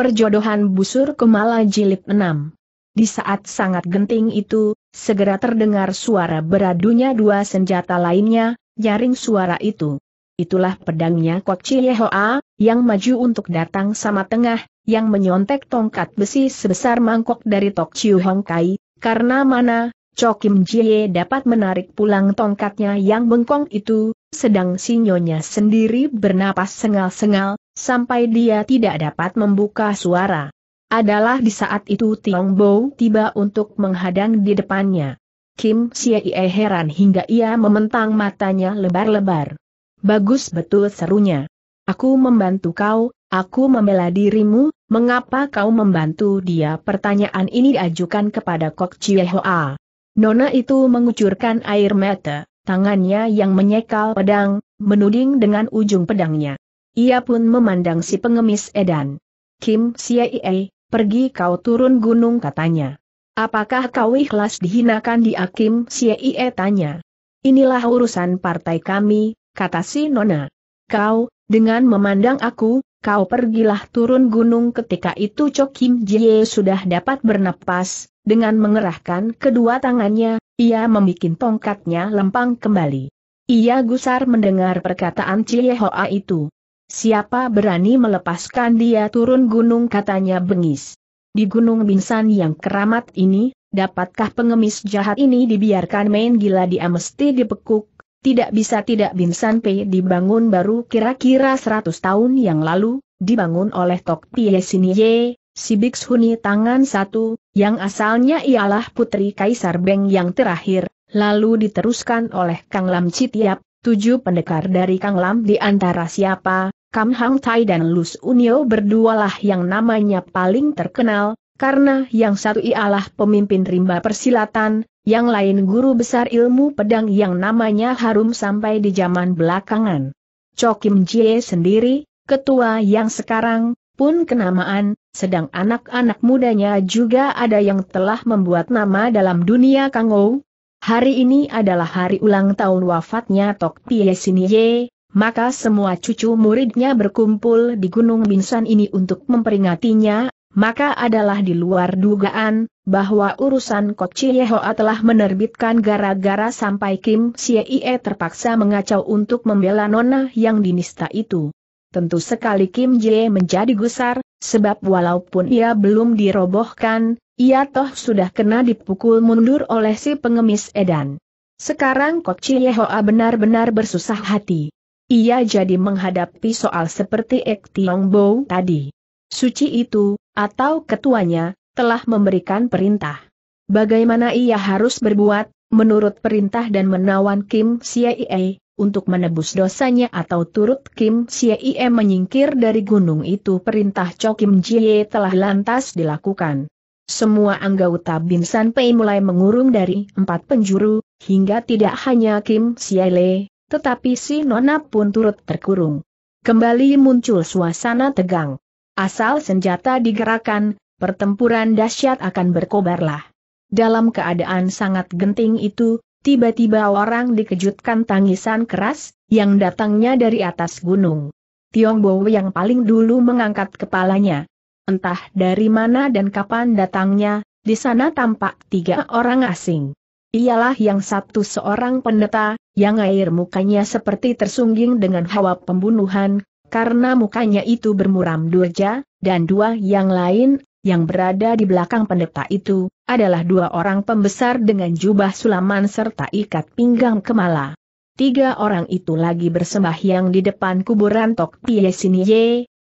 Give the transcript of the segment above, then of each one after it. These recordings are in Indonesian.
Perjodohan Busur Kemala Jilid 6 Di saat sangat genting itu, segera terdengar suara beradunya dua senjata lainnya, nyaring suara itu. Itulah pedangnya Kok Chiehoa, yang maju untuk datang sama tengah, yang menyontek tongkat besi sebesar mangkok dari Tok Chiu Hong Kai, karena mana, Chokim Jie dapat menarik pulang tongkatnya yang bengkong itu, sedang Sinyonya sendiri bernapas sengal-sengal, sampai dia tidak dapat membuka suara. Adalah di saat itu Tiong Bo tiba untuk menghadang di depannya. Kim Siei heran hingga ia mementang matanya lebar-lebar. Bagus betul serunya. Aku membantu kau, aku membela dirimu, mengapa kau membantu dia? Pertanyaan ini diajukan kepada Kok Chie Hoa. Nona itu mengucurkan air mata tangannya yang menyekal pedang, menuding dengan ujung pedangnya. Ia pun memandang si pengemis Edan. Kim Siaie, pergi kau turun gunung katanya. Apakah kau ikhlas dihinakan di Akim Siaie tanya. Inilah urusan partai kami, kata si Nona. Kau, dengan memandang aku, kau pergilah turun gunung ketika itu Cok Kim Jie sudah dapat bernapas, dengan mengerahkan kedua tangannya, ia membuat tongkatnya lempang kembali. Ia gusar mendengar perkataan Cie Hoa itu. Siapa berani melepaskan dia turun gunung katanya bengis. Di gunung Binsan yang keramat ini, dapatkah pengemis jahat ini dibiarkan main gila dia mesti dipekuk, tidak bisa tidak Binsan P dibangun baru kira-kira 100 tahun yang lalu, dibangun oleh Tok Pie Sinye, si Bikshuni tangan satu, yang asalnya ialah putri Kaisar Beng yang terakhir, lalu diteruskan oleh Kang Lam Citiap, tujuh pendekar dari Kang Lam di antara siapa, Kam Hang Tai dan Lus Unio berdualah yang namanya paling terkenal, karena yang satu ialah pemimpin rimba persilatan, yang lain guru besar ilmu pedang yang namanya harum sampai di zaman belakangan. Chokim Jie sendiri, ketua yang sekarang, pun kenamaan, sedang anak-anak mudanya juga ada yang telah membuat nama dalam dunia Ou. Hari ini adalah hari ulang tahun wafatnya Tok Pie maka semua cucu muridnya berkumpul di Gunung Binsan ini untuk memperingatinya, maka adalah di luar dugaan, bahwa urusan Chie Hoa telah menerbitkan gara-gara sampai Kim Sie terpaksa mengacau untuk membela Nona yang dinista itu. Tentu sekali Kim Jae menjadi gusar, sebab walaupun ia belum dirobohkan, ia toh sudah kena dipukul mundur oleh si pengemis edan. Sekarang Chie Hoa benar-benar bersusah hati. Ia jadi menghadapi soal seperti Ek Tiong Bo tadi. Suci itu, atau ketuanya, telah memberikan perintah. Bagaimana ia harus berbuat, menurut perintah dan menawan Kim Siei, untuk menebus dosanya atau turut Kim Sie menyingkir dari gunung itu perintah Cho Kim Jie telah lantas dilakukan. Semua anggota Binsan Pei mulai mengurung dari empat penjuru, hingga tidak hanya Kim Siele, tetapi si Nona pun turut terkurung. Kembali muncul suasana tegang. Asal senjata digerakkan, pertempuran dahsyat akan berkobarlah. Dalam keadaan sangat genting itu, Tiba-tiba orang dikejutkan tangisan keras, yang datangnya dari atas gunung. Tiong Bo yang paling dulu mengangkat kepalanya. Entah dari mana dan kapan datangnya, di sana tampak tiga orang asing. Ialah yang satu seorang pendeta, yang air mukanya seperti tersungging dengan hawa pembunuhan, karena mukanya itu bermuram durja, dan dua yang lain yang berada di belakang pendeta itu, adalah dua orang pembesar dengan jubah sulaman serta ikat pinggang kemala. Tiga orang itu lagi bersembah yang di depan kuburan Tok Pie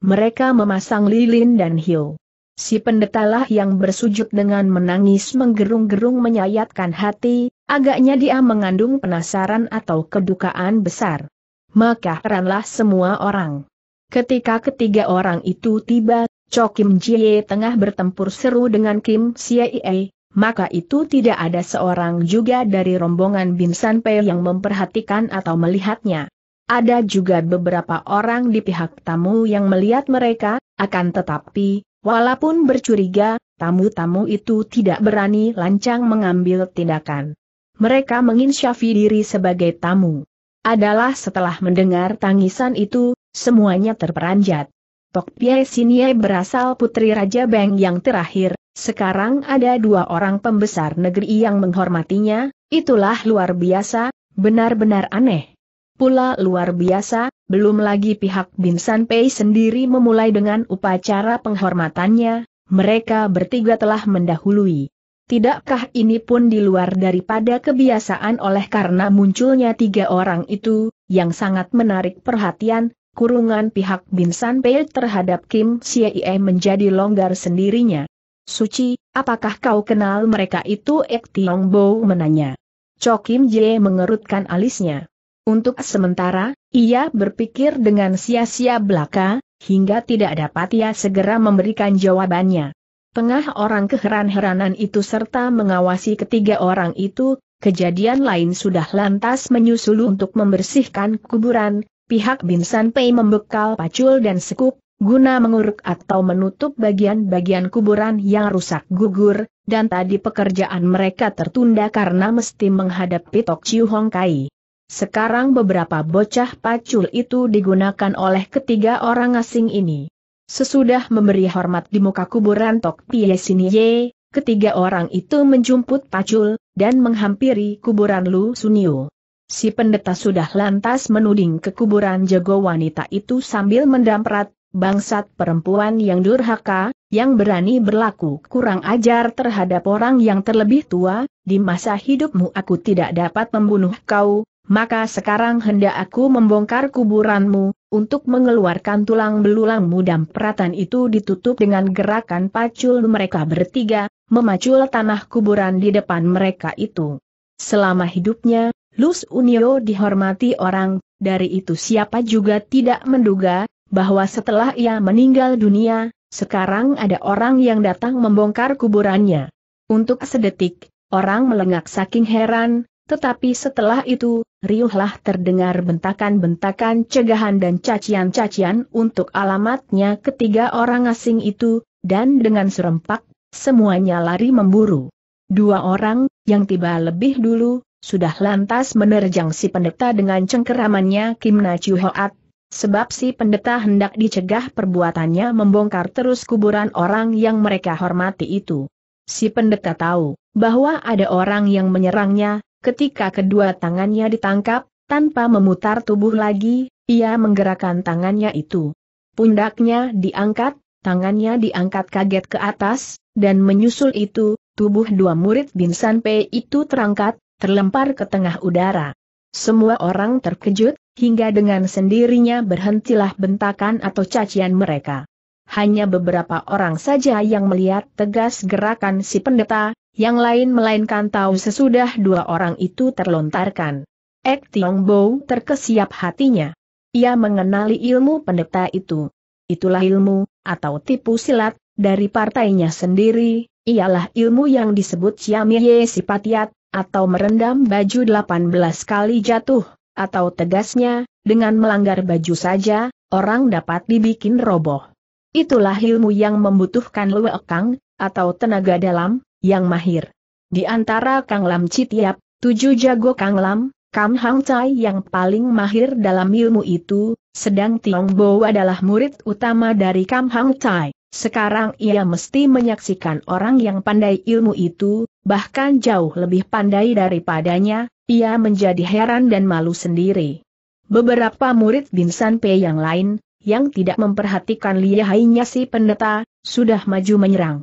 mereka memasang lilin dan hiu. Si pendetalah yang bersujud dengan menangis menggerung-gerung menyayatkan hati, agaknya dia mengandung penasaran atau kedukaan besar. Maka heranlah semua orang. Ketika ketiga orang itu tiba, Cho Kim Jie tengah bertempur seru dengan Kim Siee, maka itu tidak ada seorang juga dari rombongan Bin Pei yang memperhatikan atau melihatnya. Ada juga beberapa orang di pihak tamu yang melihat mereka, akan tetapi, walaupun bercuriga, tamu-tamu itu tidak berani lancang mengambil tindakan. Mereka menginsyafi diri sebagai tamu. Adalah setelah mendengar tangisan itu, semuanya terperanjat. Tok Pie Sinie berasal putri Raja Beng yang terakhir, sekarang ada dua orang pembesar negeri yang menghormatinya, itulah luar biasa, benar-benar aneh. Pula luar biasa, belum lagi pihak Bin San Pei sendiri memulai dengan upacara penghormatannya, mereka bertiga telah mendahului. Tidakkah ini pun di luar daripada kebiasaan oleh karena munculnya tiga orang itu, yang sangat menarik perhatian, kurungan pihak Binsan San Pei terhadap Kim Siei menjadi longgar sendirinya. Suci, apakah kau kenal mereka itu? Ek Tiong Bo menanya. Cho Kim Jie mengerutkan alisnya. Untuk sementara, ia berpikir dengan sia-sia belaka, hingga tidak dapat ia segera memberikan jawabannya. Tengah orang keheran-heranan itu serta mengawasi ketiga orang itu, kejadian lain sudah lantas menyusul untuk membersihkan kuburan, pihak Bin Pei membekal pacul dan sekup, guna menguruk atau menutup bagian-bagian kuburan yang rusak gugur, dan tadi pekerjaan mereka tertunda karena mesti menghadapi Tok Chiu Hong Kai. Sekarang beberapa bocah pacul itu digunakan oleh ketiga orang asing ini. Sesudah memberi hormat di muka kuburan Tok Pie Ye, ketiga orang itu menjumput pacul, dan menghampiri kuburan Lu Yu. Si pendeta sudah lantas menuding ke kuburan jago wanita itu sambil mendamprat, bangsat perempuan yang durhaka, yang berani berlaku kurang ajar terhadap orang yang terlebih tua, di masa hidupmu aku tidak dapat membunuh kau, maka sekarang hendak aku membongkar kuburanmu, untuk mengeluarkan tulang belulangmu dan peratan itu ditutup dengan gerakan pacul mereka bertiga, memacul tanah kuburan di depan mereka itu. Selama hidupnya, Lus Unio dihormati orang, dari itu siapa juga tidak menduga, bahwa setelah ia meninggal dunia, sekarang ada orang yang datang membongkar kuburannya. Untuk sedetik, orang melengak saking heran, tetapi setelah itu, riuhlah terdengar bentakan-bentakan cegahan dan cacian-cacian untuk alamatnya ketiga orang asing itu, dan dengan serempak, semuanya lari memburu. Dua orang, yang tiba lebih dulu, sudah lantas menerjang si pendeta dengan cengkeramannya Kim Na Chiu Hoat, sebab si pendeta hendak dicegah perbuatannya membongkar terus kuburan orang yang mereka hormati itu. Si pendeta tahu bahwa ada orang yang menyerangnya, ketika kedua tangannya ditangkap, tanpa memutar tubuh lagi, ia menggerakkan tangannya itu. Pundaknya diangkat, tangannya diangkat kaget ke atas, dan menyusul itu, tubuh dua murid Bin San itu terangkat, terlempar ke tengah udara. Semua orang terkejut, hingga dengan sendirinya berhentilah bentakan atau cacian mereka. Hanya beberapa orang saja yang melihat tegas gerakan si pendeta, yang lain melainkan tahu sesudah dua orang itu terlontarkan. Ek Tiong Bo terkesiap hatinya. Ia mengenali ilmu pendeta itu. Itulah ilmu, atau tipu silat, dari partainya sendiri, ialah ilmu yang disebut Siamie Sipatiat, atau merendam baju 18 kali jatuh, atau tegasnya, dengan melanggar baju saja, orang dapat dibikin roboh. Itulah ilmu yang membutuhkan luekang, atau tenaga dalam, yang mahir. Di antara Kang Lam Citiap, tujuh jago Kang Lam, Kam Hang Chai yang paling mahir dalam ilmu itu, sedang Tiong Bo adalah murid utama dari Kam Hang Chai. Sekarang ia mesti menyaksikan orang yang pandai ilmu itu, bahkan jauh lebih pandai daripadanya, ia menjadi heran dan malu sendiri. Beberapa murid Binsan P yang lain, yang tidak memperhatikan lihainya si pendeta, sudah maju menyerang.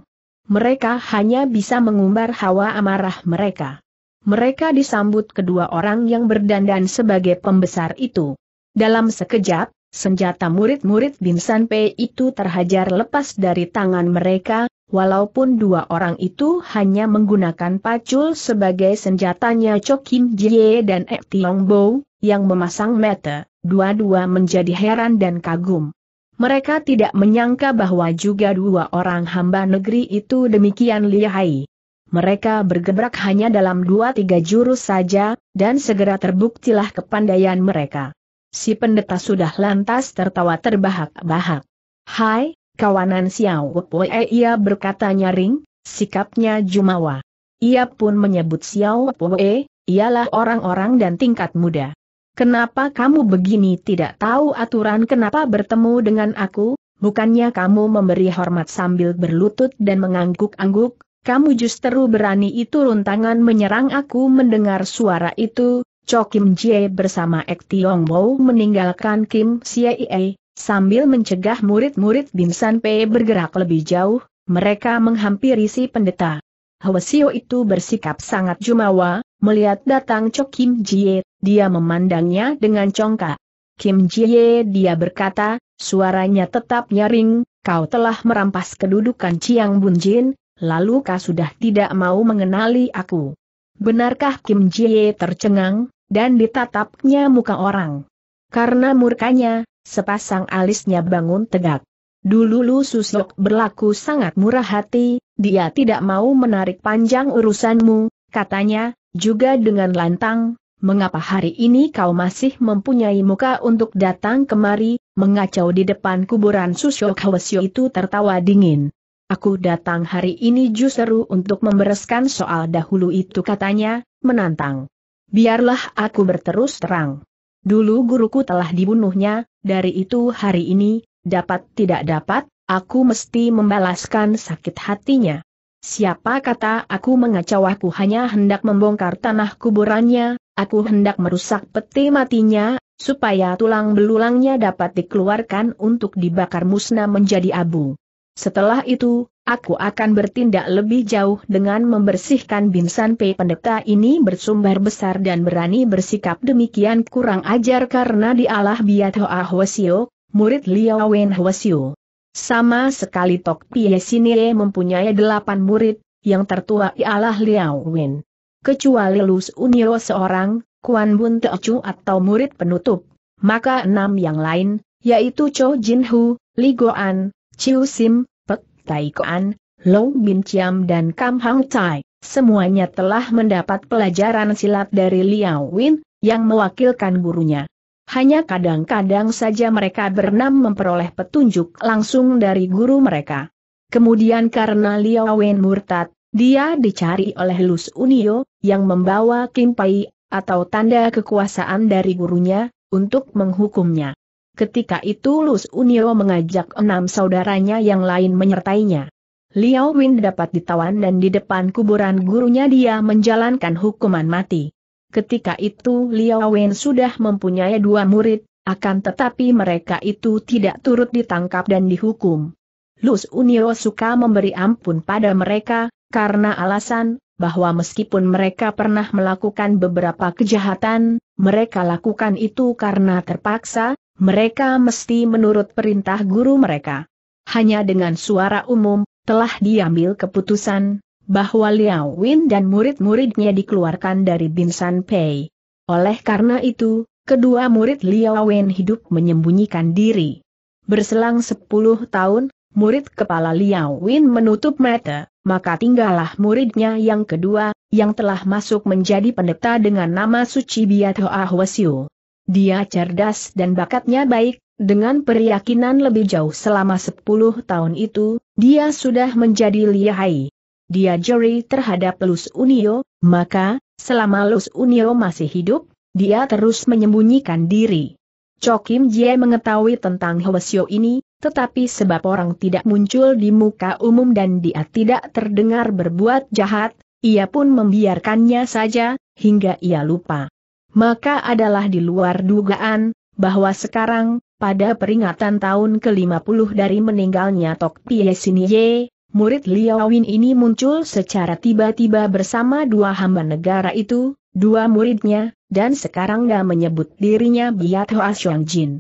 Mereka hanya bisa mengumbar hawa amarah mereka. Mereka disambut kedua orang yang berdandan sebagai pembesar itu. Dalam sekejap, Senjata murid-murid Bin Sanpei itu terhajar lepas dari tangan mereka, walaupun dua orang itu hanya menggunakan pacul sebagai senjatanya Cho Kim Jie dan Ek Tiong Bo, yang memasang mata, dua-dua menjadi heran dan kagum. Mereka tidak menyangka bahwa juga dua orang hamba negeri itu demikian lihai. Mereka bergebrak hanya dalam dua tiga jurus saja, dan segera terbuktilah kepandaian mereka. Si pendeta sudah lantas tertawa terbahak-bahak. Hai, kawanan Xiao Wei ia berkata nyaring, sikapnya jumawa. Ia pun menyebut Xiao Wei, ialah orang-orang dan tingkat muda. Kenapa kamu begini tidak tahu aturan kenapa bertemu dengan aku, bukannya kamu memberi hormat sambil berlutut dan mengangguk-angguk, kamu justru berani itu runtangan menyerang aku mendengar suara itu, Cho Kim Jie bersama Ek Tiong Bo meninggalkan Kim Siei, sambil mencegah murid-murid Bim San Pei bergerak lebih jauh, mereka menghampiri si pendeta. Hwasio itu bersikap sangat jumawa, melihat datang Cho Kim Jie, dia memandangnya dengan congkak. Kim Jie dia berkata, suaranya tetap nyaring, kau telah merampas kedudukan Chiang Jin, lalu kau sudah tidak mau mengenali aku. Benarkah Kim Jie tercengang, dan ditatapnya muka orang? Karena murkanya, sepasang alisnya bangun tegak. Dulu Lu Susok berlaku sangat murah hati, dia tidak mau menarik panjang urusanmu, katanya, juga dengan lantang, mengapa hari ini kau masih mempunyai muka untuk datang kemari, mengacau di depan kuburan Susok Hwasyo itu tertawa dingin. Aku datang hari ini justru untuk membereskan soal dahulu itu katanya, menantang. Biarlah aku berterus terang. Dulu guruku telah dibunuhnya, dari itu hari ini, dapat tidak dapat, aku mesti membalaskan sakit hatinya. Siapa kata aku mengacau aku hanya hendak membongkar tanah kuburannya, aku hendak merusak peti matinya, supaya tulang belulangnya dapat dikeluarkan untuk dibakar musnah menjadi abu. Setelah itu, aku akan bertindak lebih jauh dengan membersihkan Binsan P. Pendeta ini bersumber besar dan berani bersikap demikian kurang ajar karena dialah Biat Hoa Hwasio, murid Liao Wen Hwasio. Sama sekali Tok Pie Sinie mempunyai delapan murid, yang tertua ialah Liao Wen. Kecuali Lus Unio seorang, Kuan Bun Teocu atau murid penutup, maka enam yang lain, yaitu Cho Jin Hu, Li Goan, Chiu Sim, Pek Tai Koan, Long Bin Chiam dan Kam Hang Tai, semuanya telah mendapat pelajaran silat dari Liao Win, yang mewakilkan gurunya. Hanya kadang-kadang saja mereka berenam memperoleh petunjuk langsung dari guru mereka. Kemudian karena Liao Wen murtad, dia dicari oleh Lus Unio, yang membawa Kim Pai, atau tanda kekuasaan dari gurunya, untuk menghukumnya. Ketika itu Lus Unio mengajak enam saudaranya yang lain menyertainya. Liao Win dapat ditawan dan di depan kuburan gurunya dia menjalankan hukuman mati. Ketika itu Liao Win sudah mempunyai dua murid, akan tetapi mereka itu tidak turut ditangkap dan dihukum. Lus Unio suka memberi ampun pada mereka, karena alasan, bahwa meskipun mereka pernah melakukan beberapa kejahatan, mereka lakukan itu karena terpaksa, mereka mesti menurut perintah guru mereka. Hanya dengan suara umum, telah diambil keputusan, bahwa Liao Win dan murid-muridnya dikeluarkan dari Binsan Pei. Oleh karena itu, kedua murid Liao Win hidup menyembunyikan diri. Berselang 10 tahun, murid kepala Liao Win menutup mata, maka tinggallah muridnya yang kedua, yang telah masuk menjadi pendeta dengan nama suci Biat Hoa Hwasyu. Dia cerdas dan bakatnya baik, dengan peryakinan lebih jauh selama 10 tahun itu, dia sudah menjadi lihai. Dia juri terhadap Lus Unio, maka, selama Lus Unio masih hidup, dia terus menyembunyikan diri. Chokim Jie mengetahui tentang Hwasyo ini, tetapi sebab orang tidak muncul di muka umum dan dia tidak terdengar berbuat jahat, ia pun membiarkannya saja, hingga ia lupa maka adalah di luar dugaan, bahwa sekarang, pada peringatan tahun ke-50 dari meninggalnya Tok Pie Sinye, murid Liawin ini muncul secara tiba-tiba bersama dua hamba negara itu, dua muridnya, dan sekarang gak menyebut dirinya Biat Hoa Xiong Jin.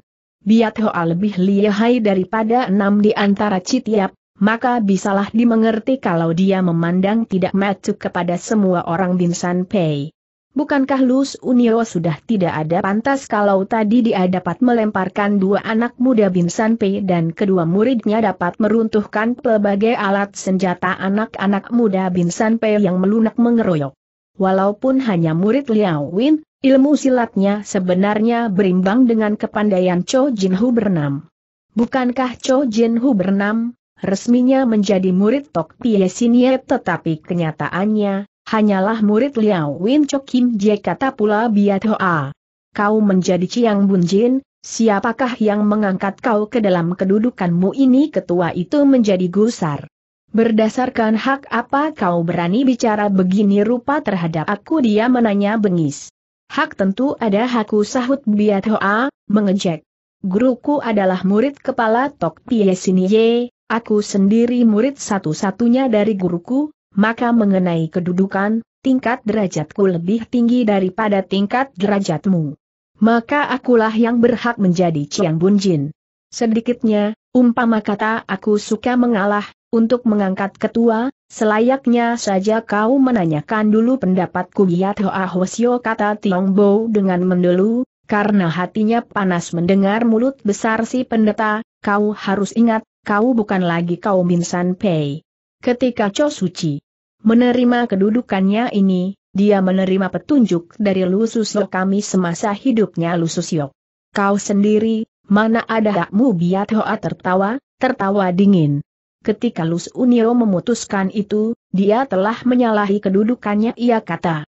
Biat Hoa lebih lihai daripada enam di antara Citiap, maka bisalah dimengerti kalau dia memandang tidak macu kepada semua orang Binsan Pei. Bukankah Lus Unio sudah tidak ada pantas kalau tadi dia dapat melemparkan dua anak muda Binsan Pei dan kedua muridnya dapat meruntuhkan pelbagai alat senjata anak-anak muda Binsan Pei yang melunak mengeroyok. Walaupun hanya murid Liao Win, ilmu silatnya sebenarnya berimbang dengan kepandaian Cho Jin Hu bernam. Bukankah Cho Jin Hu bernam, resminya menjadi murid Tok Pie Sinye tetapi kenyataannya, hanyalah murid Liao Win Chok Kim Jie kata pula Biat Hoa. Kau menjadi Ciang Bun Jin, siapakah yang mengangkat kau ke dalam kedudukanmu ini ketua itu menjadi gusar. Berdasarkan hak apa kau berani bicara begini rupa terhadap aku dia menanya bengis. Hak tentu ada hakku sahut Biat Hoa, mengejek. Guruku adalah murid kepala Tok Pie Ye, Aku sendiri murid satu-satunya dari guruku, maka mengenai kedudukan, tingkat derajatku lebih tinggi daripada tingkat derajatmu. Maka akulah yang berhak menjadi Chiang Bun Jin. Sedikitnya, umpama kata aku suka mengalah, untuk mengangkat ketua, selayaknya saja kau menanyakan dulu pendapatku Giat Hoa Hosio kata Tiong Bo dengan mendelu, karena hatinya panas mendengar mulut besar si pendeta, kau harus ingat, kau bukan lagi kau San Pei. Ketika Cho Suci menerima kedudukannya ini, dia menerima petunjuk dari Lu kami semasa hidupnya Lu Susyok. Kau sendiri, mana ada hakmu biat Hoa tertawa, tertawa dingin. Ketika Lus Unio memutuskan itu, dia telah menyalahi kedudukannya ia kata.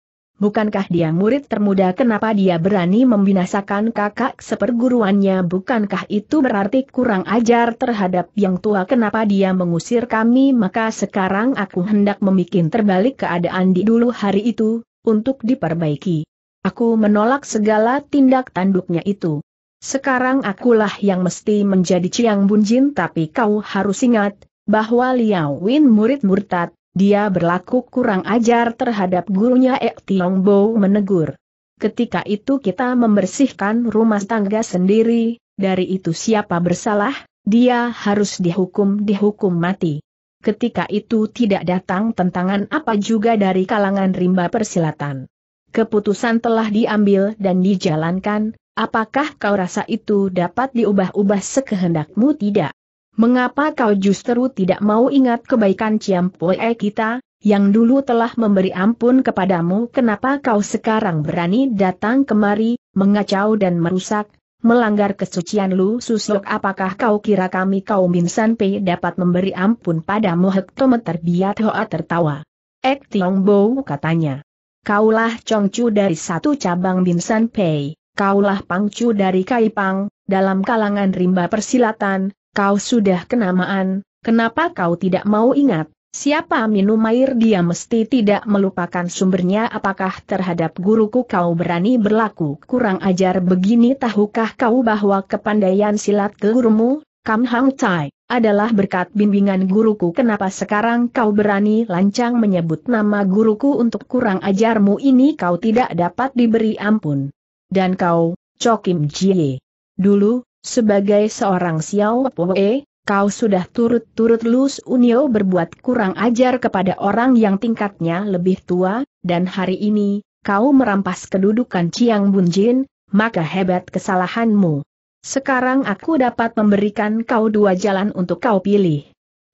Bukankah dia murid termuda kenapa dia berani membinasakan kakak seperguruannya bukankah itu berarti kurang ajar terhadap yang tua kenapa dia mengusir kami maka sekarang aku hendak membuat terbalik keadaan di dulu hari itu, untuk diperbaiki. Aku menolak segala tindak tanduknya itu. Sekarang akulah yang mesti menjadi Ciang Bunjin tapi kau harus ingat, bahwa Liao Win murid murtad, dia berlaku kurang ajar terhadap gurunya Ek Tiong Bo menegur. Ketika itu kita membersihkan rumah tangga sendiri, dari itu siapa bersalah, dia harus dihukum-dihukum mati. Ketika itu tidak datang tentangan apa juga dari kalangan rimba persilatan. Keputusan telah diambil dan dijalankan, apakah kau rasa itu dapat diubah-ubah sekehendakmu tidak? Mengapa kau justru tidak mau ingat kebaikan Poe kita, yang dulu telah memberi ampun kepadamu kenapa kau sekarang berani datang kemari, mengacau dan merusak, melanggar kesucian lu susuk apakah kau kira kami kaum Binsan Pei dapat memberi ampun padamu hektometer biat hoa tertawa. Ek Tiong Bo katanya. Kaulah congcu dari satu cabang Binsan Pei, kaulah Pangcu dari Kaipang, dalam kalangan rimba persilatan, kau sudah kenamaan, kenapa kau tidak mau ingat? Siapa minum air dia mesti tidak melupakan sumbernya apakah terhadap guruku kau berani berlaku kurang ajar begini tahukah kau bahwa kepandaian silat ke gurumu, Kam Hang Tai, adalah berkat bimbingan guruku kenapa sekarang kau berani lancang menyebut nama guruku untuk kurang ajarmu ini kau tidak dapat diberi ampun. Dan kau, Chokim Jie. Dulu, sebagai seorang Xiao Poe, kau sudah turut-turut Lus Unio berbuat kurang ajar kepada orang yang tingkatnya lebih tua, dan hari ini, kau merampas kedudukan Chiang Bunjin, maka hebat kesalahanmu. Sekarang aku dapat memberikan kau dua jalan untuk kau pilih.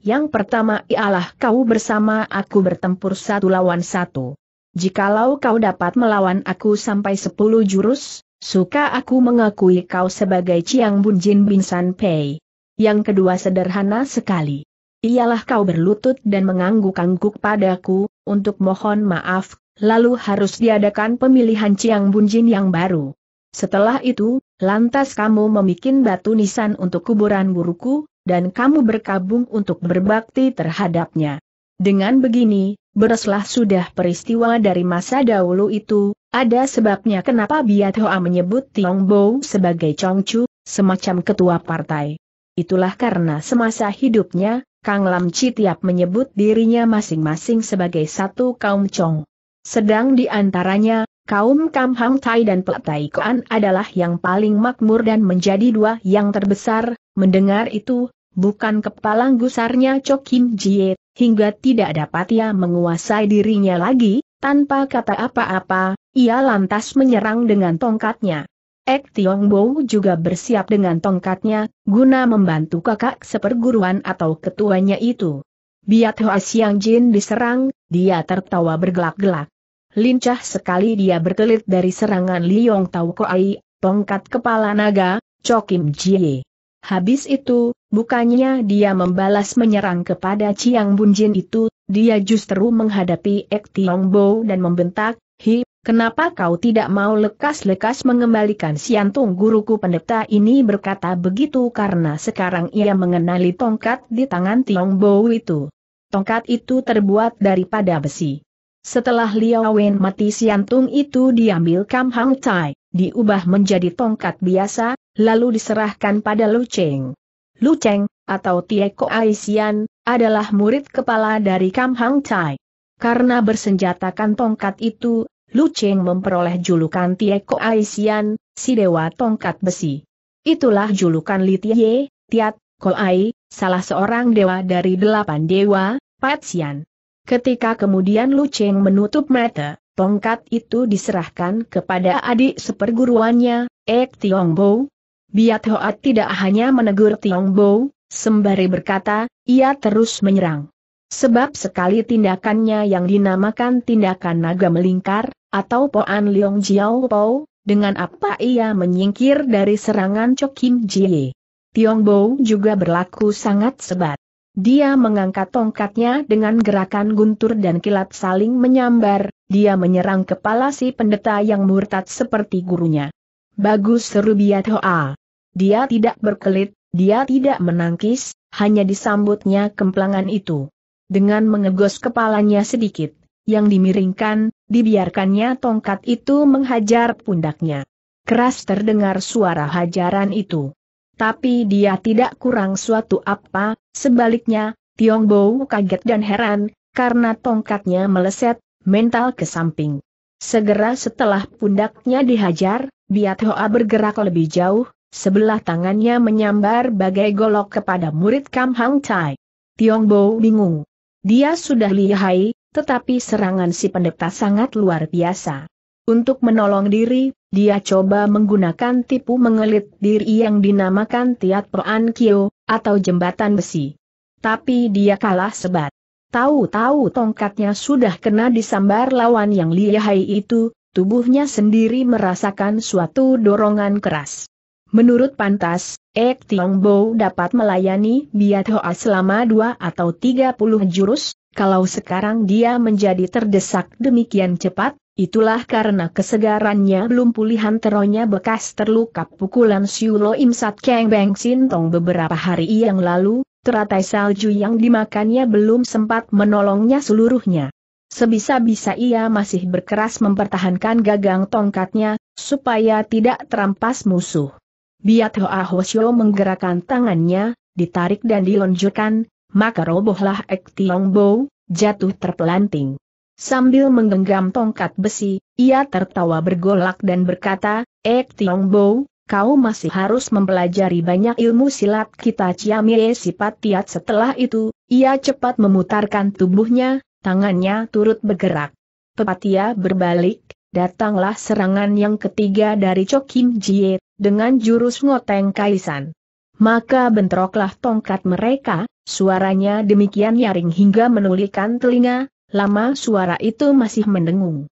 Yang pertama ialah kau bersama aku bertempur satu lawan satu. Jikalau kau dapat melawan aku sampai sepuluh jurus, Suka aku mengakui kau sebagai Chiang Bunjin Bin San Pei. Yang kedua sederhana sekali. Ialah kau berlutut dan mengangguk-angguk padaku, untuk mohon maaf, lalu harus diadakan pemilihan Chiang Bunjin yang baru. Setelah itu, lantas kamu memikin batu nisan untuk kuburan guruku, dan kamu berkabung untuk berbakti terhadapnya. Dengan begini, bereslah sudah peristiwa dari masa dahulu itu, ada sebabnya kenapa Biat Hoa menyebut Tiong Bo sebagai Chong Chu, semacam ketua partai. Itulah karena semasa hidupnya, Kang Lam Chi tiap menyebut dirinya masing-masing sebagai satu kaum Chong. Sedang di antaranya, kaum Kam Hang Tai dan Pelatai Tai Koan adalah yang paling makmur dan menjadi dua yang terbesar, mendengar itu, bukan kepala gusarnya Chok Kim Jie, hingga tidak dapat ia menguasai dirinya lagi, tanpa kata apa-apa, ia lantas menyerang dengan tongkatnya. Ek Tiong Bo juga bersiap dengan tongkatnya, guna membantu kakak seperguruan atau ketuanya itu. Biat Hoa Siang Jin diserang, dia tertawa bergelak-gelak. Lincah sekali dia berkelit dari serangan Li Liong Tau Koai, tongkat kepala naga, Chokim Jie. Habis itu, bukannya dia membalas menyerang kepada Chiang Jin itu, dia justru menghadapi Ek Tiong Bo dan membentak, Hi Kenapa kau tidak mau lekas-lekas mengembalikan siantung guruku pendeta ini berkata begitu karena sekarang ia mengenali tongkat di tangan Tiong Bo itu. Tongkat itu terbuat daripada besi. Setelah Liao Wen mati siantung itu diambil Kam Hang Tai, diubah menjadi tongkat biasa, lalu diserahkan pada Lu Cheng. Lu Cheng, atau Tie Ko Aisian, adalah murid kepala dari Kam Hang Tai. Karena bersenjatakan tongkat itu, Lu Cheng memperoleh julukan Tieko Aisian, si dewa tongkat besi. Itulah julukan Li Tie, Tiat, Ai, salah seorang dewa dari delapan dewa, Patsian. Ketika kemudian Lu Cheng menutup mata, tongkat itu diserahkan kepada adik seperguruannya, Ek Bo. Biat Hoat tidak hanya menegur Tiongbo, sembari berkata, ia terus menyerang. Sebab sekali tindakannya yang dinamakan tindakan naga melingkar, atau Poan Leong Jiao Po, dengan apa ia menyingkir dari serangan Cho Kim Jie. Tiong Bo juga berlaku sangat sebat. Dia mengangkat tongkatnya dengan gerakan guntur dan kilat saling menyambar, dia menyerang kepala si pendeta yang murtad seperti gurunya. Bagus seru Biat Hoa. Dia tidak berkelit, dia tidak menangkis, hanya disambutnya kemplangan itu. Dengan mengegos kepalanya sedikit, yang dimiringkan, dibiarkannya tongkat itu menghajar pundaknya. Keras terdengar suara hajaran itu. Tapi dia tidak kurang suatu apa, sebaliknya, Tiong Bou kaget dan heran, karena tongkatnya meleset, mental ke samping. Segera setelah pundaknya dihajar, Biat Hoa bergerak lebih jauh, sebelah tangannya menyambar bagai golok kepada murid Kam Hang Chai. Tiong Bou bingung. Dia sudah lihai, tetapi serangan si pendeta sangat luar biasa. Untuk menolong diri, dia coba menggunakan tipu mengelit diri yang dinamakan Tiat Proan kio, atau jembatan besi. Tapi dia kalah sebat. Tahu-tahu tongkatnya sudah kena disambar lawan yang lihai itu, tubuhnya sendiri merasakan suatu dorongan keras. Menurut pantas, Ek Tiong Bo dapat melayani Biat Hoa selama dua atau tiga puluh jurus, kalau sekarang dia menjadi terdesak demikian cepat, itulah karena kesegarannya belum pulih teronya bekas terluka pukulan Siulo Imsat Kang Beng Sintong beberapa hari yang lalu, teratai salju yang dimakannya belum sempat menolongnya seluruhnya. Sebisa-bisa ia masih berkeras mempertahankan gagang tongkatnya, supaya tidak terampas musuh. Biat Hoa Hoshio menggerakkan tangannya, ditarik dan dilonjurkan, maka robohlah Ek Tiong Bo, jatuh terpelanting. Sambil menggenggam tongkat besi, ia tertawa bergolak dan berkata, Ek Tiong Bo, kau masih harus mempelajari banyak ilmu silat kita Ciamie sifat tiat setelah itu, ia cepat memutarkan tubuhnya, tangannya turut bergerak. Pepatia berbalik, datanglah serangan yang ketiga dari Chokim Jie, dengan jurus ngoteng kaisan. Maka bentroklah tongkat mereka, suaranya demikian nyaring hingga menulikan telinga, lama suara itu masih mendengung.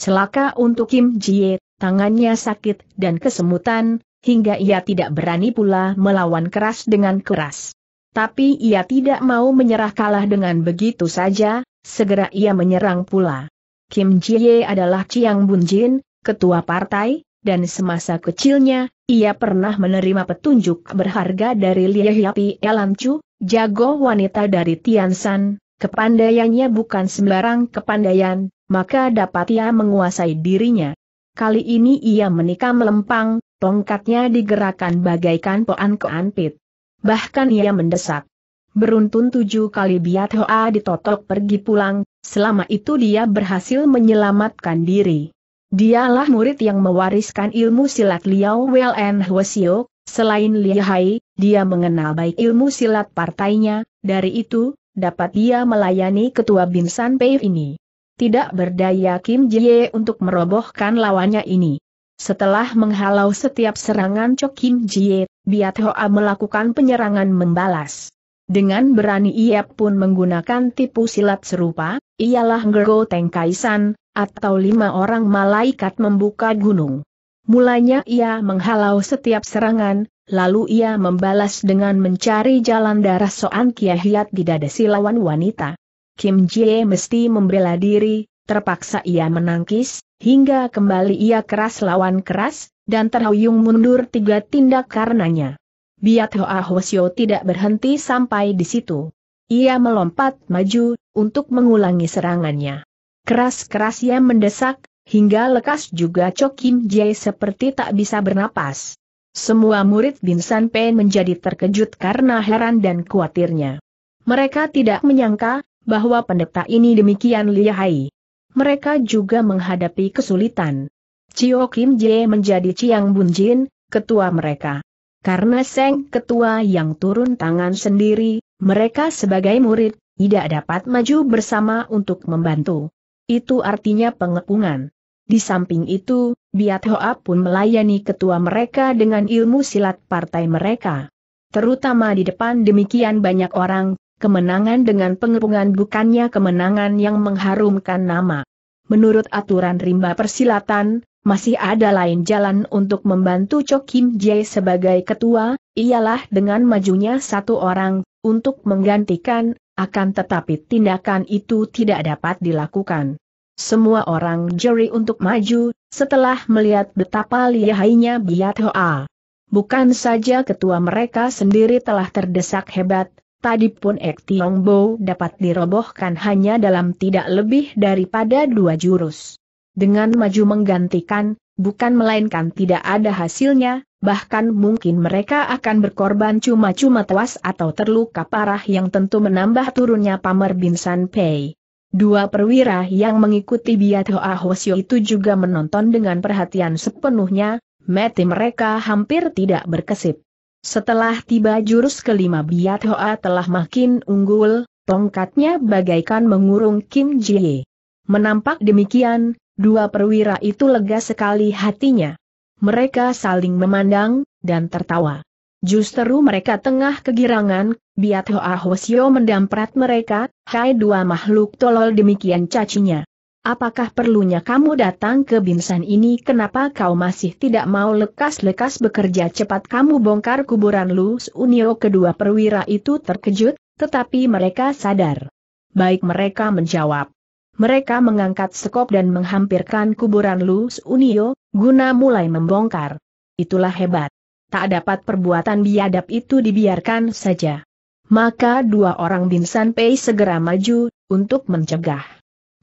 Celaka untuk Kim Jie, tangannya sakit dan kesemutan, hingga ia tidak berani pula melawan keras dengan keras. Tapi ia tidak mau menyerah kalah dengan begitu saja, segera ia menyerang pula. Kim Jie adalah Chiang Bunjin, ketua partai, dan semasa kecilnya, ia pernah menerima petunjuk berharga dari Liehiapi Elamcu, jago wanita dari Tiansan, kepandaiannya bukan sembarang kepandaian, maka dapat ia menguasai dirinya. Kali ini ia menikah melempang, tongkatnya digerakkan bagaikan poan keanpit. Bahkan ia mendesak. Beruntun tujuh kali Biat Hoa ditotok pergi pulang, selama itu dia berhasil menyelamatkan diri. Dialah murid yang mewariskan ilmu silat Liao Wel and Huasio, selain Lihai, dia mengenal baik ilmu silat partainya, dari itu, dapat dia melayani ketua Binsan Pei ini. Tidak berdaya Kim Jie untuk merobohkan lawannya ini. Setelah menghalau setiap serangan Cho Kim Jie, Biat Hoa melakukan penyerangan membalas. Dengan berani ia pun menggunakan tipu silat serupa, ialah Ngergo Teng Kaisan, atau lima orang malaikat membuka gunung. Mulanya ia menghalau setiap serangan, lalu ia membalas dengan mencari jalan darah Soan Kiahiat di dada silawan wanita. Kim Jie mesti membela diri, terpaksa ia menangkis, hingga kembali ia keras lawan keras, dan terhuyung mundur tiga tindak karenanya. Biat Hoa Hosyo tidak berhenti sampai di situ. Ia melompat maju, untuk mengulangi serangannya. Keras-keras ia mendesak, hingga lekas juga Cho Kim Jae seperti tak bisa bernapas. Semua murid Binsan Pen menjadi terkejut karena heran dan khawatirnya. Mereka tidak menyangka bahwa pendeta ini demikian lihai. Mereka juga menghadapi kesulitan. Cio Kim Jae menjadi Ciang Bun Jin, ketua mereka. Karena Seng ketua yang turun tangan sendiri, mereka sebagai murid, tidak dapat maju bersama untuk membantu. Itu artinya pengepungan. Di samping itu, Biat Hoa pun melayani ketua mereka dengan ilmu silat partai mereka. Terutama di depan demikian banyak orang, kemenangan dengan pengepungan bukannya kemenangan yang mengharumkan nama. Menurut aturan rimba persilatan, masih ada lain jalan untuk membantu Cho Kim Jae sebagai ketua, ialah dengan majunya satu orang, untuk menggantikan akan tetapi tindakan itu tidak dapat dilakukan. Semua orang juri untuk maju, setelah melihat betapa lihainya Biat Hoa. Bukan saja ketua mereka sendiri telah terdesak hebat, tadi pun Ek Tiong Bo dapat dirobohkan hanya dalam tidak lebih daripada dua jurus. Dengan maju menggantikan, bukan melainkan tidak ada hasilnya, bahkan mungkin mereka akan berkorban cuma-cuma tewas atau terluka parah yang tentu menambah turunnya Pamer Bin San Pei. Dua perwira yang mengikuti Biat ah Hoa Hosyo itu juga menonton dengan perhatian sepenuhnya, mati mereka hampir tidak berkesip. Setelah tiba jurus kelima Biat Hoa ah telah makin unggul, tongkatnya bagaikan mengurung Kim Ji. Menampak demikian, Dua perwira itu lega sekali hatinya. Mereka saling memandang, dan tertawa. Justru mereka tengah kegirangan, biat Hoa Hosio mendamprat mereka, hai dua makhluk tolol demikian cacinya. Apakah perlunya kamu datang ke Binsan ini kenapa kau masih tidak mau lekas-lekas bekerja cepat kamu bongkar kuburan lu. Unio kedua perwira itu terkejut, tetapi mereka sadar. Baik mereka menjawab mereka mengangkat sekop dan menghampirkan kuburan Lu Unio, guna mulai membongkar. Itulah hebat. Tak dapat perbuatan biadab itu dibiarkan saja. Maka dua orang Binsan Pei segera maju, untuk mencegah.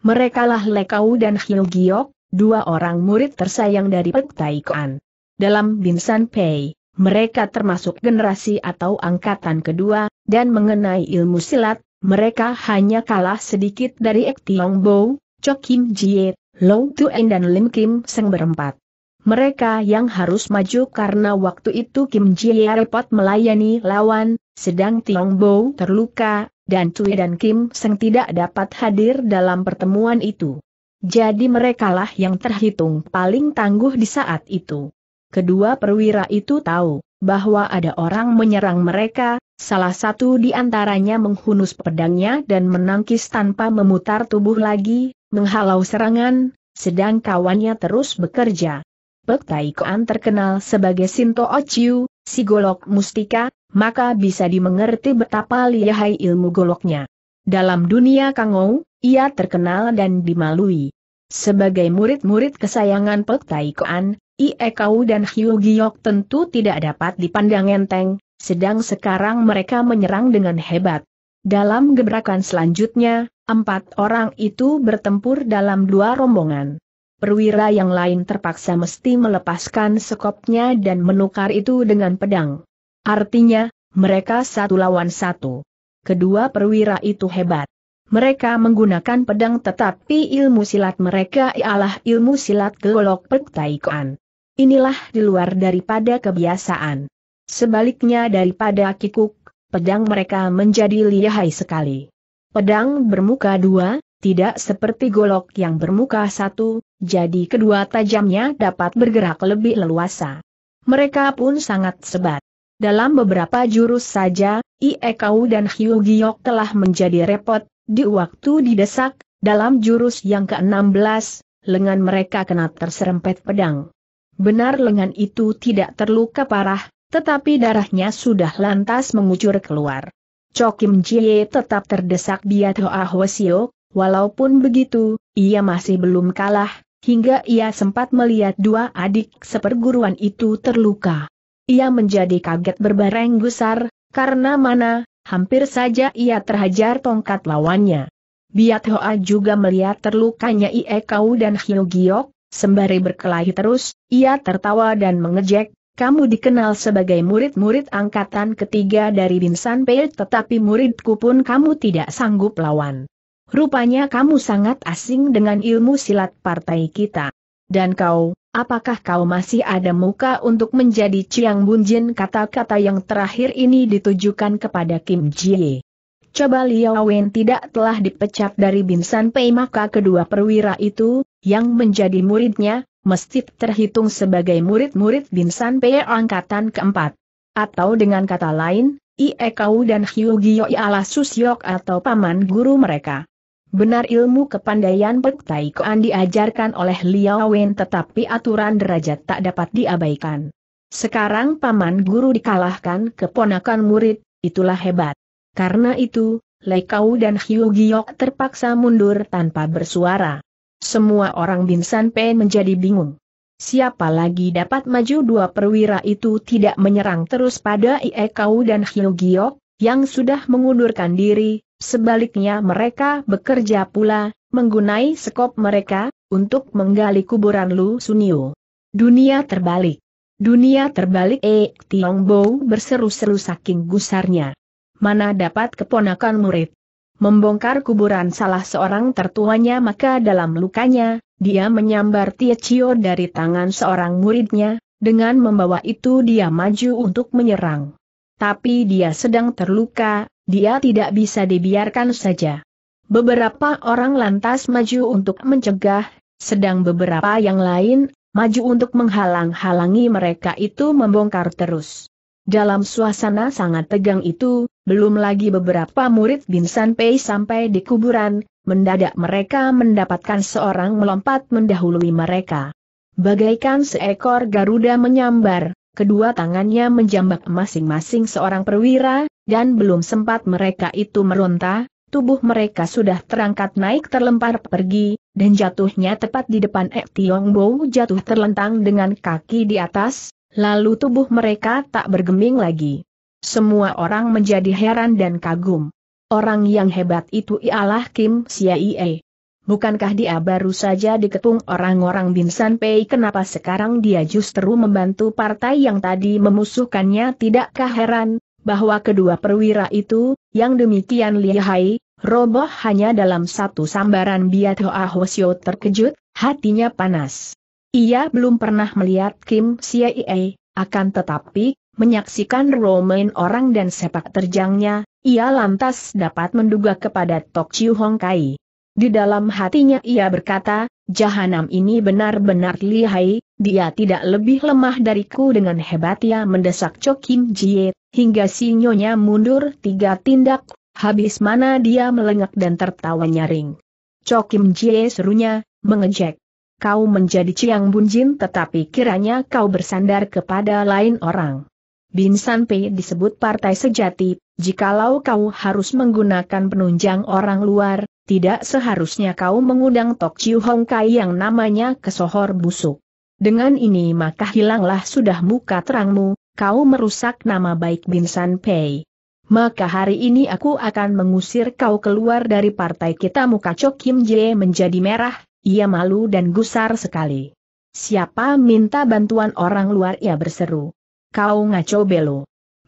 Merekalah Lekau dan Hiu Giok, dua orang murid tersayang dari Pek Kuan. Dalam Binsan Pei, mereka termasuk generasi atau angkatan kedua, dan mengenai ilmu silat, mereka hanya kalah sedikit dari Ek Tiong Bo, Cho Kim Jie, Low Tuen dan Lim Kim Seng berempat. Mereka yang harus maju karena waktu itu Kim Jie repot melayani lawan, sedang Tiong Bo terluka, dan Cui dan Kim Seng tidak dapat hadir dalam pertemuan itu. Jadi merekalah yang terhitung paling tangguh di saat itu. Kedua perwira itu tahu bahwa ada orang menyerang mereka, Salah satu di antaranya menghunus pedangnya dan menangkis tanpa memutar tubuh lagi, menghalau serangan, sedang kawannya terus bekerja. Pek Tai terkenal sebagai Sinto Ochiu, si golok mustika, maka bisa dimengerti betapa lihai ilmu goloknya. Dalam dunia Kangou, ia terkenal dan dimalui. Sebagai murid-murid kesayangan Pek Tai Iekau Ie Kau dan Hiu Giok tentu tidak dapat dipandang enteng, sedang sekarang mereka menyerang dengan hebat. Dalam gebrakan selanjutnya, empat orang itu bertempur dalam dua rombongan. Perwira yang lain terpaksa mesti melepaskan sekopnya dan menukar itu dengan pedang. Artinya, mereka satu lawan satu. Kedua perwira itu hebat. Mereka menggunakan pedang tetapi ilmu silat mereka ialah ilmu silat gelok pektaikan. Inilah di luar daripada kebiasaan. Sebaliknya daripada kikuk, pedang mereka menjadi lihai sekali. Pedang bermuka dua, tidak seperti golok yang bermuka satu, jadi kedua tajamnya dapat bergerak lebih leluasa. Mereka pun sangat sebat. Dalam beberapa jurus saja, Iekau dan Hiu Giok telah menjadi repot, di waktu didesak, dalam jurus yang ke-16, lengan mereka kena terserempet pedang. Benar lengan itu tidak terluka parah, tetapi darahnya sudah lantas mengucur keluar. Chokim Jie tetap terdesak biat Hoa Hwasio, walaupun begitu, ia masih belum kalah, hingga ia sempat melihat dua adik seperguruan itu terluka. Ia menjadi kaget berbareng gusar, karena mana, hampir saja ia terhajar tongkat lawannya. Biat Hoa juga melihat terlukanya Ie Kau dan Hyo Giok, sembari berkelahi terus, ia tertawa dan mengejek, kamu dikenal sebagai murid-murid angkatan ketiga dari Binsan Pei tetapi muridku pun kamu tidak sanggup lawan. Rupanya kamu sangat asing dengan ilmu silat partai kita. Dan kau, apakah kau masih ada muka untuk menjadi Chiang Bunjin kata-kata yang terakhir ini ditujukan kepada Kim Jie. Coba Liao Wen tidak telah dipecat dari Binsan Pei maka kedua perwira itu, yang menjadi muridnya, mesti terhitung sebagai murid-murid Binsan Pei angkatan keempat. Atau dengan kata lain, Ie Kau dan Hyugyo ialah Susyok atau paman guru mereka. Benar ilmu kepandaian Pek Tai Koan diajarkan oleh Liao Wen tetapi aturan derajat tak dapat diabaikan. Sekarang paman guru dikalahkan keponakan murid, itulah hebat. Karena itu, Lekau dan Hyugyo terpaksa mundur tanpa bersuara. Semua orang Binsan pen menjadi bingung. Siapa lagi dapat maju dua perwira itu tidak menyerang terus pada Ie dan Hyugiok, yang sudah mengundurkan diri, sebaliknya mereka bekerja pula, menggunai sekop mereka, untuk menggali kuburan Lu Sunio. Dunia terbalik. Dunia terbalik E Tiong Bo berseru-seru saking gusarnya. Mana dapat keponakan murid? membongkar kuburan salah seorang tertuanya maka dalam lukanya, dia menyambar Tiecio dari tangan seorang muridnya, dengan membawa itu dia maju untuk menyerang. Tapi dia sedang terluka, dia tidak bisa dibiarkan saja. Beberapa orang lantas maju untuk mencegah, sedang beberapa yang lain, maju untuk menghalang-halangi mereka itu membongkar terus. Dalam suasana sangat tegang itu, belum lagi beberapa murid Binsan Pei sampai di kuburan, mendadak mereka mendapatkan seorang melompat mendahului mereka. Bagaikan seekor Garuda menyambar, kedua tangannya menjambak masing-masing seorang perwira, dan belum sempat mereka itu meronta, tubuh mereka sudah terangkat naik terlempar pergi, dan jatuhnya tepat di depan Ek Tiong Bo jatuh terlentang dengan kaki di atas, Lalu tubuh mereka tak bergeming lagi. Semua orang menjadi heran dan kagum. Orang yang hebat itu ialah Kim Siaie. Bukankah dia baru saja diketung orang-orang Binsan Pei kenapa sekarang dia justru membantu partai yang tadi memusuhkannya tidakkah heran, bahwa kedua perwira itu, yang demikian lihai, roboh hanya dalam satu sambaran Biat Hoa Hosyo terkejut, hatinya panas. Ia belum pernah melihat Kim Siei, akan tetapi, menyaksikan Romain orang dan sepak terjangnya, ia lantas dapat menduga kepada Tok Chiu Hong Kai. Di dalam hatinya ia berkata, Jahanam ini benar-benar lihai, dia tidak lebih lemah dariku dengan hebat ia mendesak Cho Kim Jie, hingga si nyonya mundur tiga tindak, habis mana dia melengak dan tertawa nyaring. Cho Kim Jie serunya, mengejek kau menjadi Ciang Bunjin tetapi kiranya kau bersandar kepada lain orang. Bin Pei disebut partai sejati, jikalau kau harus menggunakan penunjang orang luar, tidak seharusnya kau mengundang Tok Chiu Hong Kai yang namanya kesohor busuk. Dengan ini maka hilanglah sudah muka terangmu, kau merusak nama baik Bin Pei. Maka hari ini aku akan mengusir kau keluar dari partai kita muka Cho Kim Jie menjadi merah, ia malu dan gusar sekali. Siapa minta bantuan orang luar ia berseru. Kau ngaco belo.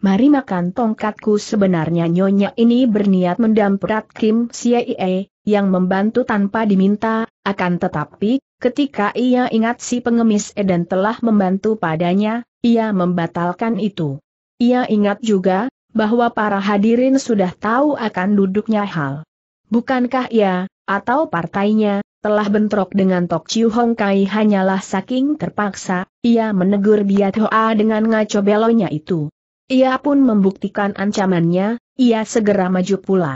Mari makan tongkatku sebenarnya nyonya ini berniat mendamprat Kim Siee, yang membantu tanpa diminta, akan tetapi, ketika ia ingat si pengemis Eden telah membantu padanya, ia membatalkan itu. Ia ingat juga, bahwa para hadirin sudah tahu akan duduknya hal. Bukankah ia, atau partainya, telah bentrok dengan Tok Chiu Hong Kai hanyalah saking terpaksa, ia menegur Biat Hoa dengan ngaco belonya itu. Ia pun membuktikan ancamannya, ia segera maju pula.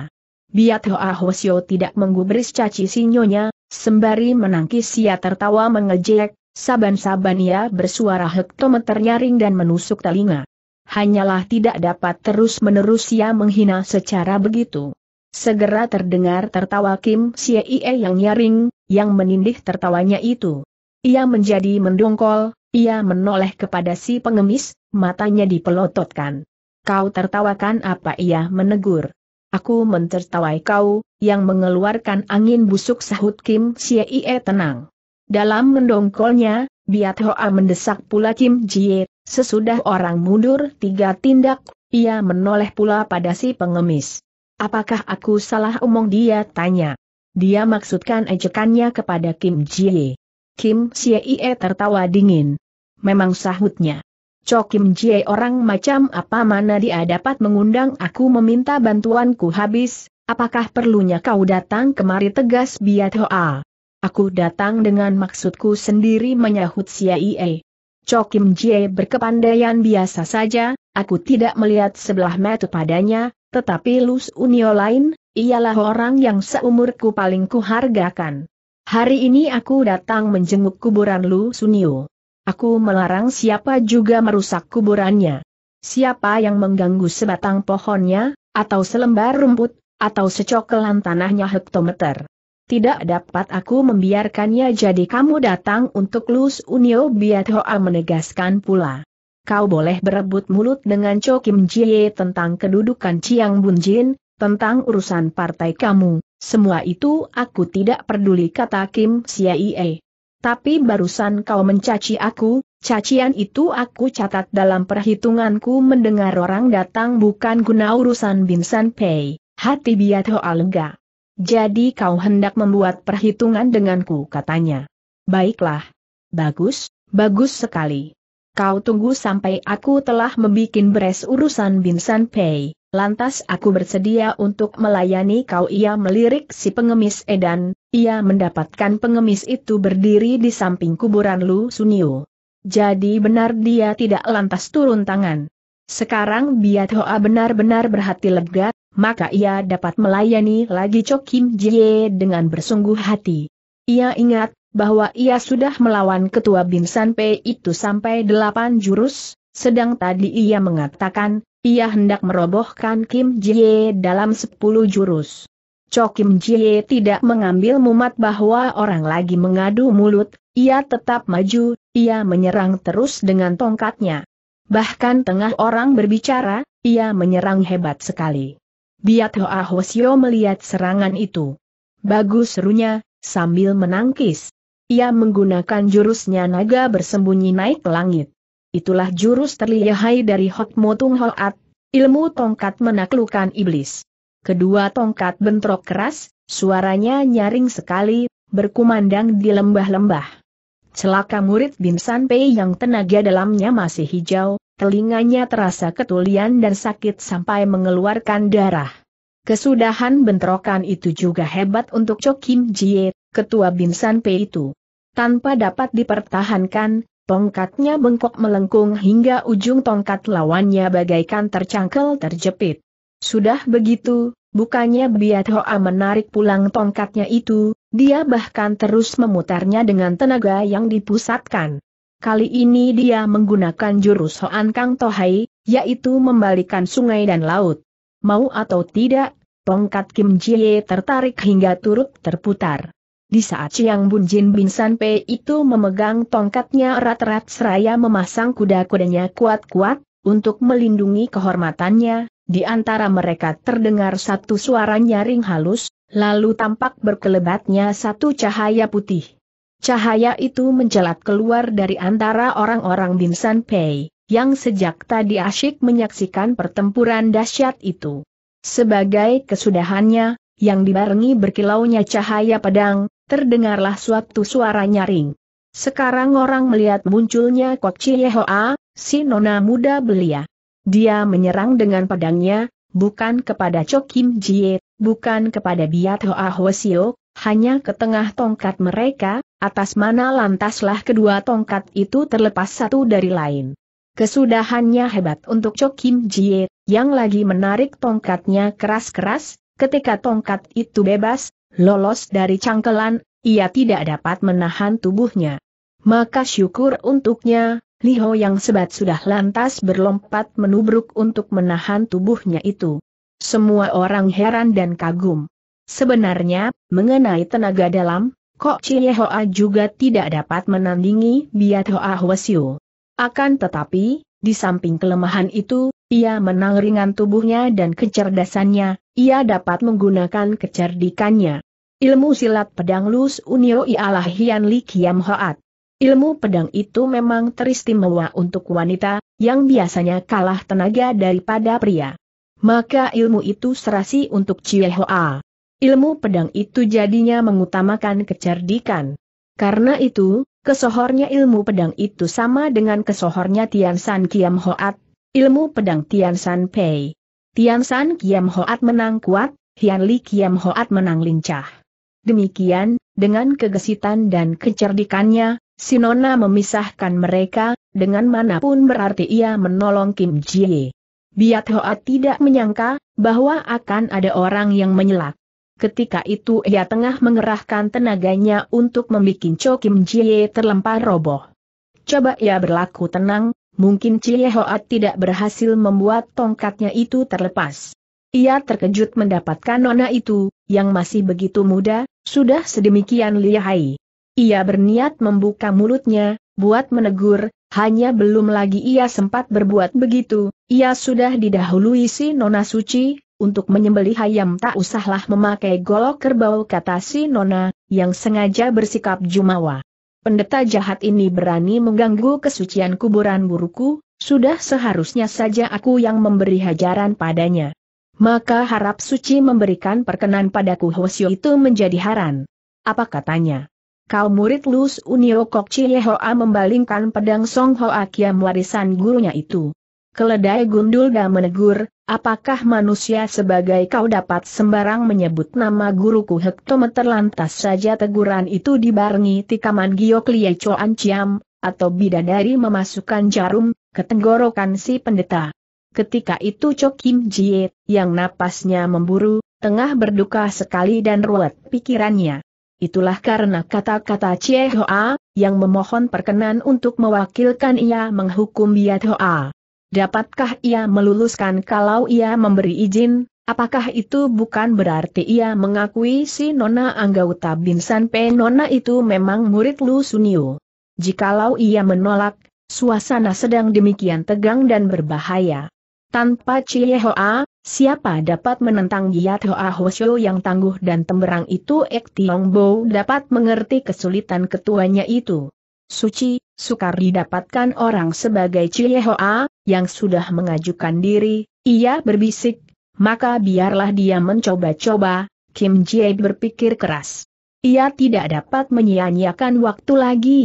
Biat Hoa Hosio tidak menggubris caci sinyonya, sembari menangkis ia tertawa mengejek, saban-saban ia bersuara hektometer nyaring dan menusuk telinga. Hanyalah tidak dapat terus-menerus ia menghina secara begitu. Segera terdengar tertawa Kim Siei yang nyaring, yang menindih tertawanya itu. Ia menjadi mendongkol, ia menoleh kepada si pengemis, matanya dipelototkan. Kau tertawakan apa ia menegur. Aku mentertawai kau, yang mengeluarkan angin busuk sahut Kim Siei tenang. Dalam mendongkolnya, Biat Hoa mendesak pula Kim Jie, sesudah orang mundur tiga tindak, ia menoleh pula pada si pengemis. Apakah aku salah omong dia tanya. Dia maksudkan ejekannya kepada Kim Jie. Kim Jie tertawa dingin. Memang sahutnya. Cok Kim Jie orang macam apa mana dia dapat mengundang aku meminta bantuanku habis, apakah perlunya kau datang kemari tegas Biat Hoa. Aku datang dengan maksudku sendiri menyahut Jie. Cok Kim Jie berkepandaian biasa saja, aku tidak melihat sebelah mata padanya, tetapi Lus Unio lain, ialah orang yang seumurku paling kuhargakan. Hari ini aku datang menjenguk kuburan Lu Sunio. Aku melarang siapa juga merusak kuburannya. Siapa yang mengganggu sebatang pohonnya, atau selembar rumput, atau secokelan tanahnya hektometer. Tidak dapat aku membiarkannya jadi kamu datang untuk Lus Unio Biathoa menegaskan pula kau boleh berebut mulut dengan Cho Kim Jie tentang kedudukan Chiang Bun Jin, tentang urusan partai kamu, semua itu aku tidak peduli kata Kim Siaie. Tapi barusan kau mencaci aku, cacian itu aku catat dalam perhitunganku mendengar orang datang bukan guna urusan Binsan Pei, hati biat Hoa lega. Jadi kau hendak membuat perhitungan denganku katanya. Baiklah. Bagus, bagus sekali kau tunggu sampai aku telah membuat beres urusan Binsan Pei, lantas aku bersedia untuk melayani kau ia melirik si pengemis Edan, ia mendapatkan pengemis itu berdiri di samping kuburan Lu Sunio. Jadi benar dia tidak lantas turun tangan. Sekarang Biat Hoa benar-benar berhati lega, maka ia dapat melayani lagi Cokim Kim Jie dengan bersungguh hati. Ia ingat bahwa ia sudah melawan ketua Binsan P itu sampai delapan jurus, sedang tadi ia mengatakan, ia hendak merobohkan Kim Jie dalam sepuluh jurus. Cho Kim Jie tidak mengambil mumat bahwa orang lagi mengadu mulut, ia tetap maju, ia menyerang terus dengan tongkatnya. Bahkan tengah orang berbicara, ia menyerang hebat sekali. Biat Hoa Hosio melihat serangan itu. Bagus serunya, sambil menangkis. Ia menggunakan jurusnya naga bersembunyi naik ke langit. Itulah jurus terlihai dari Hok Motung Hoat, ilmu tongkat menaklukkan iblis. Kedua tongkat bentrok keras, suaranya nyaring sekali, berkumandang di lembah-lembah. Celaka murid Bin Pei yang tenaga dalamnya masih hijau, telinganya terasa ketulian dan sakit sampai mengeluarkan darah. Kesudahan bentrokan itu juga hebat untuk Cho Kim Jie, ketua Bin Pei itu tanpa dapat dipertahankan, tongkatnya bengkok melengkung hingga ujung tongkat lawannya bagaikan tercangkel terjepit. Sudah begitu, bukannya Biat Hoa menarik pulang tongkatnya itu, dia bahkan terus memutarnya dengan tenaga yang dipusatkan. Kali ini dia menggunakan jurus Hoan Kang Tohai, yaitu membalikan sungai dan laut. Mau atau tidak, tongkat Kim Jie tertarik hingga turut terputar. Di saat Chiang Bun Jin Bin San Pei itu memegang tongkatnya erat-erat seraya memasang kuda-kudanya kuat-kuat, untuk melindungi kehormatannya, di antara mereka terdengar satu suara nyaring halus, lalu tampak berkelebatnya satu cahaya putih. Cahaya itu mencelat keluar dari antara orang-orang Bin San Pei, yang sejak tadi asyik menyaksikan pertempuran dahsyat itu. Sebagai kesudahannya, yang dibarengi berkilaunya cahaya pedang, terdengarlah suatu suara nyaring. Sekarang orang melihat munculnya Kok Hoa, si nona muda belia. Dia menyerang dengan pedangnya, bukan kepada Cho Kim Jie, bukan kepada Biat Hoa Hosio, hanya ke tengah tongkat mereka, atas mana lantaslah kedua tongkat itu terlepas satu dari lain. Kesudahannya hebat untuk Cho Kim Jie, yang lagi menarik tongkatnya keras-keras, ketika tongkat itu bebas, Lolos dari cangkelan, ia tidak dapat menahan tubuhnya. Maka syukur untuknya, Liho yang sebat sudah lantas berlompat menubruk untuk menahan tubuhnya itu. Semua orang heran dan kagum. Sebenarnya, mengenai tenaga dalam, Kok Cie Hoa juga tidak dapat menandingi Biat Hoa Hwasyu. Akan tetapi, di samping kelemahan itu, ia menang ringan tubuhnya dan kecerdasannya, ia dapat menggunakan kecerdikannya. Ilmu silat pedang Lus Unio ialah Hian Li Kiam Hoat. Ilmu pedang itu memang teristimewa untuk wanita, yang biasanya kalah tenaga daripada pria. Maka ilmu itu serasi untuk Chie Hoa. Ilmu pedang itu jadinya mengutamakan kecerdikan. Karena itu, kesohornya ilmu pedang itu sama dengan kesohornya Tian San Kiam Hoat, ilmu pedang Tian San Pei. Tian San Kiam Hoat menang kuat, Hian Li Kiam Hoat menang lincah. Demikian, dengan kegesitan dan kecerdikannya, Sinona memisahkan mereka, dengan manapun berarti ia menolong Kim Jie. Biat Hoa tidak menyangka, bahwa akan ada orang yang menyelak. Ketika itu ia tengah mengerahkan tenaganya untuk membuat Cho Kim Jie terlempar roboh. Coba ia berlaku tenang, mungkin Cie Hoat tidak berhasil membuat tongkatnya itu terlepas. Ia terkejut mendapatkan nona itu, yang masih begitu muda, sudah sedemikian lihai. Ia berniat membuka mulutnya, buat menegur, hanya belum lagi ia sempat berbuat begitu, ia sudah didahului si Nona Suci, untuk menyembelih ayam tak usahlah memakai golok kerbau kata si Nona, yang sengaja bersikap jumawa. Pendeta jahat ini berani mengganggu kesucian kuburan buruku, sudah seharusnya saja aku yang memberi hajaran padanya. Maka harap suci memberikan perkenan padaku Hosyo itu menjadi haran. Apa katanya? Kau murid Lus Unio Chie Hoa membalingkan pedang Song Hoa Kiam warisan gurunya itu. Keledai Gundulga menegur, apakah manusia sebagai kau dapat sembarang menyebut nama guruku hektometer lantas saja teguran itu dibarengi tikaman giok lie coan ciam, atau bidadari memasukkan jarum, ke tenggorokan si pendeta. Ketika itu Cho Kim Jie, yang napasnya memburu, tengah berduka sekali dan ruwet pikirannya. Itulah karena kata-kata Chie Hoa, yang memohon perkenan untuk mewakilkan ia menghukum Biat Hoa. Dapatkah ia meluluskan kalau ia memberi izin, apakah itu bukan berarti ia mengakui si Nona Anggauta Bin Pe? Nona itu memang murid Lu Sunio? Jikalau ia menolak, suasana sedang demikian tegang dan berbahaya. Tanpa Cie Hoa, siapa dapat menentang Giat Hoa Hoshio yang tangguh dan temberang itu Ek Tiong Bo dapat mengerti kesulitan ketuanya itu. Suci, sukar didapatkan orang sebagai Cie Hoa, yang sudah mengajukan diri, ia berbisik, maka biarlah dia mencoba-coba, Kim Jie berpikir keras. Ia tidak dapat menyia-nyiakan waktu lagi.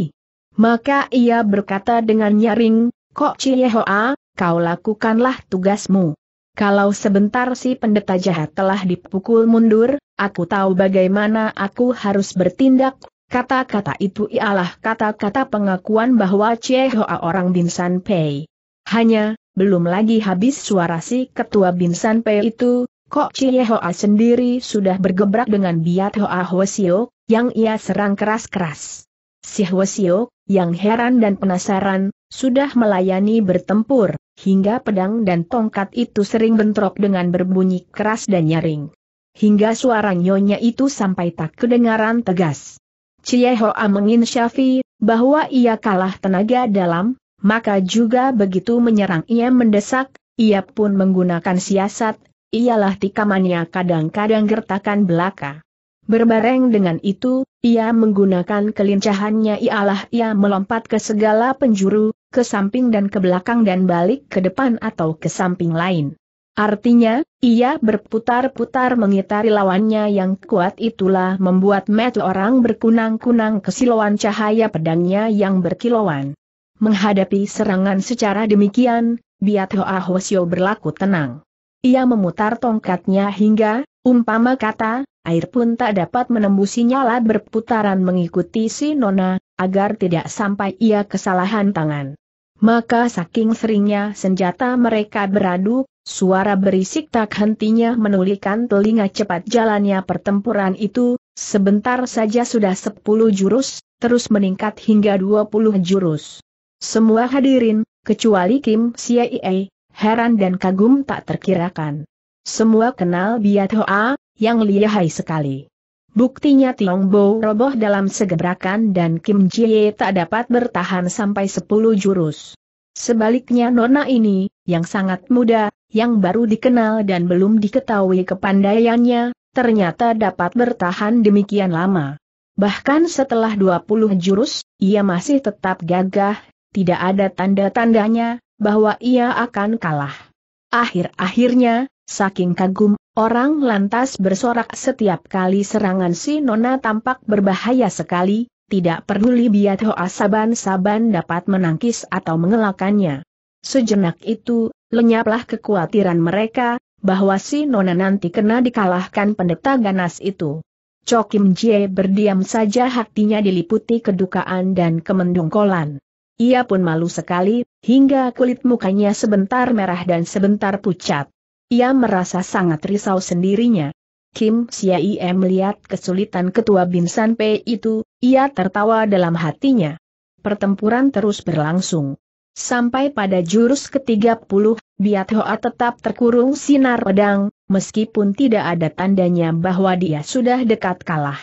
Maka ia berkata dengan nyaring, Kok Cie Hoa, kau lakukanlah tugasmu. Kalau sebentar si pendeta jahat telah dipukul mundur, aku tahu bagaimana aku harus bertindak. Kata-kata itu ialah kata-kata pengakuan bahwa Chie Hoa orang Binsan Pei. Hanya, belum lagi habis suara si ketua Binsan Pei itu, kok Chie Hoa sendiri sudah bergebrak dengan Biat Hoa Hwasio, yang ia serang keras-keras. Si Hwasio, yang heran dan penasaran, sudah melayani bertempur hingga pedang dan tongkat itu sering bentrok dengan berbunyi keras dan nyaring. Hingga suara nyonya itu sampai tak kedengaran tegas. Cie Hoa menginsyafi, bahwa ia kalah tenaga dalam, maka juga begitu menyerang ia mendesak, ia pun menggunakan siasat, ialah tikamannya kadang-kadang gertakan belaka. Berbareng dengan itu, ia menggunakan kelincahannya ialah ia melompat ke segala penjuru, ke samping dan ke belakang dan balik ke depan atau ke samping lain. Artinya, ia berputar-putar mengitari lawannya yang kuat itulah membuat metu orang berkunang-kunang kesiluan cahaya pedangnya yang berkilauan. Menghadapi serangan secara demikian, Biat Hoa berlaku tenang. Ia memutar tongkatnya hingga, umpama kata, air pun tak dapat menembusi nyala berputaran mengikuti si Nona, agar tidak sampai ia kesalahan tangan maka saking seringnya senjata mereka beradu, suara berisik tak hentinya menulikan telinga cepat jalannya pertempuran itu, sebentar saja sudah 10 jurus, terus meningkat hingga 20 jurus. Semua hadirin, kecuali Kim Siaie, heran dan kagum tak terkirakan. Semua kenal Biat Hoa, yang lihai sekali. Buktinya Tiong Bo roboh dalam segebrakan dan Kim Jie tak dapat bertahan sampai 10 jurus. Sebaliknya Nona ini, yang sangat muda, yang baru dikenal dan belum diketahui kepandaiannya, ternyata dapat bertahan demikian lama. Bahkan setelah 20 jurus, ia masih tetap gagah, tidak ada tanda-tandanya bahwa ia akan kalah. Akhir-akhirnya, saking kagum Orang lantas bersorak setiap kali serangan si Nona tampak berbahaya sekali, tidak peduli biat Hoa saban-saban dapat menangkis atau mengelakannya. Sejenak itu, lenyaplah kekhawatiran mereka, bahwa si Nona nanti kena dikalahkan pendeta ganas itu. Chokim Jie berdiam saja hatinya diliputi kedukaan dan kemendungkolan. Ia pun malu sekali, hingga kulit mukanya sebentar merah dan sebentar pucat. Ia merasa sangat risau sendirinya. Kim Siaie melihat kesulitan ketua Binsan P itu, ia tertawa dalam hatinya. Pertempuran terus berlangsung. Sampai pada jurus ke-30, Biat Hoa tetap terkurung sinar pedang, meskipun tidak ada tandanya bahwa dia sudah dekat kalah.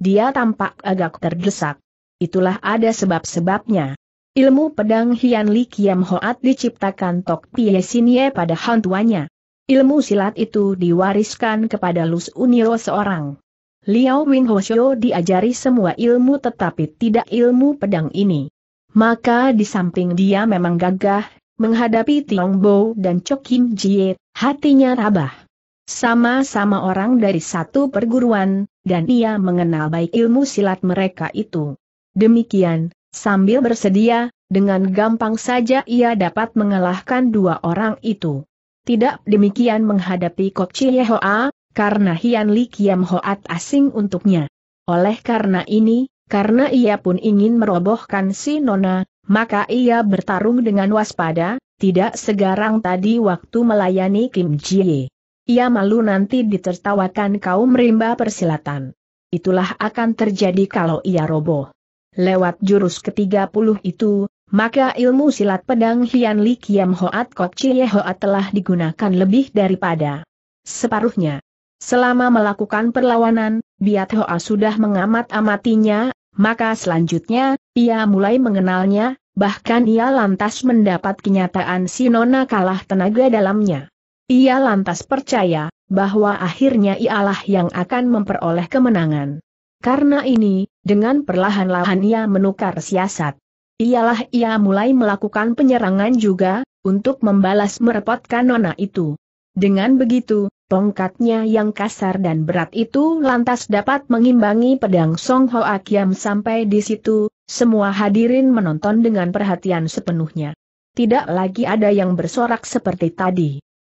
Dia tampak agak terdesak. Itulah ada sebab-sebabnya. Ilmu pedang Hian Li Kiam Hoat diciptakan Tok Pie Sinye pada hantuannya. Ilmu silat itu diwariskan kepada Lus Uniro seorang. Liao Wing Hoshio diajari semua ilmu tetapi tidak ilmu pedang ini. Maka di samping dia memang gagah, menghadapi Tiong Bo dan Chok Kim Jie, hatinya rabah. Sama-sama orang dari satu perguruan, dan ia mengenal baik ilmu silat mereka itu. Demikian, sambil bersedia, dengan gampang saja ia dapat mengalahkan dua orang itu. Tidak demikian menghadapi Chie Hoa, karena Hian Li Kiam Hoat asing untuknya. Oleh karena ini, karena ia pun ingin merobohkan si Nona, maka ia bertarung dengan waspada, tidak segarang tadi waktu melayani Kim Jie. Ia malu nanti ditertawakan kaum rimba persilatan. Itulah akan terjadi kalau ia roboh. Lewat jurus ke-30 itu, maka ilmu silat pedang Hian Li Kiam Hoat Kot Chie Hoat telah digunakan lebih daripada separuhnya. Selama melakukan perlawanan, Biat Hoa sudah mengamat-amatinya, maka selanjutnya, ia mulai mengenalnya, bahkan ia lantas mendapat kenyataan si Nona kalah tenaga dalamnya. Ia lantas percaya, bahwa akhirnya ialah yang akan memperoleh kemenangan. Karena ini, dengan perlahan-lahan ia menukar siasat ialah ia mulai melakukan penyerangan juga, untuk membalas merepotkan nona itu. Dengan begitu, tongkatnya yang kasar dan berat itu lantas dapat mengimbangi pedang Song Ho Akiam sampai di situ, semua hadirin menonton dengan perhatian sepenuhnya. Tidak lagi ada yang bersorak seperti tadi.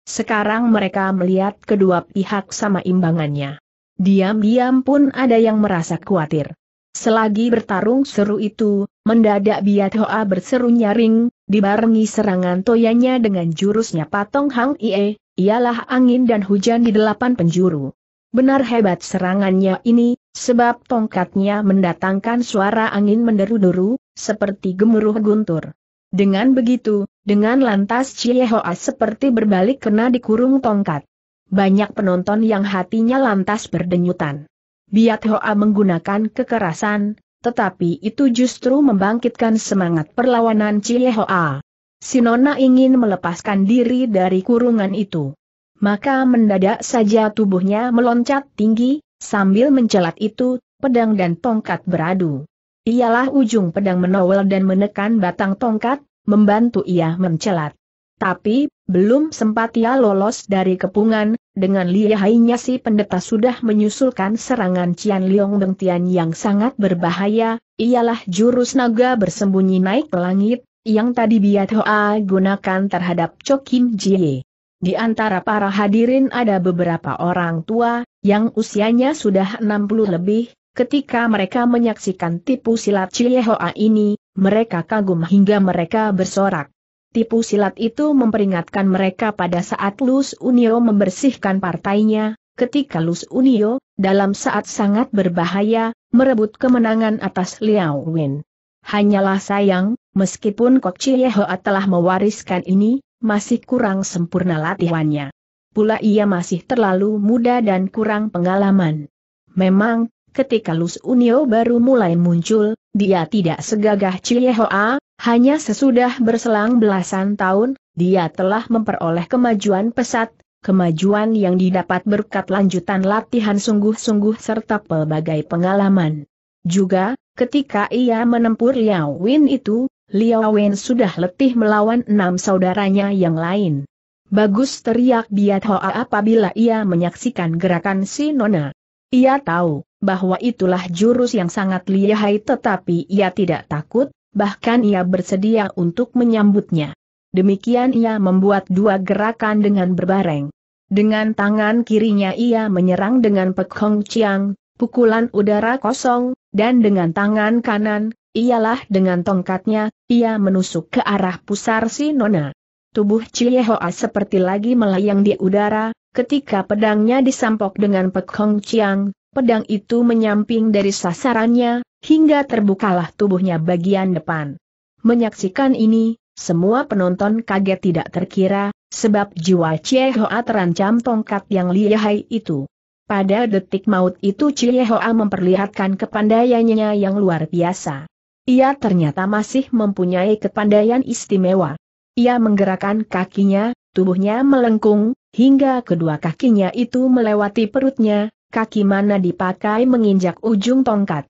Sekarang mereka melihat kedua pihak sama imbangannya. Diam-diam pun ada yang merasa khawatir. Selagi bertarung seru itu, mendadak Biat Hoa berseru nyaring, dibarengi serangan toyanya dengan jurusnya Patong Hang Ie, ialah angin dan hujan di delapan penjuru. Benar hebat serangannya ini, sebab tongkatnya mendatangkan suara angin menderu-deru, seperti gemuruh guntur. Dengan begitu, dengan lantas Cie Hoa seperti berbalik kena dikurung tongkat. Banyak penonton yang hatinya lantas berdenyutan. Biat Hoa menggunakan kekerasan, tetapi itu justru membangkitkan semangat perlawanan Cie Hoa. Sinona ingin melepaskan diri dari kurungan itu. Maka mendadak saja tubuhnya meloncat tinggi, sambil mencelat itu, pedang dan tongkat beradu. Ialah ujung pedang menowel dan menekan batang tongkat, membantu ia mencelat. Tapi, belum sempat ia lolos dari kepungan, dengan lihainya si pendeta sudah menyusulkan serangan Cian Liong Bengtian yang sangat berbahaya, ialah jurus naga bersembunyi naik ke langit, yang tadi Biat Hoa gunakan terhadap Cho Kim Jie. Di antara para hadirin ada beberapa orang tua, yang usianya sudah 60 lebih, ketika mereka menyaksikan tipu silat Cie Hoa ini, mereka kagum hingga mereka bersorak tipu silat itu memperingatkan mereka pada saat Lus Unio membersihkan partainya, ketika Lus Unio, dalam saat sangat berbahaya, merebut kemenangan atas Liao Wen. Hanyalah sayang, meskipun Kok Hoa telah mewariskan ini, masih kurang sempurna latihannya. Pula ia masih terlalu muda dan kurang pengalaman. Memang, ketika Lus Unio baru mulai muncul, dia tidak segagah Hoa, hanya sesudah berselang belasan tahun, dia telah memperoleh kemajuan pesat, kemajuan yang didapat berkat lanjutan latihan sungguh-sungguh serta pelbagai pengalaman. Juga, ketika ia menempuh Liao Win itu, Liao Win sudah letih melawan enam saudaranya yang lain. Bagus teriak dia Hoa apabila ia menyaksikan gerakan si Nona. Ia tahu, bahwa itulah jurus yang sangat lihai tetapi ia tidak takut, bahkan ia bersedia untuk menyambutnya. Demikian ia membuat dua gerakan dengan berbareng. Dengan tangan kirinya ia menyerang dengan pekong ciang, pukulan udara kosong, dan dengan tangan kanan, ialah dengan tongkatnya, ia menusuk ke arah pusar si Nona. Tubuh Hoa seperti lagi melayang di udara, ketika pedangnya disampok dengan pekong ciang. pedang itu menyamping dari sasarannya, hingga terbukalah tubuhnya bagian depan. Menyaksikan ini, semua penonton kaget tidak terkira, sebab jiwa Chie Hoa terancam tongkat yang lihai itu. Pada detik maut itu Chie Hoa memperlihatkan kepandaiannya yang luar biasa. Ia ternyata masih mempunyai kepandaian istimewa. Ia menggerakkan kakinya, tubuhnya melengkung, hingga kedua kakinya itu melewati perutnya, kaki mana dipakai menginjak ujung tongkat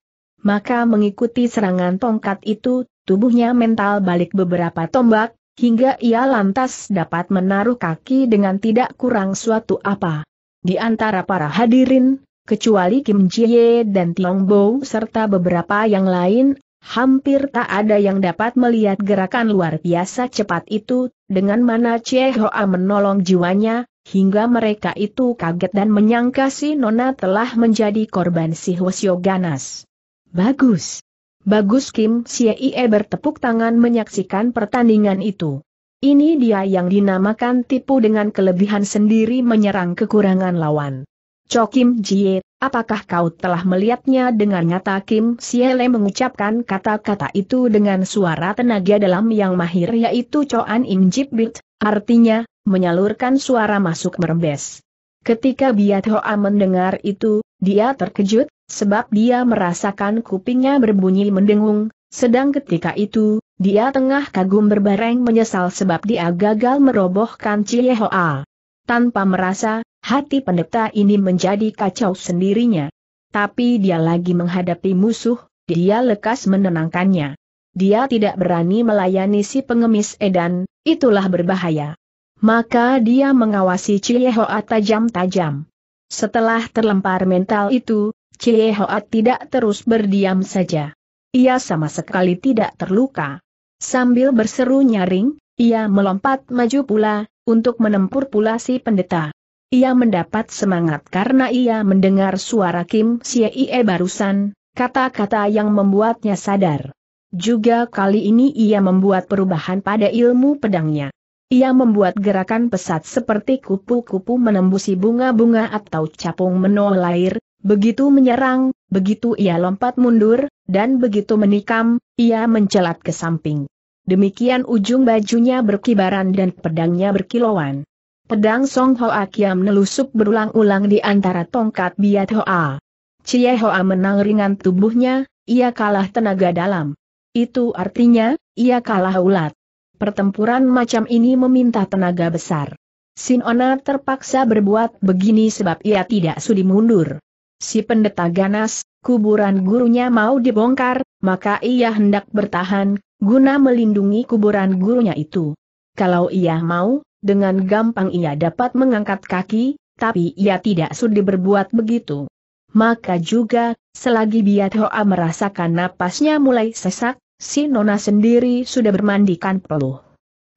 maka mengikuti serangan tongkat itu, tubuhnya mental balik beberapa tombak, hingga ia lantas dapat menaruh kaki dengan tidak kurang suatu apa. Di antara para hadirin, kecuali Kim Jie dan Tiong Bo serta beberapa yang lain, hampir tak ada yang dapat melihat gerakan luar biasa cepat itu, dengan mana Chie Hoa menolong jiwanya, hingga mereka itu kaget dan menyangka si Nona telah menjadi korban si Hwasyo Ganas. Bagus. Bagus Kim Sie bertepuk tangan menyaksikan pertandingan itu. Ini dia yang dinamakan tipu dengan kelebihan sendiri menyerang kekurangan lawan. Cho Kim Jie, apakah kau telah melihatnya dengan nyata Kim Siele mengucapkan kata-kata itu dengan suara tenaga dalam yang mahir yaitu Choan Im Jip Bit, artinya, menyalurkan suara masuk merembes. Ketika Biat Hoa mendengar itu, dia terkejut, sebab dia merasakan kupingnya berbunyi mendengung, sedang ketika itu, dia tengah kagum berbareng menyesal sebab dia gagal merobohkan Hoa. Tanpa merasa, hati pendeta ini menjadi kacau sendirinya. Tapi dia lagi menghadapi musuh, dia lekas menenangkannya. Dia tidak berani melayani si pengemis edan, itulah berbahaya. Maka dia mengawasi Hoa tajam-tajam. Setelah terlempar mental itu, Cie Hoat tidak terus berdiam saja. Ia sama sekali tidak terluka. Sambil berseru nyaring, ia melompat maju pula, untuk menempur pula si pendeta. Ia mendapat semangat karena ia mendengar suara Kim Siee barusan, kata-kata yang membuatnya sadar. Juga kali ini ia membuat perubahan pada ilmu pedangnya. Ia membuat gerakan pesat seperti kupu-kupu menembusi bunga-bunga atau capung menolair, Begitu menyerang, begitu ia lompat mundur, dan begitu menikam, ia mencelat ke samping. Demikian ujung bajunya berkibaran dan pedangnya berkilauan. Pedang Song Hoa Kiam nelusup berulang-ulang di antara tongkat Biat Hoa. Cie Hoa menang ringan tubuhnya, ia kalah tenaga dalam. Itu artinya, ia kalah ulat. Pertempuran macam ini meminta tenaga besar. Sinona terpaksa berbuat begini sebab ia tidak sudi mundur si pendeta ganas, kuburan gurunya mau dibongkar, maka ia hendak bertahan, guna melindungi kuburan gurunya itu. Kalau ia mau, dengan gampang ia dapat mengangkat kaki, tapi ia tidak sudi berbuat begitu. Maka juga, selagi Biat Hoa merasakan napasnya mulai sesak, si Nona sendiri sudah bermandikan peluh.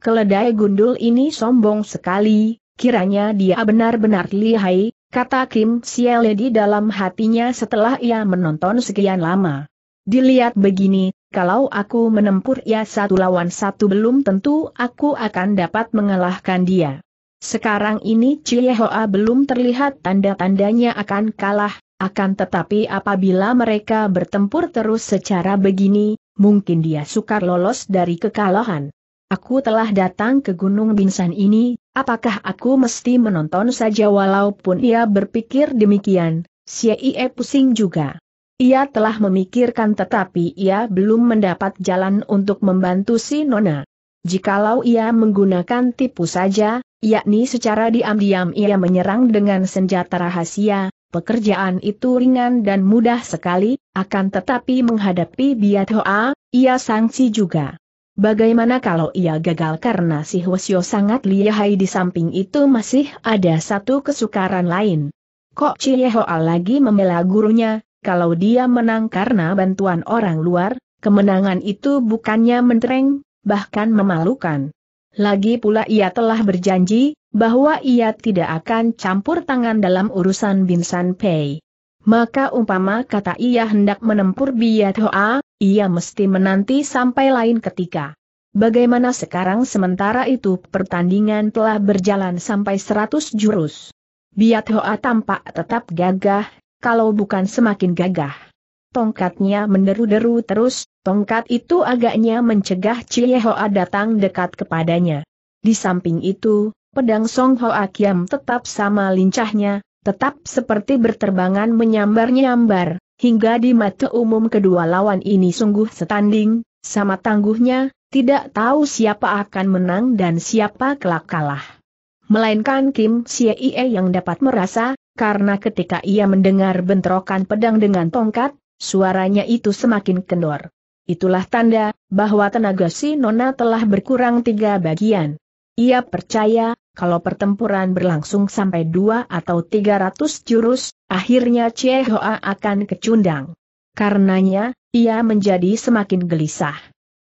Keledai gundul ini sombong sekali, kiranya dia benar-benar lihai, kata Kim Siele di dalam hatinya setelah ia menonton sekian lama. Dilihat begini, kalau aku menempur ia satu lawan satu belum tentu aku akan dapat mengalahkan dia. Sekarang ini Hoa belum terlihat tanda-tandanya akan kalah, akan tetapi apabila mereka bertempur terus secara begini, mungkin dia sukar lolos dari kekalahan. Aku telah datang ke Gunung Binsan ini, Apakah aku mesti menonton saja walaupun ia berpikir demikian, Ie pusing juga. Ia telah memikirkan tetapi ia belum mendapat jalan untuk membantu si Nona. Jikalau ia menggunakan tipu saja, yakni secara diam-diam ia menyerang dengan senjata rahasia, pekerjaan itu ringan dan mudah sekali, akan tetapi menghadapi Biat Hoa, ia sangsi juga. Bagaimana kalau ia gagal karena si Hwasyo sangat lihai di samping itu masih ada satu kesukaran lain. Kok Chiehoa lagi membela gurunya, kalau dia menang karena bantuan orang luar, kemenangan itu bukannya mentereng, bahkan memalukan. Lagi pula ia telah berjanji, bahwa ia tidak akan campur tangan dalam urusan Binsan Pei. Maka umpama kata ia hendak menempur Biat Hoa, ia mesti menanti sampai lain ketika. Bagaimana sekarang sementara itu pertandingan telah berjalan sampai seratus jurus. Biat Hoa tampak tetap gagah, kalau bukan semakin gagah. Tongkatnya menderu-deru terus, tongkat itu agaknya mencegah Cie Hoa datang dekat kepadanya. Di samping itu, pedang Song Hoa Kiam tetap sama lincahnya, tetap seperti berterbangan menyambar-nyambar, hingga di mata umum kedua lawan ini sungguh setanding, sama tangguhnya, tidak tahu siapa akan menang dan siapa kelak kalah. Melainkan Kim Siee yang dapat merasa, karena ketika ia mendengar bentrokan pedang dengan tongkat, suaranya itu semakin kendor. Itulah tanda bahwa tenaga si Nona telah berkurang tiga bagian. Ia percaya kalau pertempuran berlangsung sampai dua atau tiga ratus jurus, akhirnya Chie Hoa akan kecundang. Karenanya, ia menjadi semakin gelisah.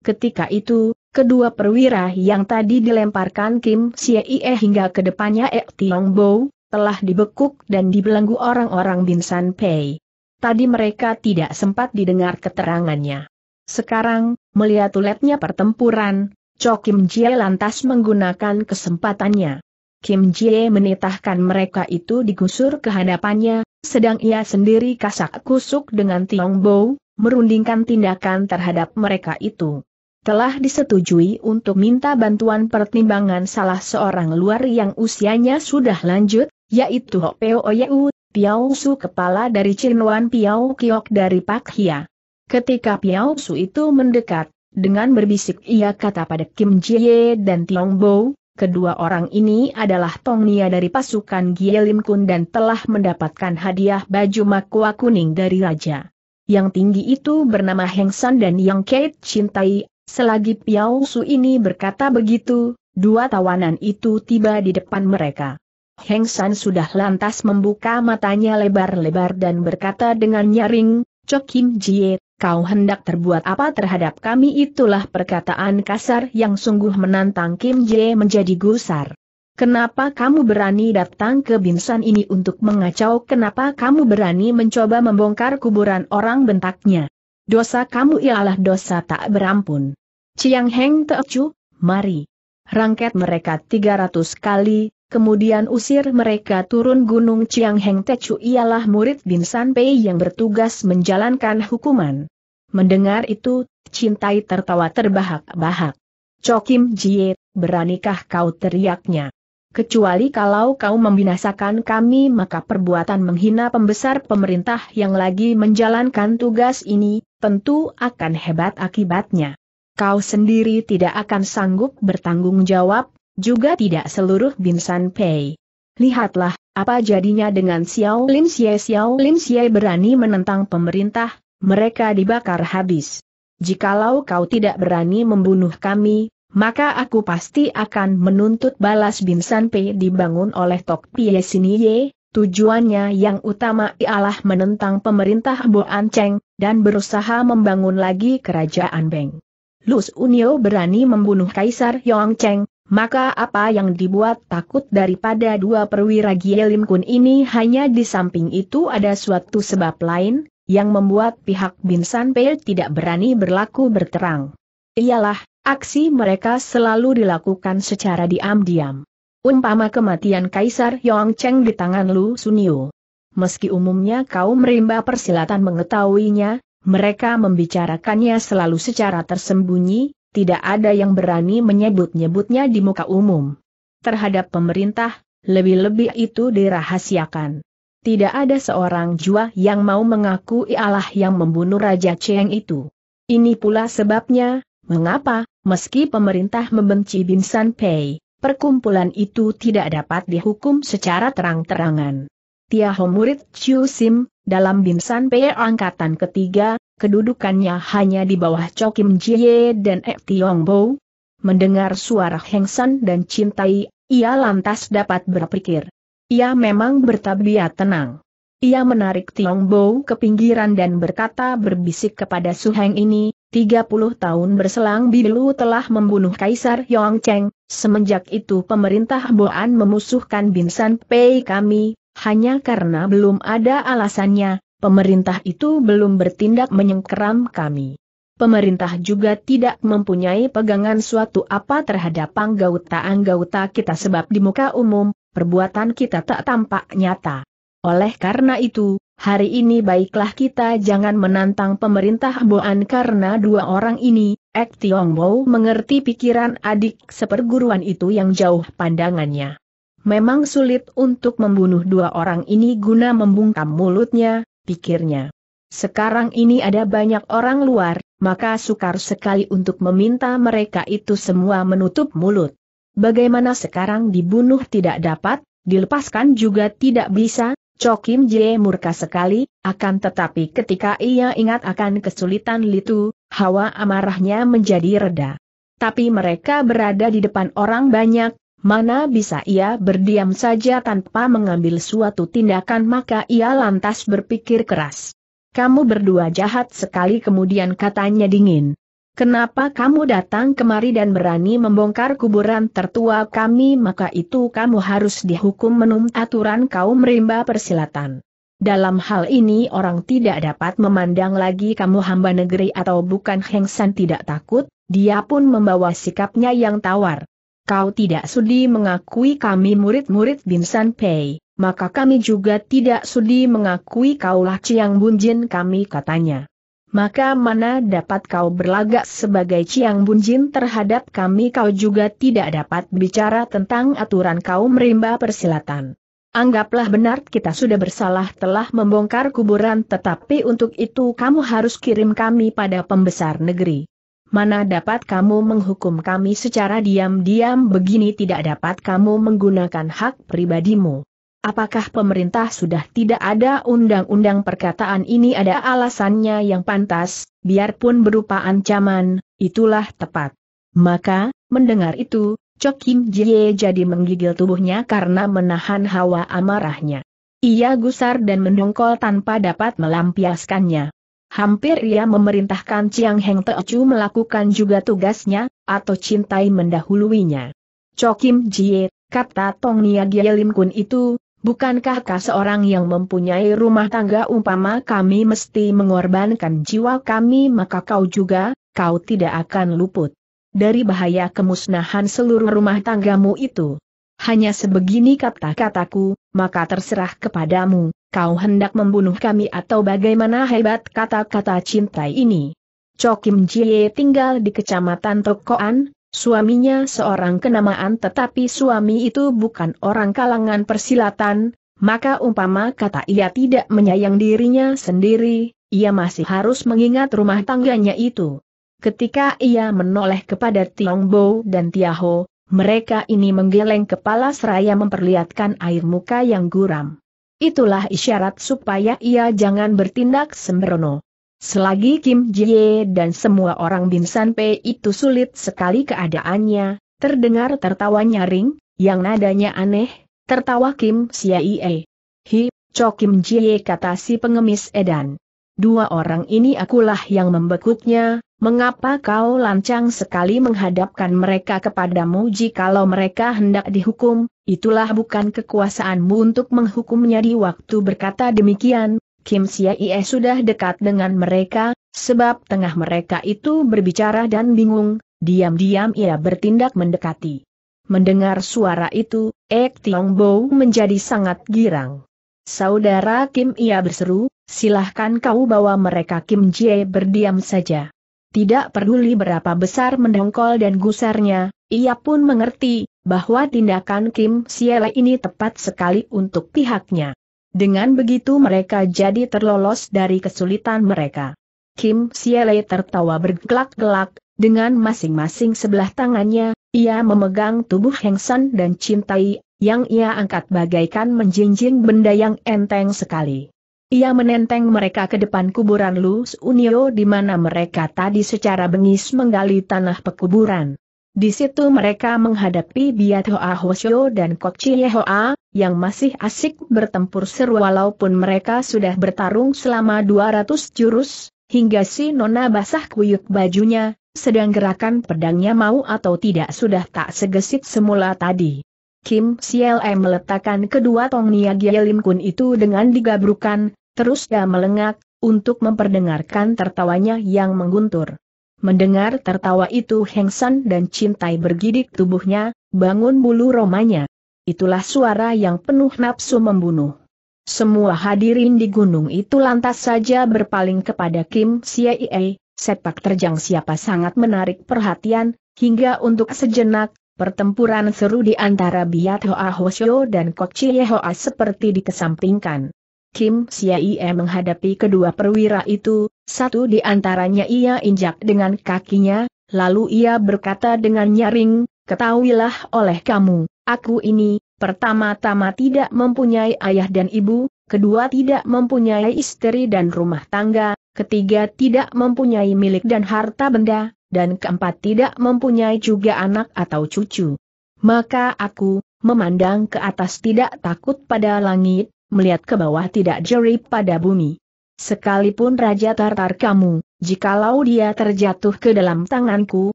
Ketika itu, kedua perwira yang tadi dilemparkan Kim Sie Ie hingga ke depannya Ek Tiong Bo, telah dibekuk dan dibelenggu orang-orang Binsan Pei. Tadi mereka tidak sempat didengar keterangannya. Sekarang, melihat uletnya pertempuran, Cho Kim Jie lantas menggunakan kesempatannya. Kim Jie menitahkan mereka itu digusur ke hadapannya, sedang ia sendiri kasak kusuk dengan Tiong Bo, merundingkan tindakan terhadap mereka itu. Telah disetujui untuk minta bantuan pertimbangan salah seorang luar yang usianya sudah lanjut, yaitu Ho Peo U, Piao Su kepala dari Chinwan Piao Kiok dari Pak Hia. Ketika Piao Su itu mendekat, dengan berbisik ia kata pada Kim Jie dan Tiong Bo, kedua orang ini adalah Tong Nia dari pasukan Lim Kun dan telah mendapatkan hadiah baju makua kuning dari raja. Yang tinggi itu bernama Heng San dan Yang Kate cintai, selagi Piao Su ini berkata begitu, dua tawanan itu tiba di depan mereka. Heng San sudah lantas membuka matanya lebar-lebar dan berkata dengan nyaring, Cho Kim Jie, kau hendak terbuat apa terhadap kami itulah perkataan kasar yang sungguh menantang Kim Jae menjadi gusar. Kenapa kamu berani datang ke Binsan ini untuk mengacau? Kenapa kamu berani mencoba membongkar kuburan orang bentaknya? Dosa kamu ialah dosa tak berampun. Chiang Heng Teocu, mari. Rangket mereka 300 kali, Kemudian usir mereka turun gunung Chiang Heng Techu ialah murid Bin San Pei yang bertugas menjalankan hukuman. Mendengar itu, cintai tertawa terbahak-bahak. Cokim Jie, beranikah kau teriaknya? Kecuali kalau kau membinasakan kami maka perbuatan menghina pembesar pemerintah yang lagi menjalankan tugas ini, tentu akan hebat akibatnya. Kau sendiri tidak akan sanggup bertanggung jawab juga tidak seluruh Binsan Pei. Lihatlah, apa jadinya dengan Xiao Lin Xie Xiao Lin Xie berani menentang pemerintah, mereka dibakar habis. Jikalau kau tidak berani membunuh kami, maka aku pasti akan menuntut balas Binsan Pei dibangun oleh Tok Pie Ye. tujuannya yang utama ialah menentang pemerintah Bo An Cheng, dan berusaha membangun lagi kerajaan Beng. Lus Unio berani membunuh Kaisar Yong Cheng, maka apa yang dibuat takut daripada dua perwira Gielim Kun ini hanya di samping itu ada suatu sebab lain, yang membuat pihak Binsan Pei tidak berani berlaku berterang. Ialah, aksi mereka selalu dilakukan secara diam-diam. Umpama kematian Kaisar Yong Cheng di tangan Lu Sunio. Meski umumnya kaum rimba persilatan mengetahuinya, mereka membicarakannya selalu secara tersembunyi, tidak ada yang berani menyebut-nyebutnya di muka umum. Terhadap pemerintah, lebih-lebih itu dirahasiakan. Tidak ada seorang jua yang mau mengaku ialah yang membunuh Raja Cheng itu. Ini pula sebabnya, mengapa, meski pemerintah membenci Bin San Pei, perkumpulan itu tidak dapat dihukum secara terang-terangan. Tiaho murid Chiu Sim, dalam Bin San Pei angkatan ketiga, kedudukannya hanya di bawah Chokim Jie dan Ek Tiong Bo. Mendengar suara Heng San dan cintai, ia lantas dapat berpikir. Ia memang bertabiat tenang. Ia menarik Tiong Bo ke pinggiran dan berkata berbisik kepada Su Heng ini, 30 tahun berselang Bilu telah membunuh Kaisar Yong Cheng. semenjak itu pemerintah Boan memusuhkan Binsan Pei kami, hanya karena belum ada alasannya, pemerintah itu belum bertindak menyengkeram kami. Pemerintah juga tidak mempunyai pegangan suatu apa terhadap anggota-anggota kita sebab di muka umum, perbuatan kita tak tampak nyata. Oleh karena itu, hari ini baiklah kita jangan menantang pemerintah Boan karena dua orang ini, Ek Tiong Bo mengerti pikiran adik seperguruan itu yang jauh pandangannya. Memang sulit untuk membunuh dua orang ini guna membungkam mulutnya, pikirnya. Sekarang ini ada banyak orang luar, maka sukar sekali untuk meminta mereka itu semua menutup mulut. Bagaimana sekarang dibunuh tidak dapat, dilepaskan juga tidak bisa, Cokim Jie murka sekali, akan tetapi ketika ia ingat akan kesulitan Litu, hawa amarahnya menjadi reda. Tapi mereka berada di depan orang banyak, Mana bisa ia berdiam saja tanpa mengambil suatu tindakan maka ia lantas berpikir keras. Kamu berdua jahat sekali kemudian katanya dingin. Kenapa kamu datang kemari dan berani membongkar kuburan tertua kami maka itu kamu harus dihukum menum aturan kaum rimba persilatan. Dalam hal ini orang tidak dapat memandang lagi kamu hamba negeri atau bukan Hengsan tidak takut, dia pun membawa sikapnya yang tawar kau tidak sudi mengakui kami murid-murid Binsan Pei, maka kami juga tidak sudi mengakui kaulah Ciang Bunjin kami katanya. Maka mana dapat kau berlagak sebagai Ciang Bunjin terhadap kami kau juga tidak dapat bicara tentang aturan kaum Rimba persilatan. Anggaplah benar kita sudah bersalah telah membongkar kuburan tetapi untuk itu kamu harus kirim kami pada pembesar negeri. Mana dapat kamu menghukum kami secara diam-diam begini tidak dapat kamu menggunakan hak pribadimu. Apakah pemerintah sudah tidak ada undang-undang perkataan ini ada alasannya yang pantas, biarpun berupa ancaman, itulah tepat. Maka, mendengar itu, Cok Kim Jie jadi menggigil tubuhnya karena menahan hawa amarahnya. Ia gusar dan mendongkol tanpa dapat melampiaskannya. Hampir ia memerintahkan Chiang Heng Teocu melakukan juga tugasnya, atau cintai mendahuluinya. Chokim Jie, kata Tong Nia Lim Kun itu, bukankah kah seorang yang mempunyai rumah tangga umpama kami mesti mengorbankan jiwa kami maka kau juga, kau tidak akan luput dari bahaya kemusnahan seluruh rumah tanggamu itu. Hanya sebegini kata-kataku, maka terserah kepadamu, Kau hendak membunuh kami atau bagaimana hebat kata-kata cinta ini? Chokim Jie tinggal di kecamatan Tokoan, suaminya seorang kenamaan tetapi suami itu bukan orang kalangan persilatan, maka umpama kata ia tidak menyayang dirinya sendiri, ia masih harus mengingat rumah tangganya itu. Ketika ia menoleh kepada Bo dan Tiaho, mereka ini menggeleng kepala seraya memperlihatkan air muka yang guram. Itulah isyarat supaya ia jangan bertindak sembrono. Selagi Kim Jie dan semua orang Binsan Pei itu sulit sekali keadaannya, terdengar tertawa nyaring, yang nadanya aneh, tertawa Kim Siaie. Hi, Cho Kim Jie kata si pengemis edan. Dua orang ini akulah yang membekuknya, mengapa kau lancang sekali menghadapkan mereka kepadamu jikalau mereka hendak dihukum, itulah bukan kekuasaanmu untuk menghukumnya di waktu berkata demikian, Kim Siaie sudah dekat dengan mereka, sebab tengah mereka itu berbicara dan bingung, diam-diam ia bertindak mendekati. Mendengar suara itu, Ek Tiong Bo menjadi sangat girang. Saudara Kim ia berseru, silahkan kau bawa mereka Kim Jie berdiam saja. Tidak peduli berapa besar mendongkol dan gusarnya, ia pun mengerti, bahwa tindakan Kim Siele ini tepat sekali untuk pihaknya. Dengan begitu mereka jadi terlolos dari kesulitan mereka. Kim Siele tertawa bergelak-gelak, dengan masing-masing sebelah tangannya, ia memegang tubuh Heng San dan cintai, yang ia angkat bagaikan menjinjing benda yang enteng sekali. Ia menenteng mereka ke depan kuburan Luz Unio di mana mereka tadi secara bengis menggali tanah pekuburan. Di situ mereka menghadapi Biat Hoa Hoshio dan Chie Hoa yang masih asik bertempur seru walaupun mereka sudah bertarung selama 200 jurus, hingga si nona basah kuyuk bajunya, sedang gerakan pedangnya mau atau tidak sudah tak segesit semula tadi. Kim CLM meletakkan kedua tong niagia Lim Kun itu dengan digabrukan, terus dia melengak, untuk memperdengarkan tertawanya yang mengguntur. Mendengar tertawa itu Heng San dan Cintai bergidik tubuhnya, bangun bulu romanya. Itulah suara yang penuh nafsu membunuh. Semua hadirin di gunung itu lantas saja berpaling kepada Kim Ie, sepak terjang siapa sangat menarik perhatian, hingga untuk sejenak, pertempuran seru di antara Biat Hoa Hoshio dan Chie Hoa seperti dikesampingkan. Kim Ie menghadapi kedua perwira itu, satu di antaranya ia injak dengan kakinya, lalu ia berkata dengan nyaring, Ketahuilah oleh kamu, aku ini, pertama-tama tidak mempunyai ayah dan ibu, kedua tidak mempunyai istri dan rumah tangga, ketiga tidak mempunyai milik dan harta benda, dan keempat tidak mempunyai juga anak atau cucu. Maka aku, memandang ke atas tidak takut pada langit, melihat ke bawah tidak jerip pada bumi. Sekalipun Raja Tartar kamu, jikalau dia terjatuh ke dalam tanganku,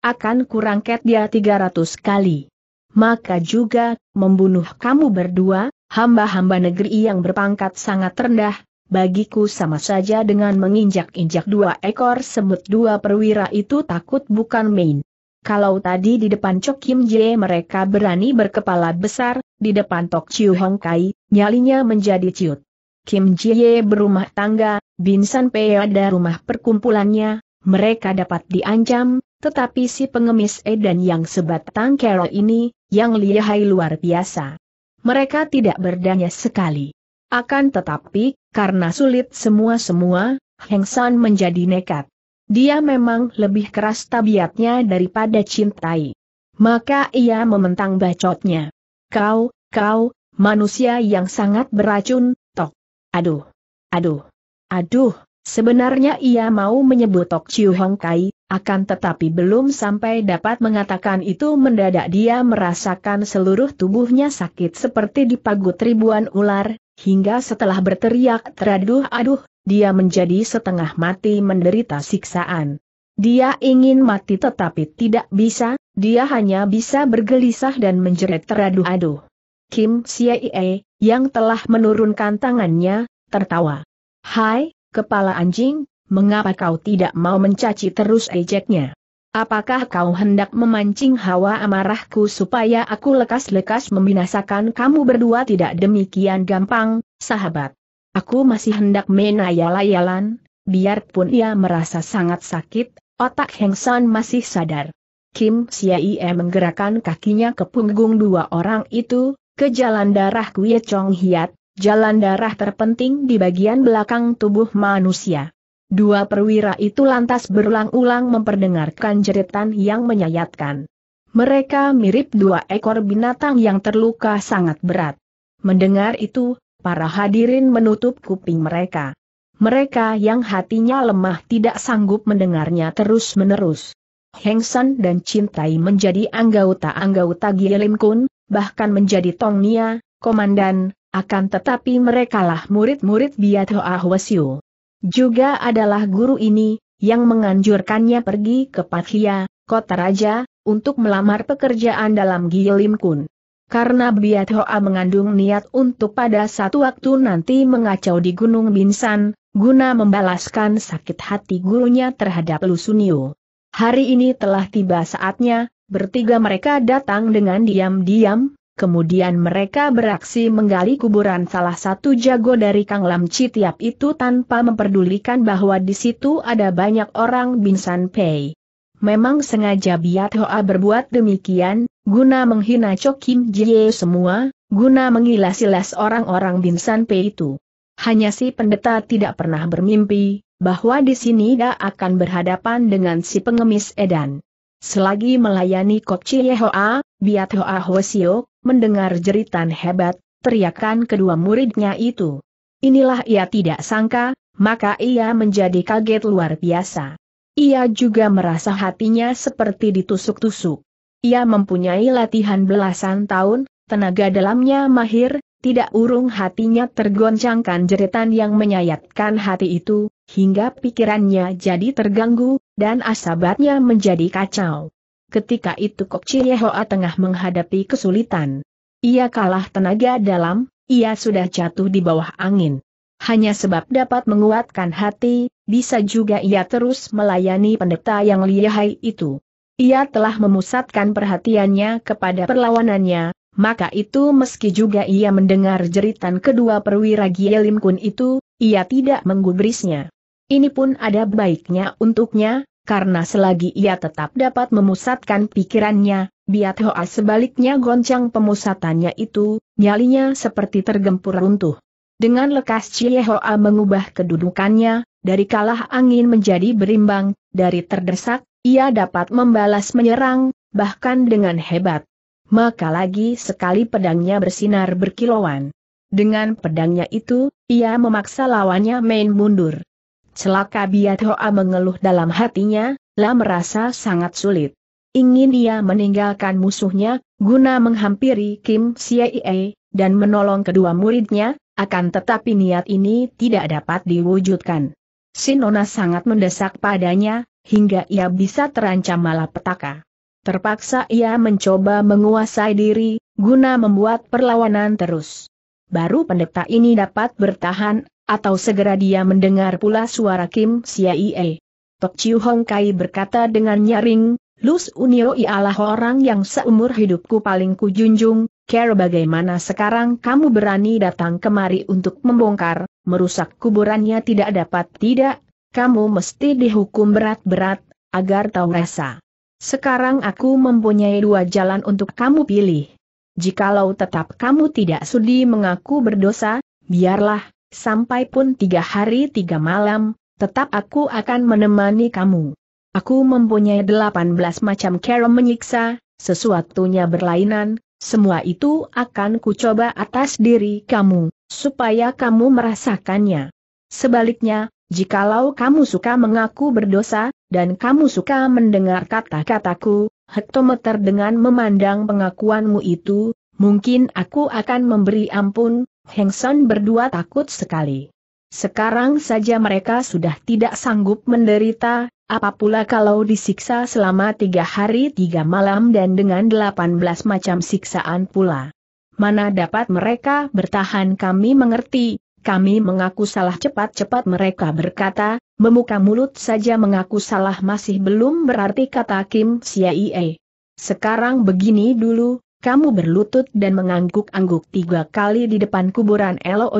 akan kurangket dia 300 kali. Maka juga, membunuh kamu berdua, hamba-hamba negeri yang berpangkat sangat rendah, bagiku sama saja dengan menginjak-injak dua ekor semut dua perwira itu takut bukan main. Kalau tadi di depan Cok Kim Jie mereka berani berkepala besar, di depan Tok Chiu Hong Kai, nyalinya menjadi ciut. Kim Jie berumah tangga, Bin San Pei ada rumah perkumpulannya, mereka dapat diancam, tetapi si pengemis Edan yang sebatang kero ini, yang lihai luar biasa. Mereka tidak berdaya sekali. Akan tetapi, karena sulit semua-semua, Heng San menjadi nekat. Dia memang lebih keras tabiatnya daripada cintai. Maka ia mementang bacotnya. Kau, kau, manusia yang sangat beracun, Aduh! Aduh! Aduh! Sebenarnya ia mau menyebut Tok Chiu Hong Kai, akan tetapi belum sampai dapat mengatakan itu mendadak dia merasakan seluruh tubuhnya sakit seperti dipagut ribuan ular, hingga setelah berteriak teraduh-aduh, dia menjadi setengah mati menderita siksaan. Dia ingin mati tetapi tidak bisa, dia hanya bisa bergelisah dan menjerit teraduh-aduh. Kim Siaie, yang telah menurunkan tangannya, tertawa. Hai, kepala anjing, mengapa kau tidak mau mencaci terus ejeknya? Apakah kau hendak memancing hawa amarahku supaya aku lekas-lekas membinasakan kamu berdua tidak demikian gampang, sahabat? Aku masih hendak menayal-ayalan, biarpun ia merasa sangat sakit, otak Heng San masih sadar. Kim Siaie menggerakkan kakinya ke punggung dua orang itu, ke jalan darah Kue Chong Hiat, jalan darah terpenting di bagian belakang tubuh manusia. Dua perwira itu lantas berulang-ulang memperdengarkan jeritan yang menyayatkan. Mereka mirip dua ekor binatang yang terluka sangat berat. Mendengar itu, para hadirin menutup kuping mereka. Mereka yang hatinya lemah tidak sanggup mendengarnya terus-menerus. Hengsan dan Cintai menjadi anggota-anggota Gielim Kun, bahkan menjadi Tong Nia, komandan, akan tetapi merekalah murid-murid Biat Hoa Hwasyu. Juga adalah guru ini, yang menganjurkannya pergi ke Pathia, kota raja, untuk melamar pekerjaan dalam Gilim Kun. Karena Biat Hoa mengandung niat untuk pada satu waktu nanti mengacau di Gunung Binsan, guna membalaskan sakit hati gurunya terhadap Lusunio. Hari ini telah tiba saatnya, Bertiga mereka datang dengan diam-diam, kemudian mereka beraksi menggali kuburan salah satu jago dari Kang Lam Citiap itu tanpa memperdulikan bahwa di situ ada banyak orang Binsan Pei. Memang sengaja Biat Hoa berbuat demikian, guna menghina Cho Kim Jie semua, guna mengilas-ilas orang-orang Binsan Pei itu. Hanya si pendeta tidak pernah bermimpi, bahwa di sini dia akan berhadapan dengan si pengemis Edan. Selagi melayani Kopci Hoa, Biat Hoa Hosio, mendengar jeritan hebat, teriakan kedua muridnya itu. Inilah ia tidak sangka, maka ia menjadi kaget luar biasa. Ia juga merasa hatinya seperti ditusuk-tusuk. Ia mempunyai latihan belasan tahun, tenaga dalamnya mahir, tidak urung hatinya tergoncangkan jeritan yang menyayatkan hati itu, hingga pikirannya jadi terganggu, dan asabatnya menjadi kacau. Ketika itu Kok Hoa tengah menghadapi kesulitan. Ia kalah tenaga dalam, ia sudah jatuh di bawah angin. Hanya sebab dapat menguatkan hati, bisa juga ia terus melayani pendeta yang lihai itu. Ia telah memusatkan perhatiannya kepada perlawanannya, maka itu meski juga ia mendengar jeritan kedua perwira Gielim Kun itu, ia tidak menggubrisnya. Ini pun ada baiknya untuknya, karena selagi ia tetap dapat memusatkan pikirannya, Biat Hoa sebaliknya goncang pemusatannya itu, nyalinya seperti tergempur runtuh. Dengan lekas Cie Hoa mengubah kedudukannya, dari kalah angin menjadi berimbang, dari terdesak, ia dapat membalas menyerang, bahkan dengan hebat. Maka lagi sekali pedangnya bersinar berkilauan. Dengan pedangnya itu, ia memaksa lawannya main mundur. Celaka Biat Hoa mengeluh dalam hatinya, La merasa sangat sulit. Ingin dia meninggalkan musuhnya, guna menghampiri Kim Siaie, dan menolong kedua muridnya, akan tetapi niat ini tidak dapat diwujudkan. Sinona sangat mendesak padanya, hingga ia bisa terancam malapetaka. Terpaksa ia mencoba menguasai diri, guna membuat perlawanan terus baru pendeta ini dapat bertahan, atau segera dia mendengar pula suara Kim Siaie. Tok Chiu Hong Kai berkata dengan nyaring, Lus Unio ialah orang yang seumur hidupku paling kujunjung, care bagaimana sekarang kamu berani datang kemari untuk membongkar, merusak kuburannya tidak dapat tidak, kamu mesti dihukum berat-berat, agar tahu rasa. Sekarang aku mempunyai dua jalan untuk kamu pilih jikalau tetap kamu tidak sudi mengaku berdosa, biarlah, sampai pun tiga hari tiga malam, tetap aku akan menemani kamu. Aku mempunyai delapan belas macam cara menyiksa, sesuatunya berlainan, semua itu akan kucoba atas diri kamu, supaya kamu merasakannya. Sebaliknya, jikalau kamu suka mengaku berdosa, dan kamu suka mendengar kata-kataku, hektometer dengan memandang pengakuanmu itu, mungkin aku akan memberi ampun, Heng berdua takut sekali. Sekarang saja mereka sudah tidak sanggup menderita, apa pula kalau disiksa selama tiga hari tiga malam dan dengan delapan belas macam siksaan pula. Mana dapat mereka bertahan kami mengerti, kami mengaku salah cepat-cepat mereka berkata, memuka mulut saja mengaku salah masih belum berarti kata Kim Siaie. Sekarang begini dulu, kamu berlutut dan mengangguk-angguk tiga kali di depan kuburan Elo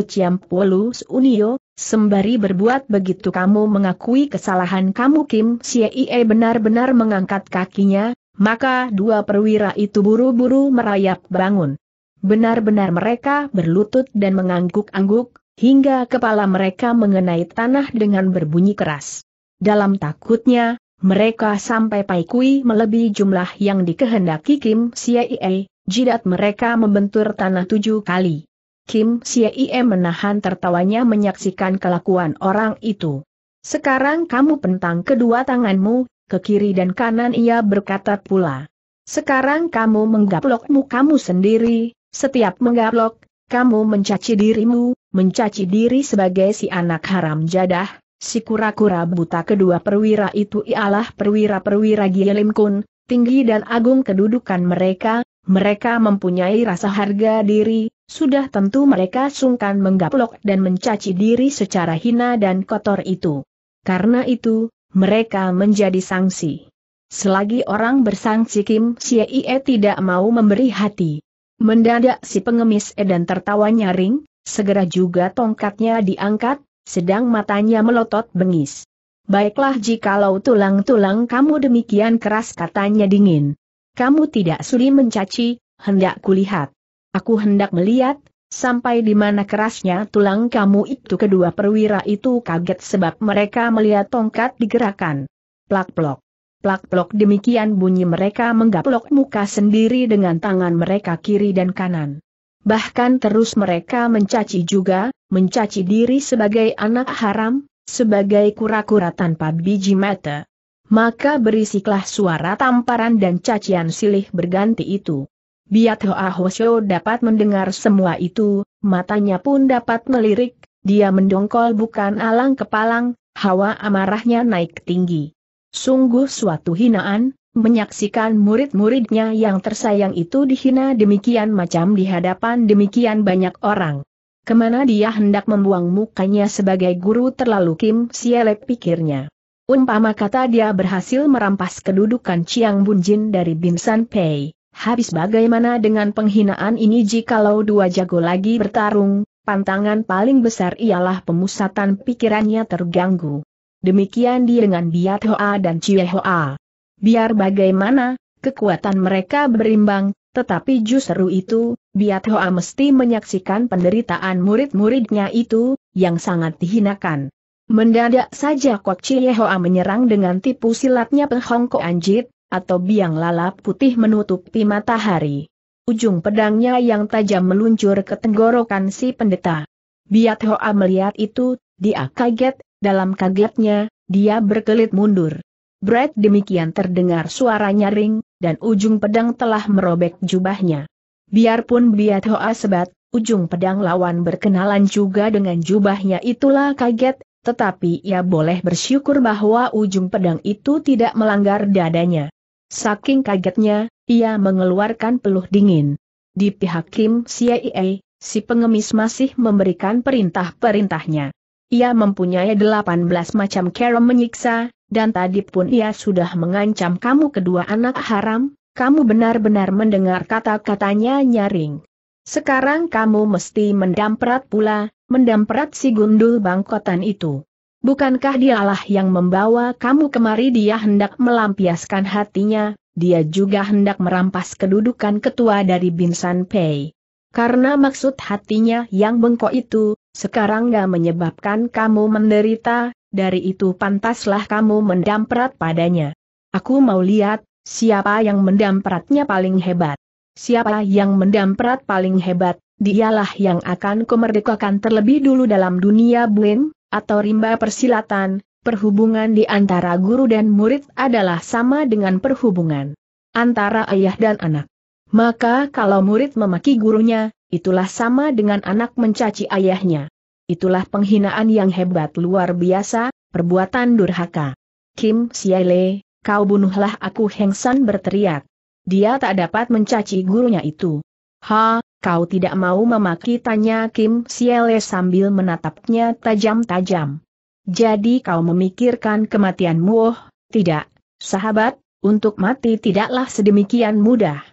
Polus Unio, sembari berbuat begitu kamu mengakui kesalahan kamu Kim Siaie benar-benar mengangkat kakinya, maka dua perwira itu buru-buru merayap bangun. Benar-benar mereka berlutut dan mengangguk-angguk, hingga kepala mereka mengenai tanah dengan berbunyi keras. Dalam takutnya, mereka sampai Paikui melebihi jumlah yang dikehendaki Kim Siaie, jidat mereka membentur tanah tujuh kali. Kim Siaie menahan tertawanya menyaksikan kelakuan orang itu. Sekarang kamu pentang kedua tanganmu, ke kiri dan kanan ia berkata pula. Sekarang kamu menggaplokmu kamu sendiri, setiap menggaplok, kamu mencaci dirimu, mencaci diri sebagai si anak haram jadah, si kura-kura buta kedua perwira itu ialah perwira-perwira Gielim Kun, tinggi dan agung kedudukan mereka, mereka mempunyai rasa harga diri, sudah tentu mereka sungkan menggaplok dan mencaci diri secara hina dan kotor itu. Karena itu, mereka menjadi sanksi. Selagi orang bersangsi Kim Sie tidak mau memberi hati Mendadak si pengemis edan tertawa nyaring, segera juga tongkatnya diangkat, sedang matanya melotot bengis. Baiklah jikalau tulang-tulang kamu demikian keras katanya dingin. Kamu tidak sudi mencaci, hendak kulihat. Aku hendak melihat, sampai di mana kerasnya tulang kamu itu kedua perwira itu kaget sebab mereka melihat tongkat digerakkan. Plak-plok. Plak-plok demikian bunyi mereka menggaplok muka sendiri dengan tangan mereka kiri dan kanan. Bahkan terus mereka mencaci juga, mencaci diri sebagai anak haram, sebagai kura-kura tanpa biji mata. Maka berisiklah suara tamparan dan cacian silih berganti itu. Biat Hoa Hosyo dapat mendengar semua itu, matanya pun dapat melirik, dia mendongkol bukan alang kepalang, hawa amarahnya naik tinggi. Sungguh suatu hinaan, menyaksikan murid-muridnya yang tersayang itu dihina demikian macam di hadapan demikian banyak orang. Kemana dia hendak membuang mukanya sebagai guru terlalu Kim Sielek pikirnya. Umpama kata dia berhasil merampas kedudukan Chiang Bunjin dari Binsan Pei. Habis bagaimana dengan penghinaan ini jikalau dua jago lagi bertarung, pantangan paling besar ialah pemusatan pikirannya terganggu. Demikian dia dengan Biat Hoa dan Cie Hoa. Biar bagaimana, kekuatan mereka berimbang, tetapi justru itu, Biat Hoa mesti menyaksikan penderitaan murid-muridnya itu, yang sangat dihinakan. Mendadak saja Kok Cie Hoa menyerang dengan tipu silatnya penghongko anjit, atau biang lalap putih menutupi matahari. Ujung pedangnya yang tajam meluncur ke tenggorokan si pendeta. Biat Hoa melihat itu, dia kaget, dalam kagetnya, dia berkelit mundur. Brad demikian terdengar suara nyaring, dan ujung pedang telah merobek jubahnya. Biarpun Biat Hoa sebat, ujung pedang lawan berkenalan juga dengan jubahnya itulah kaget, tetapi ia boleh bersyukur bahwa ujung pedang itu tidak melanggar dadanya. Saking kagetnya, ia mengeluarkan peluh dingin. Di pihak Kim CIA, si pengemis masih memberikan perintah-perintahnya. Ia mempunyai 18 macam kerem menyiksa, dan tadi pun ia sudah mengancam kamu kedua anak haram, kamu benar-benar mendengar kata-katanya nyaring. Sekarang kamu mesti mendamprat pula, mendamprat si gundul bangkotan itu. Bukankah dialah yang membawa kamu kemari dia hendak melampiaskan hatinya, dia juga hendak merampas kedudukan ketua dari Binsan Pei. Karena maksud hatinya yang bengkok itu, sekarang gak menyebabkan kamu menderita, dari itu pantaslah kamu mendamprat padanya. Aku mau lihat, siapa yang mendampratnya paling hebat. Siapa yang mendamprat paling hebat, dialah yang akan kumerdekakan terlebih dulu dalam dunia buing, atau rimba persilatan, perhubungan di antara guru dan murid adalah sama dengan perhubungan antara ayah dan anak. Maka kalau murid memaki gurunya, itulah sama dengan anak mencaci ayahnya. Itulah penghinaan yang hebat luar biasa, perbuatan durhaka. Kim Siale, kau bunuhlah aku Heng San berteriak. Dia tak dapat mencaci gurunya itu. Ha, kau tidak mau memaki tanya Kim Siale sambil menatapnya tajam-tajam. Jadi kau memikirkan kematianmu oh, tidak, sahabat, untuk mati tidaklah sedemikian mudah.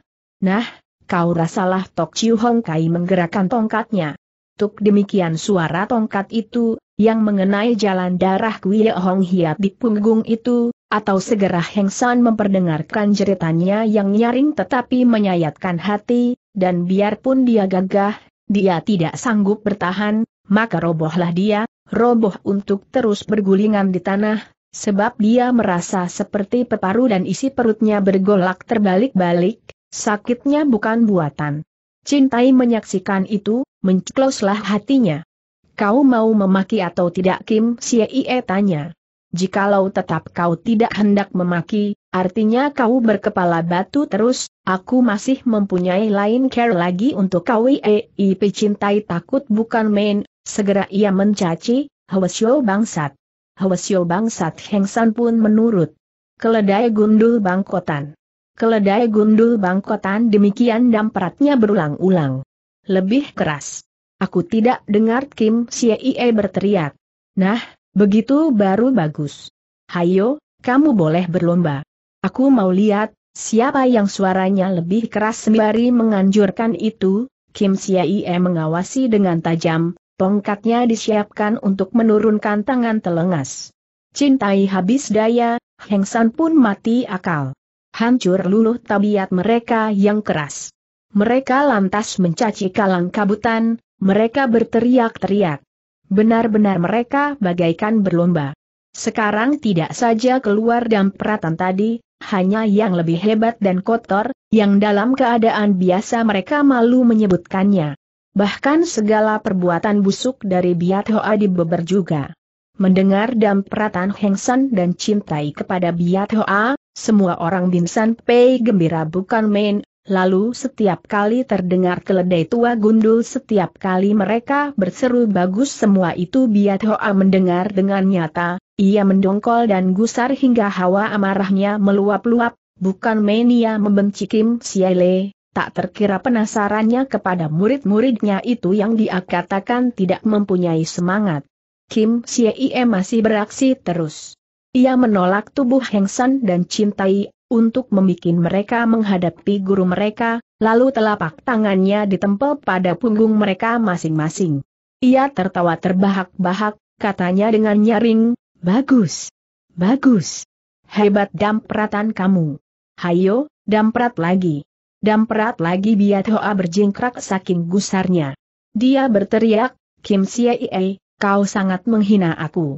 Nah, kau rasalah Tok Chiu Hong Kai menggerakkan tongkatnya. Tuk demikian suara tongkat itu, yang mengenai jalan darah Kuye Hong Hiat di punggung itu, atau segera Heng San memperdengarkan jeritannya yang nyaring tetapi menyayatkan hati, dan biarpun dia gagah, dia tidak sanggup bertahan, maka robohlah dia, roboh untuk terus bergulingan di tanah, sebab dia merasa seperti peparu dan isi perutnya bergolak terbalik-balik, Sakitnya bukan buatan. Cintai menyaksikan itu, mencekloslah hatinya. Kau mau memaki atau tidak Kim Siye tanya. Jikalau tetap kau tidak hendak memaki, artinya kau berkepala batu terus, aku masih mempunyai lain care lagi untuk kau Wei cintai takut bukan main, segera ia mencaci, Hwasyo bangsat. Hwasyo bangsat Hengsan pun menurut. Keledai gundul bangkotan. Keledai gundul bangkotan demikian dampratnya berulang-ulang. Lebih keras. Aku tidak dengar Kim Siei berteriak. Nah, begitu baru bagus. Hayo, kamu boleh berlomba. Aku mau lihat, siapa yang suaranya lebih keras sembari menganjurkan itu, Kim Siei mengawasi dengan tajam, tongkatnya disiapkan untuk menurunkan tangan telengas. Cintai habis daya, Heng San pun mati akal hancur luluh tabiat mereka yang keras. Mereka lantas mencaci kalang kabutan, mereka berteriak-teriak. Benar-benar mereka bagaikan berlomba. Sekarang tidak saja keluar dampratan tadi, hanya yang lebih hebat dan kotor, yang dalam keadaan biasa mereka malu menyebutkannya. Bahkan segala perbuatan busuk dari Biat Hoa beber juga. Mendengar dampratan Heng San dan cintai kepada Biat Hoa, semua orang Binsan Pei gembira bukan main, lalu setiap kali terdengar keledai tua gundul setiap kali mereka berseru bagus semua itu Biat Hoa mendengar dengan nyata, ia mendongkol dan gusar hingga hawa amarahnya meluap-luap, bukan main ia membenci Kim Siale, tak terkira penasarannya kepada murid-muridnya itu yang dia katakan tidak mempunyai semangat. Kim Siee masih beraksi terus. Ia menolak tubuh Heng San dan cintai, untuk membuat mereka menghadapi guru mereka, lalu telapak tangannya ditempel pada punggung mereka masing-masing. Ia tertawa terbahak-bahak, katanya dengan nyaring, Bagus! Bagus! Hebat dampratan kamu! Hayo, damprat lagi! Damprat lagi biat Hoa berjingkrak saking gusarnya. Dia berteriak, Kim Siai, kau sangat menghina aku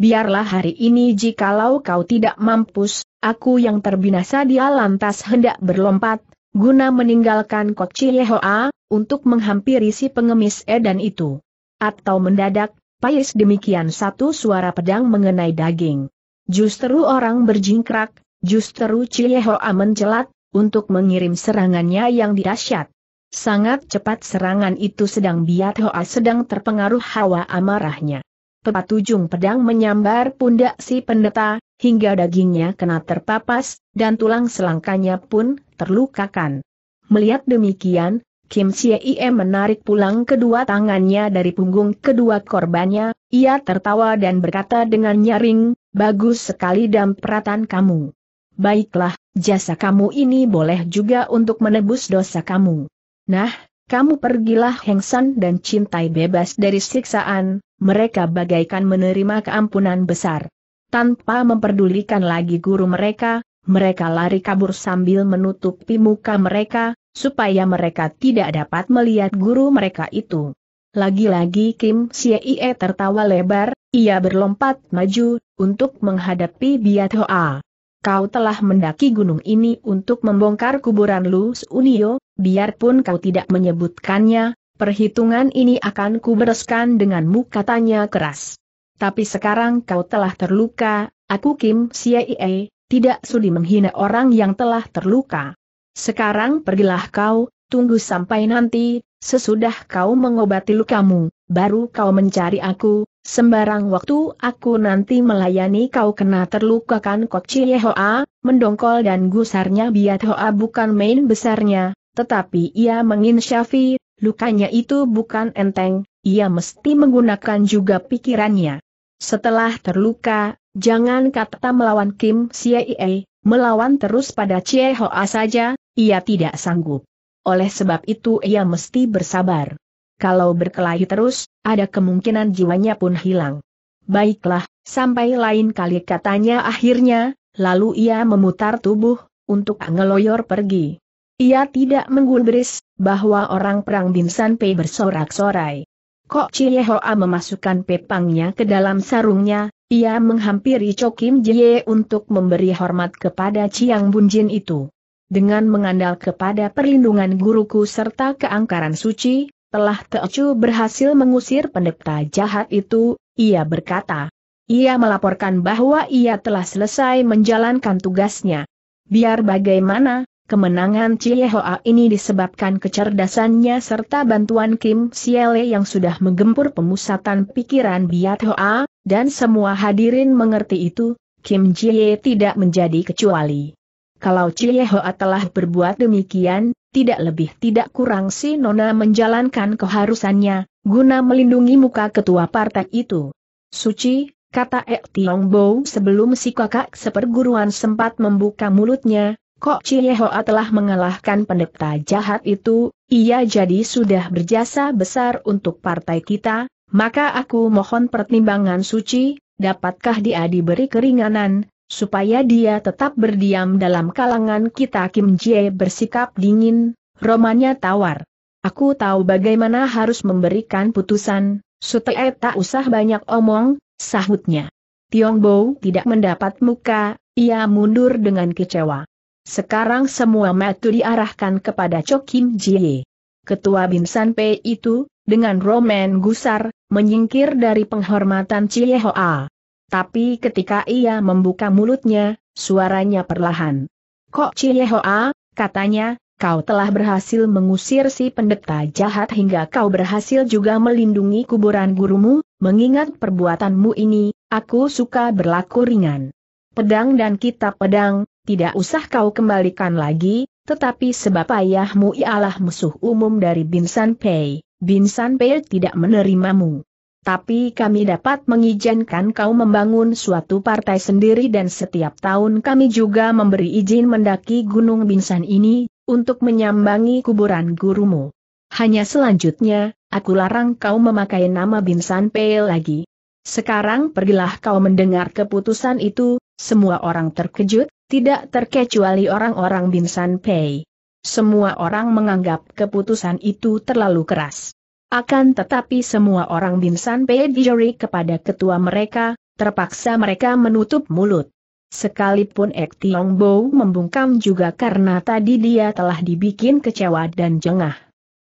biarlah hari ini jikalau kau tidak mampus, aku yang terbinasa dia lantas hendak berlompat, guna meninggalkan Kok Yehoa, untuk menghampiri si pengemis edan itu. Atau mendadak, pais demikian satu suara pedang mengenai daging. Justru orang berjingkrak, justru Ciyehoa mencelat, untuk mengirim serangannya yang dirasyat. Sangat cepat serangan itu sedang biat Hoa sedang terpengaruh hawa amarahnya. Pepatujung pedang menyambar pundak si pendeta, hingga dagingnya kena terpapas, dan tulang selangkanya pun terlukakan. Melihat demikian, Kim Chie menarik pulang kedua tangannya dari punggung kedua korbannya, ia tertawa dan berkata dengan nyaring, bagus sekali dan peratan kamu. Baiklah, jasa kamu ini boleh juga untuk menebus dosa kamu. Nah, kamu pergilah hengsan dan cintai bebas dari siksaan, mereka bagaikan menerima keampunan besar. Tanpa memperdulikan lagi guru mereka, mereka lari kabur sambil menutupi muka mereka, supaya mereka tidak dapat melihat guru mereka itu. Lagi-lagi Kim Sie tertawa lebar, ia berlompat maju, untuk menghadapi Biat Hoa. Kau telah mendaki gunung ini untuk membongkar kuburan Lu Unio, biarpun kau tidak menyebutkannya, perhitungan ini akan kubereskan muka tanya keras. Tapi sekarang kau telah terluka, aku Kim Siaie, tidak sudi menghina orang yang telah terluka. Sekarang pergilah kau, tunggu sampai nanti, sesudah kau mengobati lukamu, baru kau mencari aku, sembarang waktu aku nanti melayani kau kena terlukakan Cie Hoa, mendongkol dan gusarnya biat Hoa bukan main besarnya, tetapi ia menginsyafi, lukanya itu bukan enteng, ia mesti menggunakan juga pikirannya. Setelah terluka, jangan kata melawan Kim Siei, melawan terus pada Chie Hoa saja, ia tidak sanggup. Oleh sebab itu ia mesti bersabar. Kalau berkelahi terus, ada kemungkinan jiwanya pun hilang. Baiklah, sampai lain kali katanya akhirnya, lalu ia memutar tubuh, untuk ngeloyor pergi. Ia tidak menggulbris, bahwa orang perang Bimsan Pei bersorak-sorai. Kok Chie Hoa memasukkan pepangnya ke dalam sarungnya, ia menghampiri Chokim Jie untuk memberi hormat kepada Chiang Bunjin itu. Dengan mengandal kepada perlindungan guruku serta keangkaran suci, telah Teo Chu berhasil mengusir pendeta jahat itu, ia berkata. Ia melaporkan bahwa ia telah selesai menjalankan tugasnya. Biar bagaimana, Kemenangan Hoa ini disebabkan kecerdasannya serta bantuan Kim Siele yang sudah menggempur pemusatan pikiran Biat Hoa, dan semua hadirin mengerti itu, Kim Jie tidak menjadi kecuali. Kalau Hoa telah berbuat demikian, tidak lebih tidak kurang si Nona menjalankan keharusannya, guna melindungi muka ketua partai itu. Suci, kata Ek Tiong Bo sebelum si kakak seperguruan sempat membuka mulutnya, Kok Hoa telah mengalahkan pendeta jahat itu, ia jadi sudah berjasa besar untuk partai kita, maka aku mohon pertimbangan suci, dapatkah dia diberi keringanan, supaya dia tetap berdiam dalam kalangan kita Kim Jie bersikap dingin, romannya tawar. Aku tahu bagaimana harus memberikan putusan, Sutee tak usah banyak omong, sahutnya. Tiong Bo tidak mendapat muka, ia mundur dengan kecewa. Sekarang semua mata diarahkan kepada Cho Kim Jie. Ketua Binsan P itu, dengan roman gusar, menyingkir dari penghormatan Chie Hoa. Tapi ketika ia membuka mulutnya, suaranya perlahan. Kok Chie Hoa, katanya, kau telah berhasil mengusir si pendeta jahat hingga kau berhasil juga melindungi kuburan gurumu, mengingat perbuatanmu ini, aku suka berlaku ringan. Pedang dan kitab pedang, tidak usah kau kembalikan lagi, tetapi sebab ayahmu ialah musuh umum dari Binsan Pei, Binsan Pei tidak menerimamu. Tapi kami dapat mengizinkan kau membangun suatu partai sendiri dan setiap tahun kami juga memberi izin mendaki Gunung Binsan ini, untuk menyambangi kuburan gurumu. Hanya selanjutnya, aku larang kau memakai nama Binsan Pei lagi. Sekarang pergilah kau mendengar keputusan itu, semua orang terkejut, tidak terkecuali orang-orang Binsan Pei. Semua orang menganggap keputusan itu terlalu keras. Akan tetapi semua orang Binsan Pei dijeri kepada ketua mereka, terpaksa mereka menutup mulut. Sekalipun Ek Tiong Bo membungkam juga karena tadi dia telah dibikin kecewa dan jengah.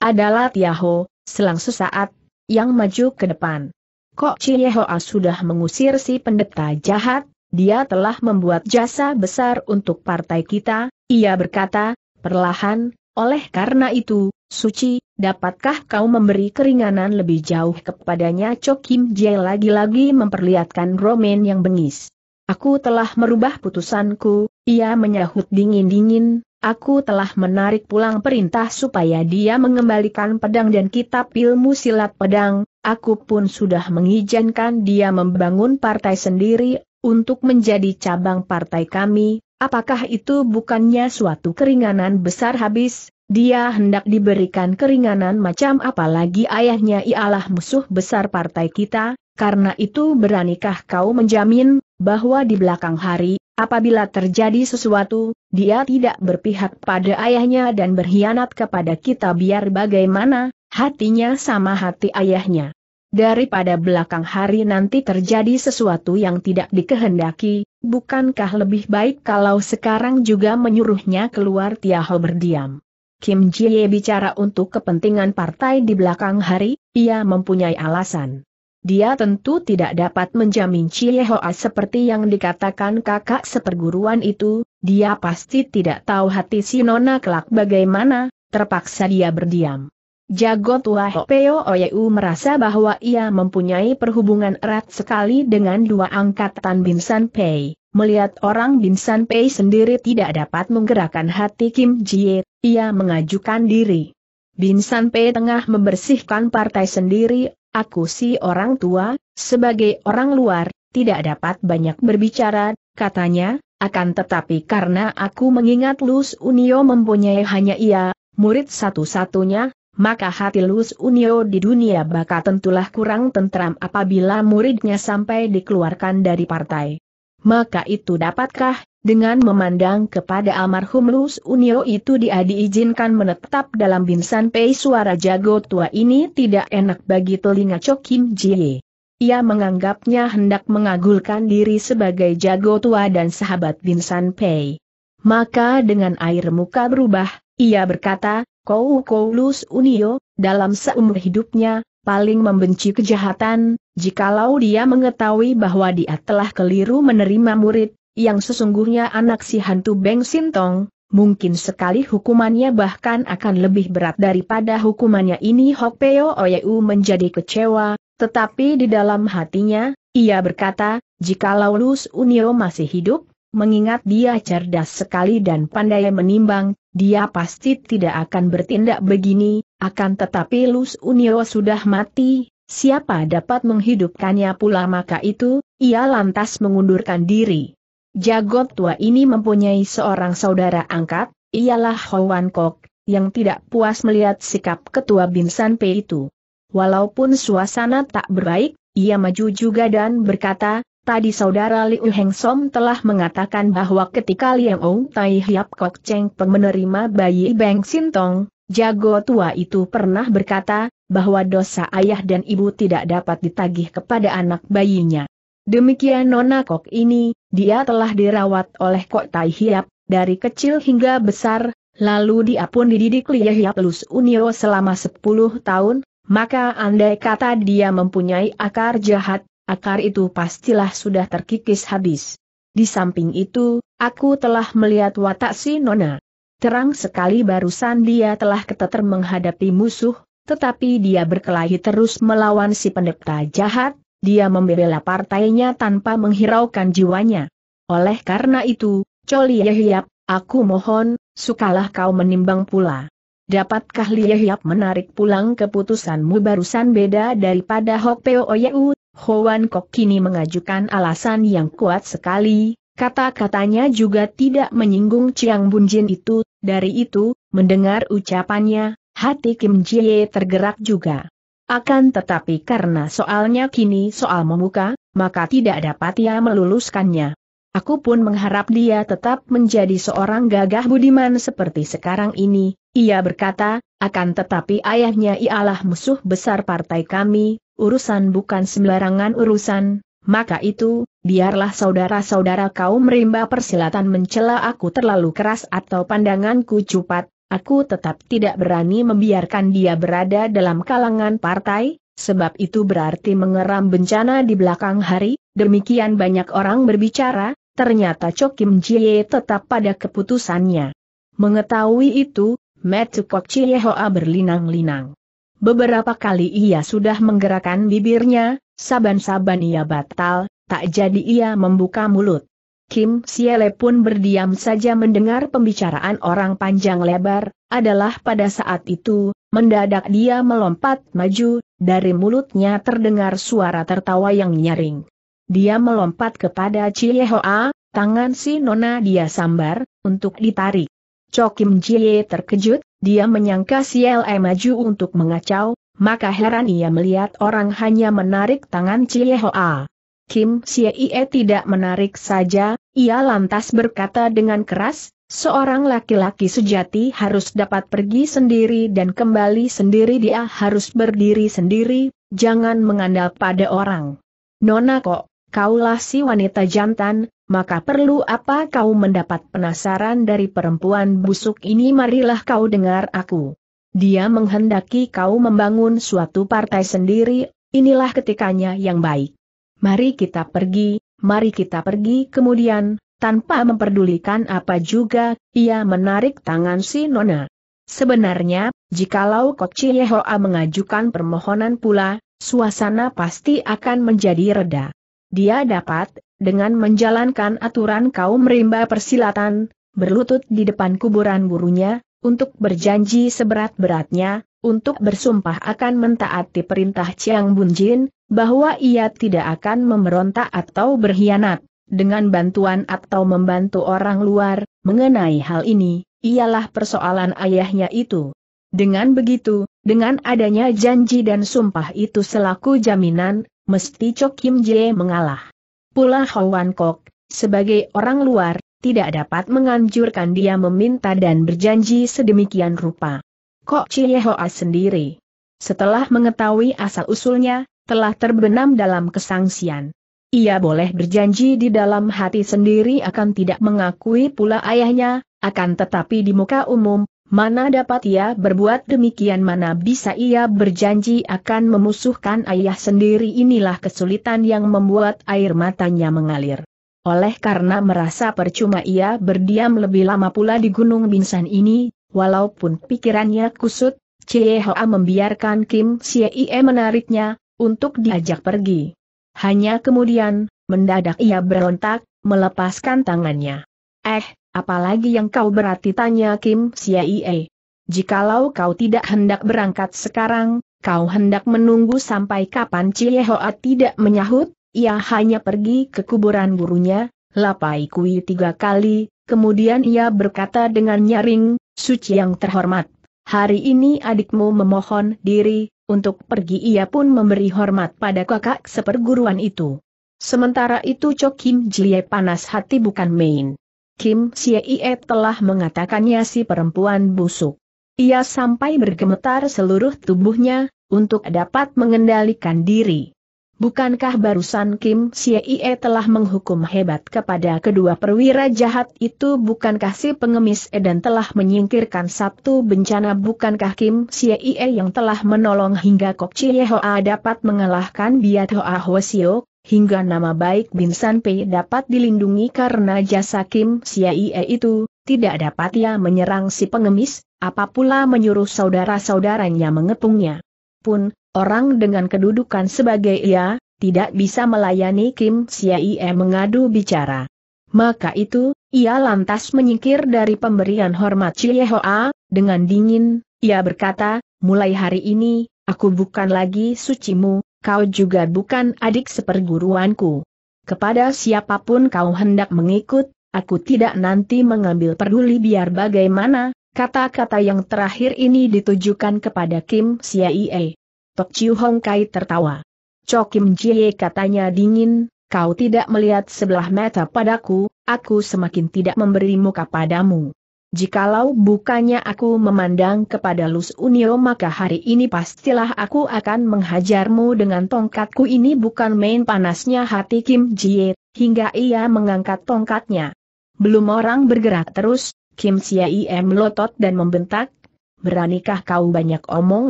Adalah Tiaho, selang sesaat, yang maju ke depan. Kok Hoa sudah mengusir si pendeta jahat, dia telah membuat jasa besar untuk partai kita, ia berkata, perlahan, oleh karena itu, Suci, dapatkah kau memberi keringanan lebih jauh kepadanya Cho Kim Jae lagi-lagi memperlihatkan Romain yang bengis. Aku telah merubah putusanku, ia menyahut dingin-dingin, Aku telah menarik pulang perintah supaya dia mengembalikan pedang dan kitab ilmu silat pedang, aku pun sudah mengizinkan dia membangun partai sendiri untuk menjadi cabang partai kami, apakah itu bukannya suatu keringanan besar habis, dia hendak diberikan keringanan macam apalagi ayahnya ialah musuh besar partai kita, karena itu beranikah kau menjamin, bahwa di belakang hari, apabila terjadi sesuatu, dia tidak berpihak pada ayahnya dan berkhianat kepada kita biar bagaimana, hatinya sama hati ayahnya. Daripada belakang hari nanti terjadi sesuatu yang tidak dikehendaki, bukankah lebih baik kalau sekarang juga menyuruhnya keluar Tiaho berdiam? Kim Jie bicara untuk kepentingan partai di belakang hari, ia mempunyai alasan. Dia tentu tidak dapat menjamin Chie Hoa seperti yang dikatakan kakak seperguruan itu, dia pasti tidak tahu hati si Nona kelak bagaimana, terpaksa dia berdiam. Jago tua oh. Peo Oyu merasa bahwa ia mempunyai perhubungan erat sekali dengan dua angkatan Binsan Pei. Melihat orang Binsan Pei sendiri tidak dapat menggerakkan hati Kim Jie, ia mengajukan diri. Binsan Pei tengah membersihkan partai sendiri, aku si orang tua, sebagai orang luar, tidak dapat banyak berbicara, katanya, akan tetapi karena aku mengingat Lus Unio mempunyai hanya ia, murid satu-satunya, maka hati Lus Unio di dunia baka tentulah kurang tentram apabila muridnya sampai dikeluarkan dari partai. Maka itu dapatkah, dengan memandang kepada almarhum Lus Unio itu dia diizinkan menetap dalam binsan pei suara jago tua ini tidak enak bagi telinga Chokim Jie. Ia menganggapnya hendak mengagulkan diri sebagai jago tua dan sahabat binsan pei. Maka dengan air muka berubah, ia berkata, Kou Koulus Unio, dalam seumur hidupnya, paling membenci kejahatan, jikalau dia mengetahui bahwa dia telah keliru menerima murid, yang sesungguhnya anak si hantu Beng Sintong, mungkin sekali hukumannya bahkan akan lebih berat daripada hukumannya ini Hok Hokpeo Oyeu menjadi kecewa, tetapi di dalam hatinya, ia berkata, jikalau Lus Unio masih hidup, Mengingat dia cerdas sekali dan pandai menimbang, dia pasti tidak akan bertindak begini, akan tetapi Lus Unio sudah mati, siapa dapat menghidupkannya pula maka itu, ia lantas mengundurkan diri. Jagot tua ini mempunyai seorang saudara angkat, ialah Hoan Kok, yang tidak puas melihat sikap ketua Binsan P itu. Walaupun suasana tak berbaik, ia maju juga dan berkata, Tadi saudara Liu Heng Som telah mengatakan bahwa ketika Liang Ong Tai Hiap Kok Cheng Peng menerima bayi Beng Sintong, jago tua itu pernah berkata, bahwa dosa ayah dan ibu tidak dapat ditagih kepada anak bayinya. Demikian Nona Kok ini, dia telah dirawat oleh Kok Tai Hiap, dari kecil hingga besar, lalu dia pun dididik Liang Hiap Lus Unio selama 10 tahun, maka andai kata dia mempunyai akar jahat, akar itu pastilah sudah terkikis habis. Di samping itu, aku telah melihat watak si Nona. Terang sekali barusan dia telah keteter menghadapi musuh, tetapi dia berkelahi terus melawan si pendeta jahat, dia membela partainya tanpa menghiraukan jiwanya. Oleh karena itu, Coli Yehyap, aku mohon, sukalah kau menimbang pula. Dapatkah Yehyap menarik pulang keputusanmu barusan beda daripada Hok Peo Oyeu, Hoan Kok kini mengajukan alasan yang kuat sekali, kata-katanya juga tidak menyinggung Chiang Bunjin itu, dari itu, mendengar ucapannya, hati Kim Jie tergerak juga. Akan tetapi karena soalnya kini soal memuka, maka tidak dapat ia meluluskannya. Aku pun mengharap dia tetap menjadi seorang gagah budiman seperti sekarang ini, ia berkata, akan tetapi ayahnya ialah musuh besar partai kami, urusan bukan sembarangan urusan, maka itu, biarlah saudara-saudara kau merimba persilatan mencela aku terlalu keras atau pandanganku cupat, aku tetap tidak berani membiarkan dia berada dalam kalangan partai, sebab itu berarti mengeram bencana di belakang hari, demikian banyak orang berbicara, ternyata Kim Jie tetap pada keputusannya. Mengetahui itu, Metu Kok Hoa berlinang-linang. Beberapa kali ia sudah menggerakkan bibirnya, saban-saban ia batal, tak jadi ia membuka mulut. Kim Siele pun berdiam saja mendengar pembicaraan orang panjang lebar, adalah pada saat itu, mendadak dia melompat maju, dari mulutnya terdengar suara tertawa yang nyaring. Dia melompat kepada Hoa, tangan si nona dia sambar, untuk ditarik. Kim Jie terkejut, dia menyangka si LE maju untuk mengacau, maka heran ia melihat orang hanya menarik tangan Cie Hoa. Kim Xie tidak menarik saja, ia lantas berkata dengan keras, seorang laki-laki sejati harus dapat pergi sendiri dan kembali sendiri dia harus berdiri sendiri, jangan mengandalkan pada orang. Nona kok, kaulah si wanita jantan, maka perlu apa kau mendapat penasaran dari perempuan busuk ini marilah kau dengar aku. Dia menghendaki kau membangun suatu partai sendiri, inilah ketikanya yang baik. Mari kita pergi, mari kita pergi kemudian, tanpa memperdulikan apa juga, ia menarik tangan si Nona. Sebenarnya, jikalau Koci Yehoa mengajukan permohonan pula, suasana pasti akan menjadi reda. Dia dapat, dengan menjalankan aturan kaum rimba persilatan, berlutut di depan kuburan gurunya, untuk berjanji seberat-beratnya, untuk bersumpah akan mentaati perintah Chiang Bunjin, bahwa ia tidak akan memberontak atau berkhianat. Dengan bantuan atau membantu orang luar, mengenai hal ini, ialah persoalan ayahnya itu. Dengan begitu, dengan adanya janji dan sumpah itu selaku jaminan, mesti Chok Kim Jie mengalah. Pula Howan Kok, sebagai orang luar, tidak dapat menganjurkan dia meminta dan berjanji sedemikian rupa. Kok hoa sendiri, setelah mengetahui asal-usulnya, telah terbenam dalam kesangsian. Ia boleh berjanji di dalam hati sendiri akan tidak mengakui pula ayahnya, akan tetapi di muka umum, Mana dapat ia berbuat demikian mana bisa ia berjanji akan memusuhkan ayah sendiri inilah kesulitan yang membuat air matanya mengalir. Oleh karena merasa percuma ia berdiam lebih lama pula di Gunung Binsan ini, walaupun pikirannya kusut, Cie Hoa membiarkan Kim Sie Ie menariknya, untuk diajak pergi. Hanya kemudian, mendadak ia berontak, melepaskan tangannya. Eh, Apalagi yang kau berarti tanya Kim Siaie. Jikalau kau tidak hendak berangkat sekarang, kau hendak menunggu sampai kapan Cie Hoa tidak menyahut, ia hanya pergi ke kuburan gurunya, lapai kui tiga kali, kemudian ia berkata dengan nyaring, suci yang terhormat. Hari ini adikmu memohon diri, untuk pergi ia pun memberi hormat pada kakak seperguruan itu. Sementara itu Cho Kim Jie panas hati bukan main. Kim Siei telah mengatakannya si perempuan busuk. Ia sampai bergemetar seluruh tubuhnya, untuk dapat mengendalikan diri. Bukankah barusan Kim Siei telah menghukum hebat kepada kedua perwira jahat itu bukankah si pengemis Edan telah menyingkirkan Sabtu bencana bukankah Kim Siei yang telah menolong hingga Kok Chie Hoa dapat mengalahkan Biat Hoa Hwasiok? hingga nama baik Bin Sanpei dapat dilindungi karena jasa Kim Siaie itu, tidak dapat ia menyerang si pengemis, apapula menyuruh saudara-saudaranya mengepungnya. Pun, orang dengan kedudukan sebagai ia, tidak bisa melayani Kim Siaie mengadu bicara. Maka itu, ia lantas menyingkir dari pemberian hormat Hoa, dengan dingin, ia berkata, mulai hari ini, aku bukan lagi sucimu, kau juga bukan adik seperguruanku. Kepada siapapun kau hendak mengikut, aku tidak nanti mengambil peduli biar bagaimana, kata-kata yang terakhir ini ditujukan kepada Kim Siaie. Tok Chiu Hong Kai tertawa. Cho Kim Jie katanya dingin, kau tidak melihat sebelah mata padaku, aku semakin tidak memberi muka padamu. Jikalau bukannya aku memandang kepada Lus Unio maka hari ini pastilah aku akan menghajarmu dengan tongkatku ini bukan main panasnya hati Kim Jie, hingga ia mengangkat tongkatnya. Belum orang bergerak terus, Kim Jie melotot dan membentak, Beranikah kau banyak omong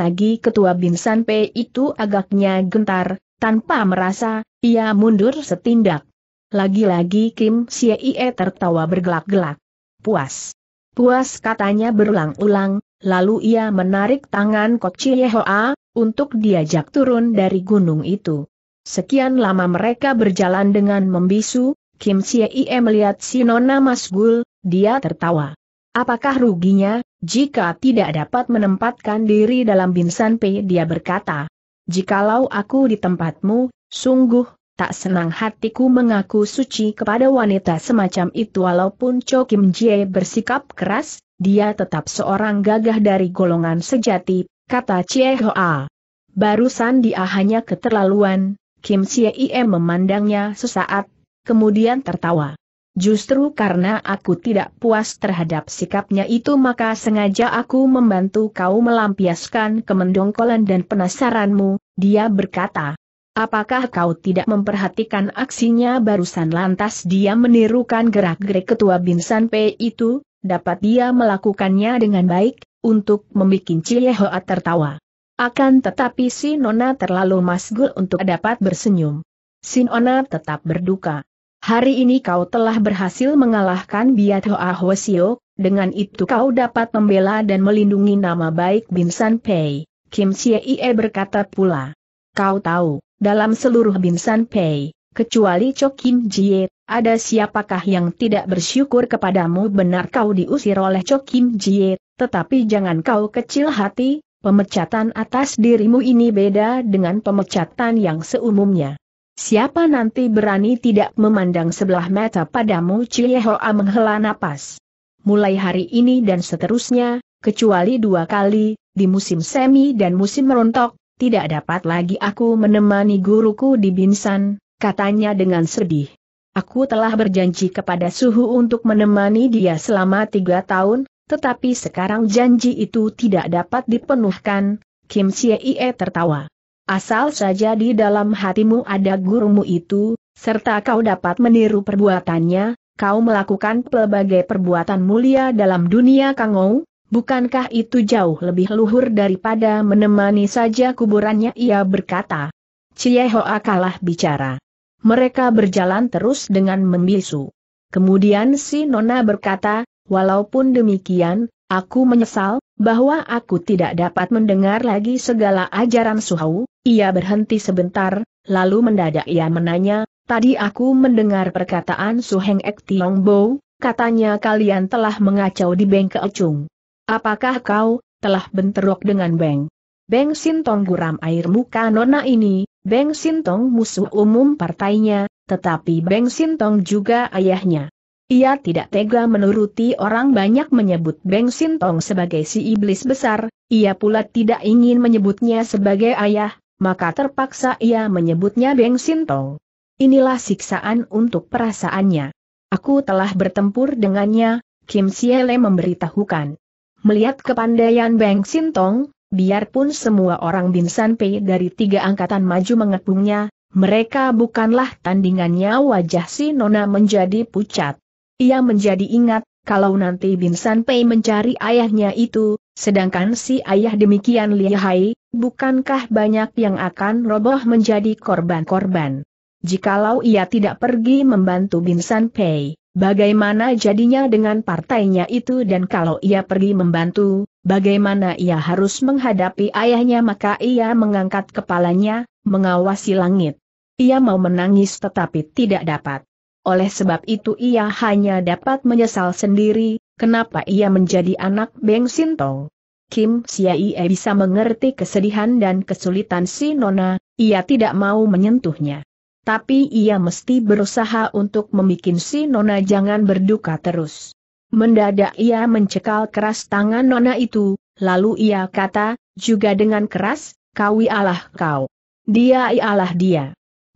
lagi ketua Binsan P itu agaknya gentar, tanpa merasa, ia mundur setindak. Lagi-lagi Kim Jie tertawa bergelak-gelak. Puas. Puas katanya berulang-ulang, lalu ia menarik tangan Koci Hoa untuk diajak turun dari gunung itu. Sekian lama mereka berjalan dengan membisu, Kim Siei melihat Sinona Masgul, dia tertawa. Apakah ruginya, jika tidak dapat menempatkan diri dalam Binsan P dia berkata. Jikalau aku di tempatmu, sungguh, tak senang hatiku mengaku suci kepada wanita semacam itu walaupun Cho Kim Jie bersikap keras, dia tetap seorang gagah dari golongan sejati, kata Chie Hoa. Barusan dia hanya keterlaluan, Kim Chie Im memandangnya sesaat, kemudian tertawa. Justru karena aku tidak puas terhadap sikapnya itu maka sengaja aku membantu kau melampiaskan kemendongkolan dan penasaranmu, dia berkata. Apakah kau tidak memperhatikan aksinya barusan lantas dia menirukan gerak-gerik ketua Binsan P itu, dapat dia melakukannya dengan baik, untuk membuat Ciehoa tertawa. Akan tetapi si Nona terlalu masgul untuk dapat bersenyum. Si Nona tetap berduka. Hari ini kau telah berhasil mengalahkan Biat Hoa Hwasio, dengan itu kau dapat membela dan melindungi nama baik Binsan Pei, Kim Chie Ie berkata pula. Kau tahu, dalam seluruh Binsan Pei, kecuali Cho Kim Jie, ada siapakah yang tidak bersyukur kepadamu benar kau diusir oleh Cho Kim Jie, tetapi jangan kau kecil hati, pemecatan atas dirimu ini beda dengan pemecatan yang seumumnya. Siapa nanti berani tidak memandang sebelah mata padamu Cie Hoa menghela napas. Mulai hari ini dan seterusnya, kecuali dua kali, di musim semi dan musim merontok, tidak dapat lagi aku menemani guruku di Binsan, katanya dengan sedih. Aku telah berjanji kepada Suhu untuk menemani dia selama tiga tahun, tetapi sekarang janji itu tidak dapat dipenuhkan, Kim Siei tertawa. Asal saja di dalam hatimu ada gurumu itu, serta kau dapat meniru perbuatannya, kau melakukan pelbagai perbuatan mulia dalam dunia Kangou, bukankah itu jauh lebih luhur daripada menemani saja kuburannya ia berkata. Cie Hoa kalah bicara. Mereka berjalan terus dengan membisu. Kemudian si Nona berkata, walaupun demikian, aku menyesal, bahwa aku tidak dapat mendengar lagi segala ajaran Suhau, ia berhenti sebentar, lalu mendadak ia menanya, tadi aku mendengar perkataan Suheng Ek Tiong Bo, katanya kalian telah mengacau di cung. Apakah kau, telah benterok dengan Beng? Beng Sintong guram air muka nona ini, Beng Sintong musuh umum partainya, tetapi Beng Sintong juga ayahnya. Ia tidak tega menuruti orang banyak menyebut Beng Sintong sebagai si iblis besar, ia pula tidak ingin menyebutnya sebagai ayah, maka terpaksa ia menyebutnya Beng Sintong. Inilah siksaan untuk perasaannya. Aku telah bertempur dengannya, Kim Siele memberitahukan. Melihat kepandaian Beng Sintong, biarpun semua orang Binsan Pei dari tiga angkatan maju mengepungnya, mereka bukanlah tandingannya wajah si Nona menjadi pucat. Ia menjadi ingat, kalau nanti Binsan Pei mencari ayahnya itu, sedangkan si ayah demikian lihai, bukankah banyak yang akan roboh menjadi korban-korban? Jikalau ia tidak pergi membantu Binsan Pei. Bagaimana jadinya dengan partainya itu dan kalau ia pergi membantu, bagaimana ia harus menghadapi ayahnya maka ia mengangkat kepalanya, mengawasi langit. Ia mau menangis tetapi tidak dapat. Oleh sebab itu ia hanya dapat menyesal sendiri, kenapa ia menjadi anak Beng Sintong. Kim Siaie bisa mengerti kesedihan dan kesulitan si Nona, ia tidak mau menyentuhnya tapi ia mesti berusaha untuk membuat si Nona jangan berduka terus. Mendadak ia mencekal keras tangan Nona itu, lalu ia kata, juga dengan keras, kau ialah kau. Dia ialah dia.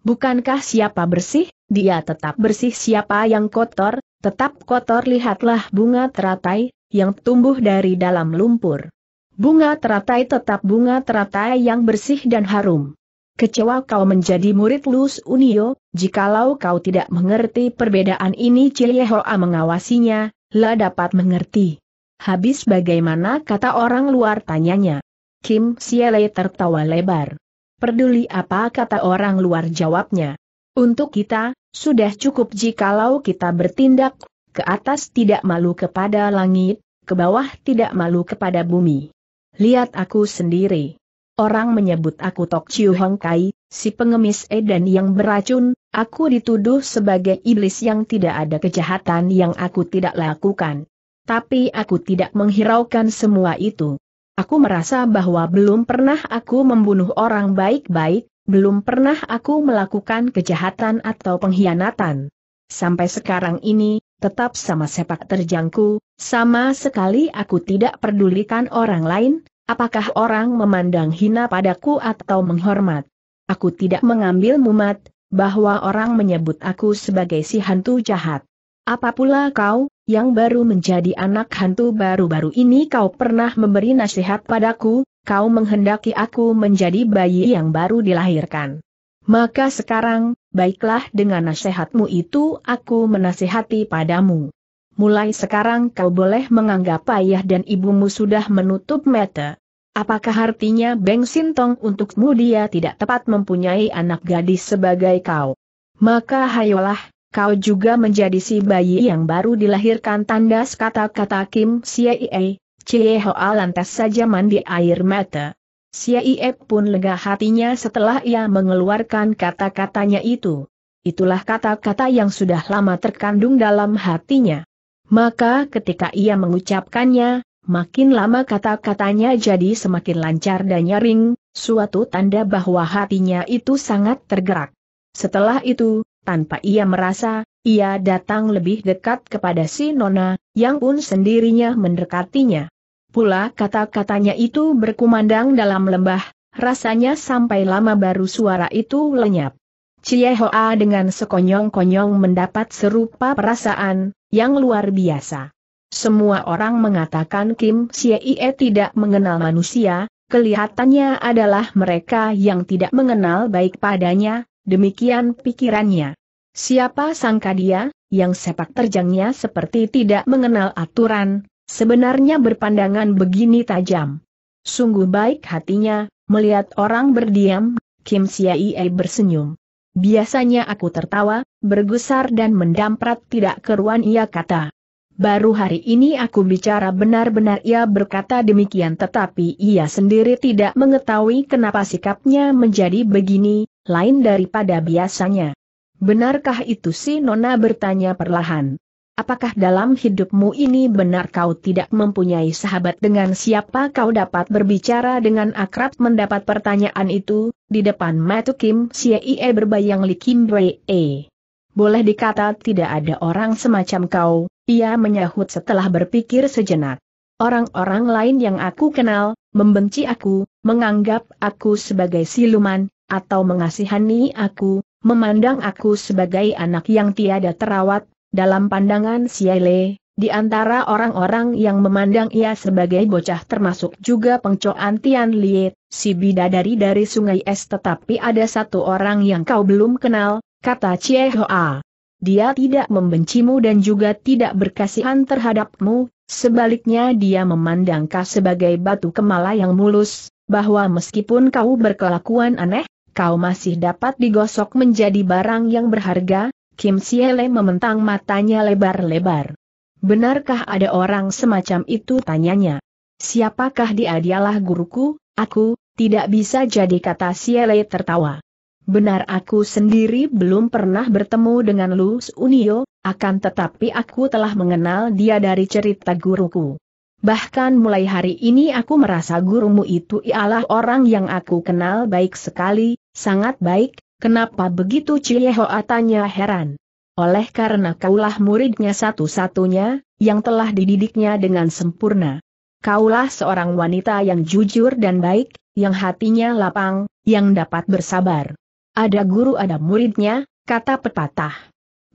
Bukankah siapa bersih, dia tetap bersih siapa yang kotor, tetap kotor lihatlah bunga teratai, yang tumbuh dari dalam lumpur. Bunga teratai tetap bunga teratai yang bersih dan harum. Kecewa kau menjadi murid Lus Unio, jikalau kau tidak mengerti perbedaan ini Ciliehoa mengawasinya, lah dapat mengerti. Habis bagaimana kata orang luar tanyanya. Kim Siele tertawa lebar. Peduli apa kata orang luar jawabnya. Untuk kita, sudah cukup jikalau kita bertindak, ke atas tidak malu kepada langit, ke bawah tidak malu kepada bumi. Lihat aku sendiri orang menyebut aku Tok Chiu Hong Kai, si pengemis Eden yang beracun, aku dituduh sebagai iblis yang tidak ada kejahatan yang aku tidak lakukan. Tapi aku tidak menghiraukan semua itu. Aku merasa bahwa belum pernah aku membunuh orang baik-baik, belum pernah aku melakukan kejahatan atau pengkhianatan. Sampai sekarang ini, tetap sama sepak terjangku, sama sekali aku tidak pedulikan orang lain, Apakah orang memandang hina padaku atau menghormat? Aku tidak mengambil mumat, bahwa orang menyebut aku sebagai si hantu jahat. Apa kau, yang baru menjadi anak hantu baru-baru ini kau pernah memberi nasihat padaku, kau menghendaki aku menjadi bayi yang baru dilahirkan. Maka sekarang, baiklah dengan nasihatmu itu aku menasihati padamu. Mulai sekarang kau boleh menganggap ayah dan ibumu sudah menutup mata. Apakah artinya Beng Sintong untukmu dia tidak tepat mempunyai anak gadis sebagai kau? Maka hayolah, kau juga menjadi si bayi yang baru dilahirkan tandas kata-kata Kim Siei, Cie Hoa lantas saja mandi air mata. Siei pun lega hatinya setelah ia mengeluarkan kata-katanya itu. Itulah kata-kata yang sudah lama terkandung dalam hatinya. Maka ketika ia mengucapkannya, Makin lama kata-katanya jadi semakin lancar dan nyaring, suatu tanda bahwa hatinya itu sangat tergerak. Setelah itu, tanpa ia merasa, ia datang lebih dekat kepada si Nona, yang pun sendirinya mendekatinya. Pula kata-katanya itu berkumandang dalam lembah, rasanya sampai lama baru suara itu lenyap. Cie Hoa dengan sekonyong-konyong mendapat serupa perasaan, yang luar biasa. Semua orang mengatakan Kim Siei tidak mengenal manusia, kelihatannya adalah mereka yang tidak mengenal baik padanya, demikian pikirannya. Siapa sangka dia, yang sepak terjangnya seperti tidak mengenal aturan, sebenarnya berpandangan begini tajam. Sungguh baik hatinya, melihat orang berdiam, Kim Siei bersenyum. Biasanya aku tertawa, bergusar dan mendamprat tidak keruan ia kata baru hari ini aku bicara benar-benar ia berkata demikian tetapi ia sendiri tidak mengetahui kenapa sikapnya menjadi begini, lain daripada biasanya. Benarkah itu si Nona bertanya perlahan. Apakah dalam hidupmu ini benar kau tidak mempunyai sahabat dengan siapa kau dapat berbicara dengan akrab mendapat pertanyaan itu, di depan Matu Kim Sie Ie berbayang Li Kim Wei E boleh dikata tidak ada orang semacam kau, ia menyahut setelah berpikir sejenak. Orang-orang lain yang aku kenal, membenci aku, menganggap aku sebagai siluman, atau mengasihani aku, memandang aku sebagai anak yang tiada terawat, dalam pandangan Siale, di antara orang-orang yang memandang ia sebagai bocah termasuk juga pengcoan Tian Liet, si bidadari dari sungai es tetapi ada satu orang yang kau belum kenal, kata Chie Hoa. Dia tidak membencimu dan juga tidak berkasihan terhadapmu, sebaliknya dia memandang kau sebagai batu kemala yang mulus, bahwa meskipun kau berkelakuan aneh, kau masih dapat digosok menjadi barang yang berharga, Kim Siele mementang matanya lebar-lebar. Benarkah ada orang semacam itu tanyanya? Siapakah dia dialah guruku, aku, tidak bisa jadi kata Siele tertawa. Benar aku sendiri belum pernah bertemu dengan Lu Unio, akan tetapi aku telah mengenal dia dari cerita guruku. Bahkan mulai hari ini aku merasa gurumu itu ialah orang yang aku kenal baik sekali, sangat baik, kenapa begitu Ciehoa tanya heran. Oleh karena kaulah muridnya satu-satunya, yang telah dididiknya dengan sempurna. Kaulah seorang wanita yang jujur dan baik, yang hatinya lapang, yang dapat bersabar. Ada guru ada muridnya, kata pepatah.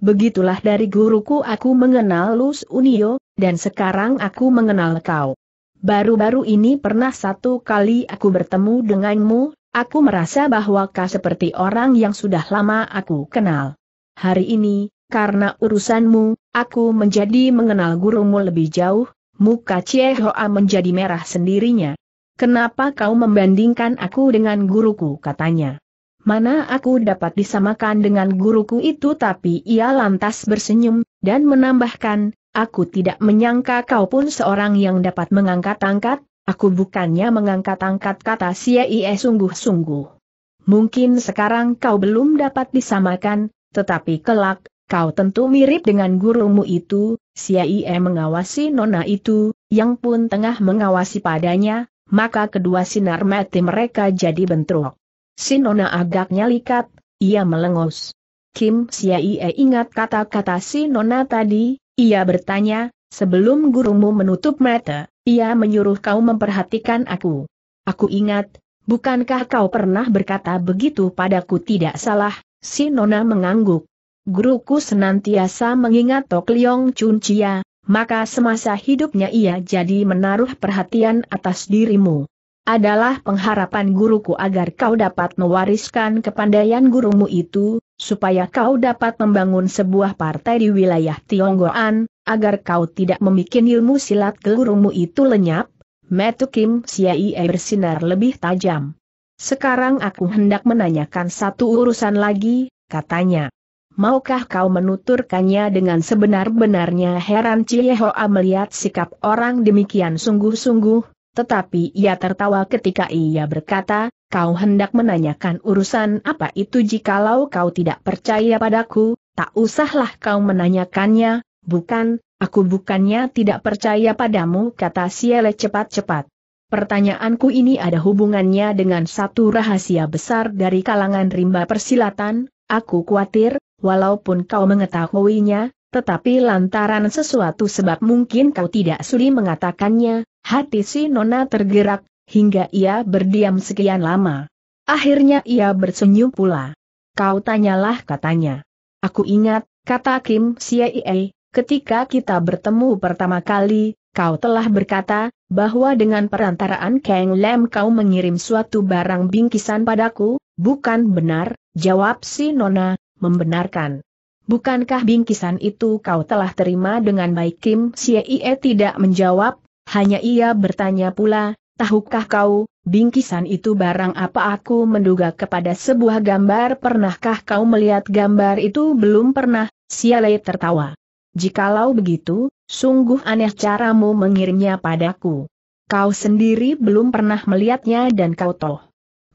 Begitulah dari guruku aku mengenal Lus Unio, dan sekarang aku mengenal kau. Baru-baru ini pernah satu kali aku bertemu denganmu, aku merasa bahwa kau seperti orang yang sudah lama aku kenal. Hari ini, karena urusanmu, aku menjadi mengenal gurumu lebih jauh, muka Cie menjadi merah sendirinya. Kenapa kau membandingkan aku dengan guruku katanya mana aku dapat disamakan dengan guruku itu tapi ia lantas bersenyum, dan menambahkan, aku tidak menyangka kau pun seorang yang dapat mengangkat-angkat, aku bukannya mengangkat-angkat kata Siei sungguh-sungguh. Mungkin sekarang kau belum dapat disamakan, tetapi kelak, kau tentu mirip dengan gurumu itu, Siei mengawasi nona itu, yang pun tengah mengawasi padanya, maka kedua sinar mati mereka jadi bentrok. Sinona agaknya likat, ia melengus. Kim Siaie ingat kata-kata si Nona tadi, ia bertanya, sebelum gurumu menutup mata, ia menyuruh kau memperhatikan aku. Aku ingat, bukankah kau pernah berkata begitu padaku tidak salah, Sinona Nona mengangguk. Guruku senantiasa mengingat Tok Leong Chun Chia, maka semasa hidupnya ia jadi menaruh perhatian atas dirimu adalah pengharapan guruku agar kau dapat mewariskan kepandaian gurumu itu, supaya kau dapat membangun sebuah partai di wilayah Tionggoan, agar kau tidak membuat ilmu silat ke gurumu itu lenyap, Metu Kim Siai bersinar lebih tajam. Sekarang aku hendak menanyakan satu urusan lagi, katanya. Maukah kau menuturkannya dengan sebenar-benarnya heran Hoa melihat sikap orang demikian sungguh-sungguh, tetapi ia tertawa ketika ia berkata, kau hendak menanyakan urusan apa itu jikalau kau tidak percaya padaku, tak usahlah kau menanyakannya, bukan, aku bukannya tidak percaya padamu kata Siele cepat-cepat. Pertanyaanku ini ada hubungannya dengan satu rahasia besar dari kalangan rimba persilatan, aku khawatir, walaupun kau mengetahuinya, tetapi lantaran sesuatu sebab mungkin kau tidak sudi mengatakannya, Hati si Nona tergerak, hingga ia berdiam sekian lama. Akhirnya ia bersenyum pula. Kau tanyalah katanya. Aku ingat, kata Kim Siei, ketika kita bertemu pertama kali, kau telah berkata, bahwa dengan perantaraan Kang Lem kau mengirim suatu barang bingkisan padaku, bukan benar, jawab si Nona, membenarkan. Bukankah bingkisan itu kau telah terima dengan baik Kim Siei tidak menjawab, hanya ia bertanya pula, tahukah kau, bingkisan itu barang apa aku menduga kepada sebuah gambar pernahkah kau melihat gambar itu belum pernah, Siale tertawa. Jikalau begitu, sungguh aneh caramu mengirimnya padaku. Kau sendiri belum pernah melihatnya dan kau toh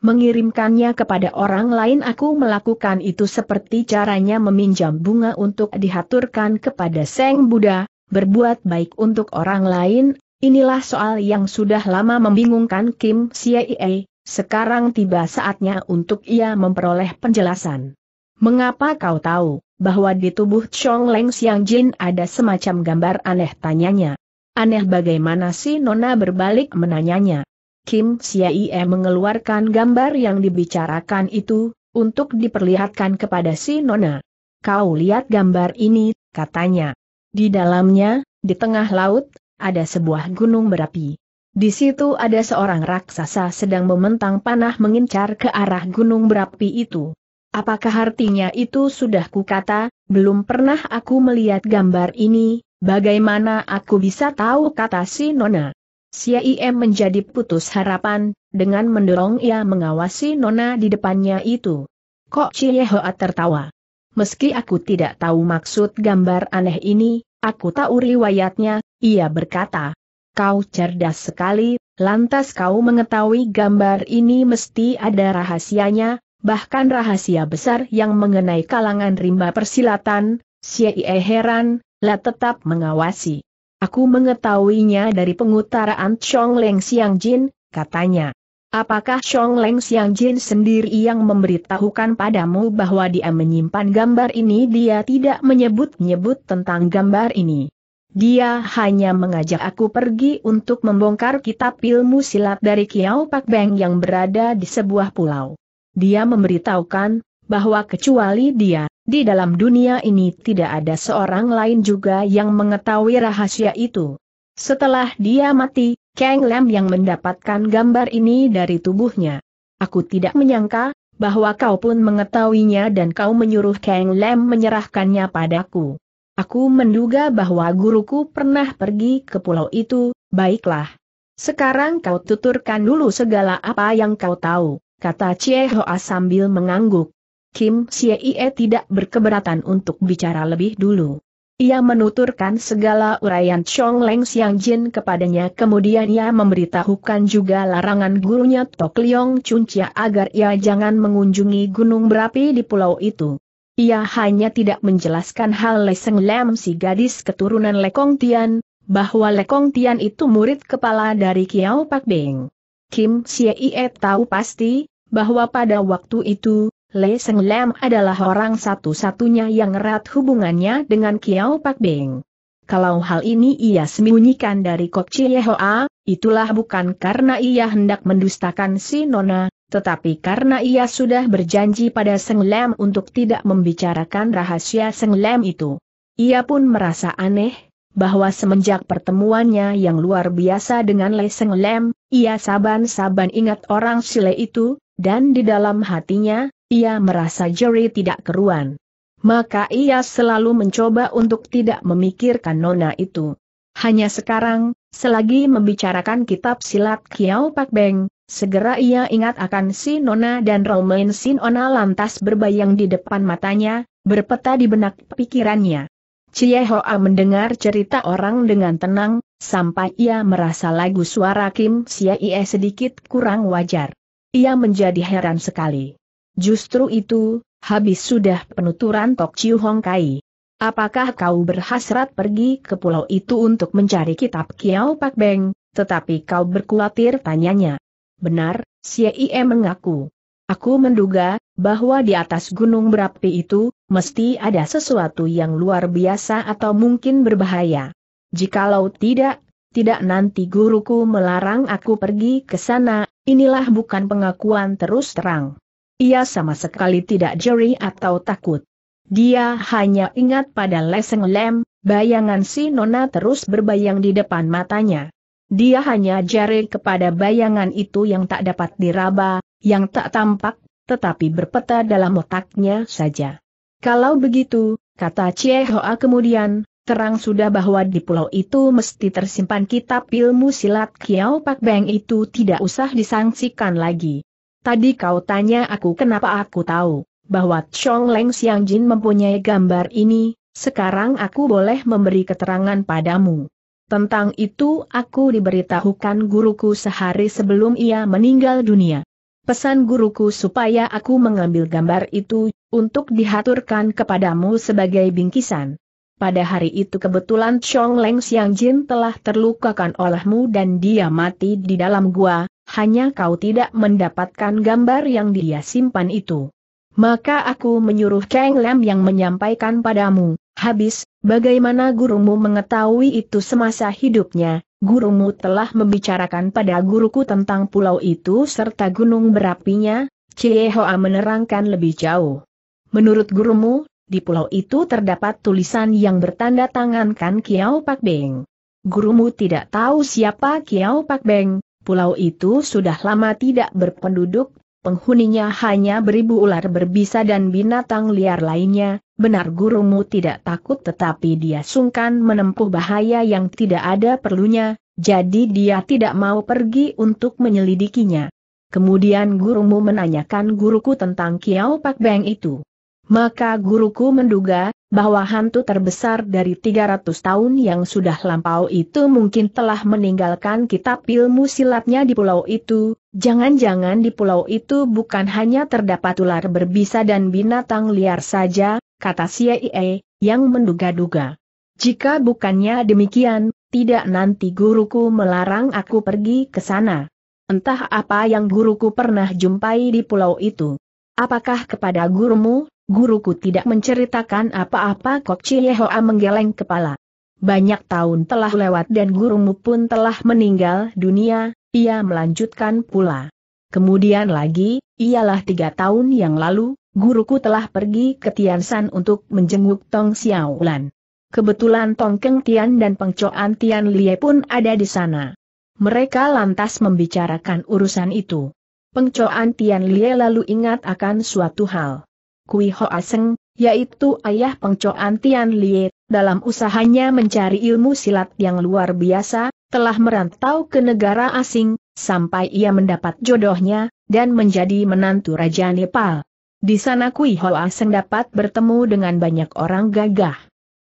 mengirimkannya kepada orang lain aku melakukan itu seperti caranya meminjam bunga untuk dihaturkan kepada Seng Buddha, berbuat baik untuk orang lain, Inilah soal yang sudah lama membingungkan Kim Siei, sekarang tiba saatnya untuk ia memperoleh penjelasan. Mengapa kau tahu bahwa di tubuh Chong Leng Siang Jin ada semacam gambar aneh tanyanya? Aneh bagaimana si Nona berbalik menanyanya. Kim Siei mengeluarkan gambar yang dibicarakan itu, untuk diperlihatkan kepada si Nona. Kau lihat gambar ini, katanya. Di dalamnya, di tengah laut, ada sebuah gunung berapi. Di situ ada seorang raksasa sedang mementang panah mengincar ke arah gunung berapi itu. Apakah artinya itu sudah kukata, belum pernah aku melihat gambar ini, bagaimana aku bisa tahu kata si Nona. IM menjadi putus harapan, dengan mendorong ia mengawasi Nona di depannya itu. Kok Ciehoa tertawa. Meski aku tidak tahu maksud gambar aneh ini, aku tahu riwayatnya, ia berkata, Kau cerdas sekali, lantas kau mengetahui gambar ini mesti ada rahasianya, bahkan rahasia besar yang mengenai kalangan rimba persilatan, siye heran, lah tetap mengawasi. Aku mengetahuinya dari pengutaraan Chong Leng Xiang Jin, katanya. Apakah Chong Leng Xiang Jin sendiri yang memberitahukan padamu bahwa dia menyimpan gambar ini dia tidak menyebut-nyebut tentang gambar ini? Dia hanya mengajak aku pergi untuk membongkar kitab ilmu silat dari Kiao Pak Beng yang berada di sebuah pulau. Dia memberitahukan bahwa kecuali dia, di dalam dunia ini tidak ada seorang lain juga yang mengetahui rahasia itu. Setelah dia mati, Kang Lam yang mendapatkan gambar ini dari tubuhnya. Aku tidak menyangka bahwa kau pun mengetahuinya dan kau menyuruh Kang Lam menyerahkannya padaku. Aku menduga bahwa guruku pernah pergi ke pulau itu, baiklah. Sekarang kau tuturkan dulu segala apa yang kau tahu, kata Chie Hoa sambil mengangguk. Kim Xie tidak berkeberatan untuk bicara lebih dulu. Ia menuturkan segala uraian Chong Leng Xiang Jin kepadanya kemudian ia memberitahukan juga larangan gurunya Tok Leong Chun Chia agar ia jangan mengunjungi gunung berapi di pulau itu. Ia hanya tidak menjelaskan hal Leseng Lam si gadis keturunan le Kong Tian, bahwa le Kong Tian itu murid kepala dari Kiao Pak Beng. Kim Xie tahu pasti, bahwa pada waktu itu, Leseng Lam adalah orang satu-satunya yang erat hubungannya dengan Kiao Pak Beng. Kalau hal ini ia sembunyikan dari Kok Chie Hoa, itulah bukan karena ia hendak mendustakan si Nona, tetapi karena ia sudah berjanji pada Seng Lem untuk tidak membicarakan rahasia Seng Lem itu, ia pun merasa aneh, bahwa semenjak pertemuannya yang luar biasa dengan Le Seng Lem, ia saban-saban ingat orang Sile itu, dan di dalam hatinya, ia merasa jeri tidak keruan. Maka ia selalu mencoba untuk tidak memikirkan nona itu. Hanya sekarang, selagi membicarakan kitab silat Kiao Pak Beng, Segera ia ingat akan si Nona dan Romain si Nona lantas berbayang di depan matanya, berpeta di benak pikirannya. Cie Hoa mendengar cerita orang dengan tenang, sampai ia merasa lagu suara Kim Siaie sedikit kurang wajar. Ia menjadi heran sekali. Justru itu, habis sudah penuturan Tok Chiu Hong Kai. Apakah kau berhasrat pergi ke pulau itu untuk mencari kitab kiau Pak Beng, tetapi kau tanya tanyanya. Benar, Ie mengaku. Aku menduga, bahwa di atas gunung berapi itu, mesti ada sesuatu yang luar biasa atau mungkin berbahaya. Jikalau tidak, tidak nanti guruku melarang aku pergi ke sana, inilah bukan pengakuan terus terang. Ia sama sekali tidak jeri atau takut. Dia hanya ingat pada Leseng Lem, bayangan si Nona terus berbayang di depan matanya. Dia hanya jari kepada bayangan itu yang tak dapat diraba, yang tak tampak, tetapi berpeta dalam otaknya saja. Kalau begitu, kata Chie Hoa kemudian, terang sudah bahwa di pulau itu mesti tersimpan kitab ilmu silat Kiao Pak Beng itu tidak usah disangsikan lagi. Tadi kau tanya aku kenapa aku tahu bahwa Chong Leng Siang Jin mempunyai gambar ini, sekarang aku boleh memberi keterangan padamu. Tentang itu aku diberitahukan guruku sehari sebelum ia meninggal dunia. Pesan guruku supaya aku mengambil gambar itu, untuk dihaturkan kepadamu sebagai bingkisan. Pada hari itu kebetulan Chong Leng Xiang Jin telah terlukakan olehmu dan dia mati di dalam gua, hanya kau tidak mendapatkan gambar yang dia simpan itu. Maka aku menyuruh Cheng Lam yang menyampaikan padamu, Habis, bagaimana gurumu mengetahui itu semasa hidupnya, gurumu telah membicarakan pada guruku tentang pulau itu serta gunung berapinya, Cie Hoa menerangkan lebih jauh. Menurut gurumu, di pulau itu terdapat tulisan yang bertanda tangan kan Kiao Pak Beng. Gurumu tidak tahu siapa Kiao Pak Beng, pulau itu sudah lama tidak berpenduduk, penghuninya hanya beribu ular berbisa dan binatang liar lainnya, benar gurumu tidak takut tetapi dia sungkan menempuh bahaya yang tidak ada perlunya, jadi dia tidak mau pergi untuk menyelidikinya. Kemudian gurumu menanyakan guruku tentang Kiao Pak Beng itu. Maka guruku menduga, bahwa hantu terbesar dari 300 tahun yang sudah lampau itu mungkin telah meninggalkan kitab ilmu silatnya di pulau itu, Jangan-jangan di pulau itu bukan hanya terdapat ular berbisa dan binatang liar saja, kata CIA, yang menduga-duga. Jika bukannya demikian, tidak nanti guruku melarang aku pergi ke sana. Entah apa yang guruku pernah jumpai di pulau itu. Apakah kepada gurumu, guruku tidak menceritakan apa-apa Kok Chiehoa menggeleng kepala. Banyak tahun telah lewat dan gurumu pun telah meninggal dunia, ia melanjutkan pula. Kemudian lagi, ialah tiga tahun yang lalu, guruku telah pergi ke Tiansan untuk menjenguk Tong Xiaolan. Kebetulan Tong Keng Tian dan Pengcoan Tian Lie pun ada di sana. Mereka lantas membicarakan urusan itu. Pengcoan Tian Lie lalu ingat akan suatu hal. Kui Ho Aseng, yaitu ayah Pengcoan Tian Lie, dalam usahanya mencari ilmu silat yang luar biasa, telah merantau ke negara asing, sampai ia mendapat jodohnya, dan menjadi menantu Raja Nepal. Di sana Kui Hoa Seng dapat bertemu dengan banyak orang gagah.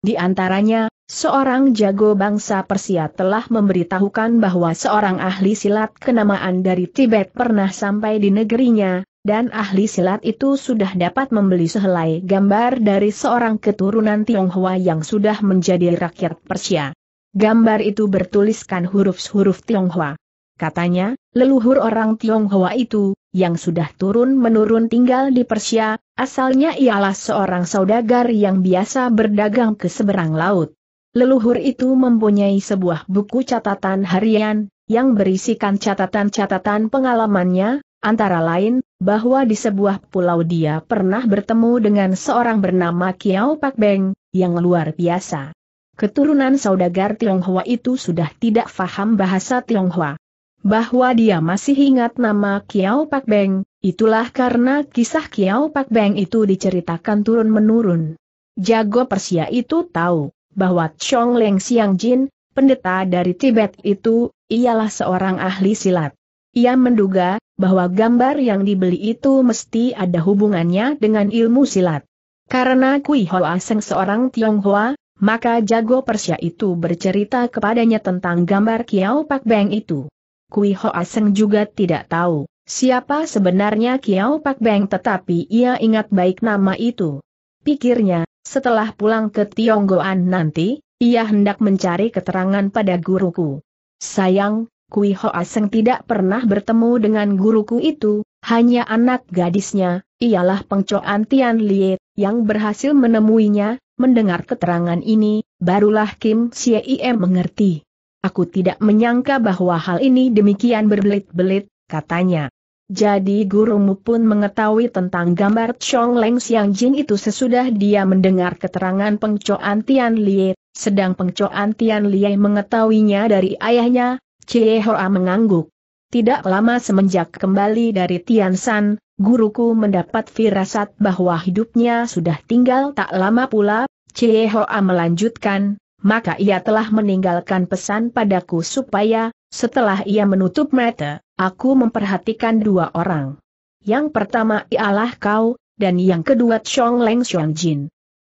Di antaranya, seorang jago bangsa Persia telah memberitahukan bahwa seorang ahli silat kenamaan dari Tibet pernah sampai di negerinya, dan ahli silat itu sudah dapat membeli sehelai gambar dari seorang keturunan Tionghoa yang sudah menjadi rakyat Persia. Gambar itu bertuliskan huruf-huruf Tionghoa. Katanya, leluhur orang Tionghoa itu, yang sudah turun-menurun tinggal di Persia, asalnya ialah seorang saudagar yang biasa berdagang ke seberang laut. Leluhur itu mempunyai sebuah buku catatan harian, yang berisikan catatan-catatan pengalamannya, antara lain, bahwa di sebuah pulau dia pernah bertemu dengan seorang bernama Kiao Pak Beng, yang luar biasa. Keturunan saudagar Tionghoa itu sudah tidak faham bahasa Tionghoa. Bahwa dia masih ingat nama Kiao Pak Beng, itulah karena kisah Kiao Pak Beng itu diceritakan turun-menurun. Jago Persia itu tahu bahwa Chong Leng Siang Jin, pendeta dari Tibet itu, ialah seorang ahli silat. Ia menduga bahwa gambar yang dibeli itu mesti ada hubungannya dengan ilmu silat. Karena Kui Hoa Seng seorang Tionghoa, maka jago Persia itu bercerita kepadanya tentang gambar Kiao Pak Beng itu. Kui Ho Aseng juga tidak tahu siapa sebenarnya Kiao Pak Beng tetapi ia ingat baik nama itu. Pikirnya, setelah pulang ke Tionggoan nanti, ia hendak mencari keterangan pada guruku. Sayang, Kui Ho Aseng tidak pernah bertemu dengan guruku itu, hanya anak gadisnya, ialah pengcoan Tian Liet, yang berhasil menemuinya, Mendengar keterangan ini, barulah Kim Siem mengerti. Aku tidak menyangka bahwa hal ini demikian berbelit-belit, katanya. Jadi gurumu pun mengetahui tentang gambar Chong Leng Xiang Jin itu sesudah dia mendengar keterangan pengcoan Tian Lie, sedang pengcoan Tian Lie mengetahuinya dari ayahnya, Cie Hoa mengangguk. Tidak lama semenjak kembali dari Tiansan, guruku mendapat firasat bahwa hidupnya sudah tinggal tak lama pula, Cie Hoa melanjutkan, maka ia telah meninggalkan pesan padaku supaya, setelah ia menutup mata, aku memperhatikan dua orang. Yang pertama ialah kau, dan yang kedua Chong Leng Xiong Jin.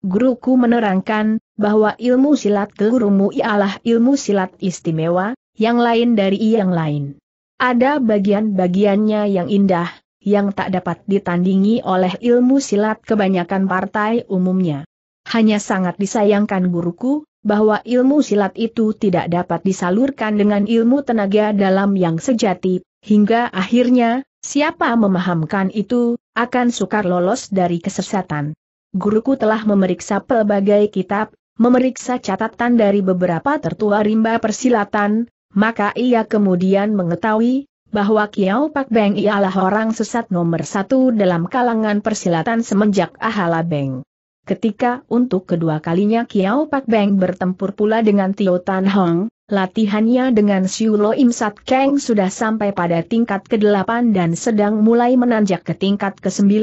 Guruku menerangkan, bahwa ilmu silat gurumu ialah ilmu silat istimewa, yang lain dari yang lain. Ada bagian-bagiannya yang indah, yang tak dapat ditandingi oleh ilmu silat kebanyakan partai umumnya. Hanya sangat disayangkan guruku, bahwa ilmu silat itu tidak dapat disalurkan dengan ilmu tenaga dalam yang sejati, hingga akhirnya, siapa memahamkan itu, akan sukar lolos dari kesesatan. Guruku telah memeriksa pelbagai kitab, memeriksa catatan dari beberapa tertua rimba persilatan, maka ia kemudian mengetahui bahwa Kiao Pak Beng ialah orang sesat nomor satu dalam kalangan persilatan semenjak Ahala Beng. Ketika untuk kedua kalinya Kiao Pak Beng bertempur pula dengan Tio Tan Hong, latihannya dengan Siu Lo Im Sat Keng sudah sampai pada tingkat ke-8 dan sedang mulai menanjak ke tingkat ke-9,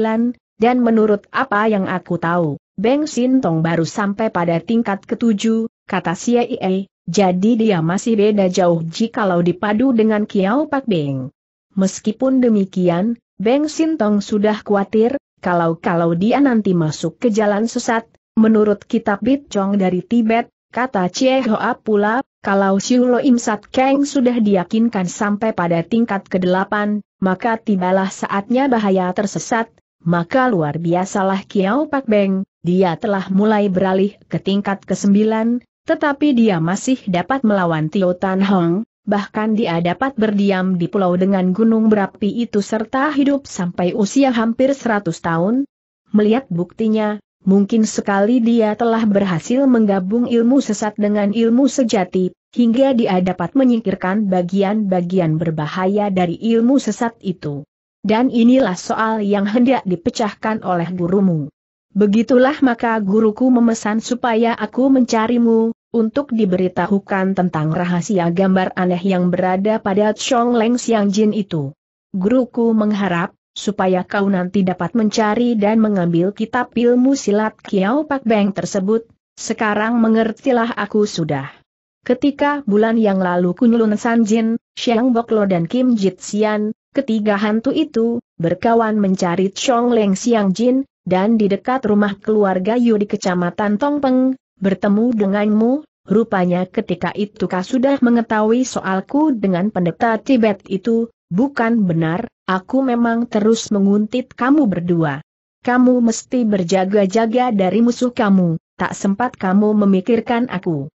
dan menurut apa yang aku tahu, Beng Sintong baru sampai pada tingkat ke-7, kata Ie, jadi dia masih beda jauh jikalau dipadu dengan Kiao Pak Beng. Meskipun demikian, Beng Sintong sudah khawatir, kalau-kalau dia nanti masuk ke jalan sesat, menurut kitab Chong dari Tibet, kata Chie Hoa pula, kalau Siu Lo Im Sat Kang sudah diyakinkan sampai pada tingkat ke-8, maka tibalah saatnya bahaya tersesat, maka luar biasalah Kiao Pak Beng, dia telah mulai beralih ke tingkat ke-9, tetapi dia masih dapat melawan Tio Tan Hong, bahkan dia dapat berdiam di pulau dengan gunung berapi itu serta hidup sampai usia hampir 100 tahun. Melihat buktinya, mungkin sekali dia telah berhasil menggabung ilmu sesat dengan ilmu sejati, hingga dia dapat menyingkirkan bagian-bagian berbahaya dari ilmu sesat itu. Dan inilah soal yang hendak dipecahkan oleh gurumu. Begitulah maka guruku memesan supaya aku mencarimu, untuk diberitahukan tentang rahasia gambar aneh yang berada pada Chong Leng Xiang Jin itu. Guruku mengharap, supaya kau nanti dapat mencari dan mengambil kitab ilmu silat Kiao Pak Beng tersebut, sekarang mengertilah aku sudah. Ketika bulan yang lalu Kunlun Jin, Xiang Boklo dan Kim Jit Sian, ketiga hantu itu, berkawan mencari Chong Leng Xiang Jin, dan di dekat rumah keluarga Yu di kecamatan Tongpeng, bertemu denganmu, rupanya ketika itu kau sudah mengetahui soalku dengan pendeta Tibet itu, bukan benar, aku memang terus menguntit kamu berdua. Kamu mesti berjaga-jaga dari musuh kamu, tak sempat kamu memikirkan aku.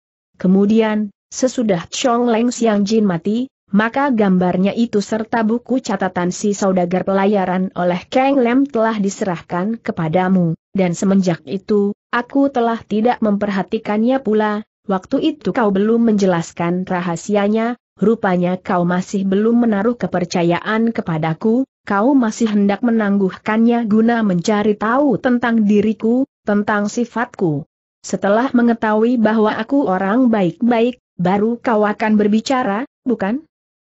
Kemudian, sesudah Chong Leng Siang Jin mati, maka gambarnya itu serta buku catatan si saudagar pelayaran oleh Kang Lem telah diserahkan kepadamu, dan semenjak itu, Aku telah tidak memperhatikannya pula, waktu itu kau belum menjelaskan rahasianya, rupanya kau masih belum menaruh kepercayaan kepadaku, kau masih hendak menangguhkannya guna mencari tahu tentang diriku, tentang sifatku. Setelah mengetahui bahwa aku orang baik-baik, baru kau akan berbicara, bukan?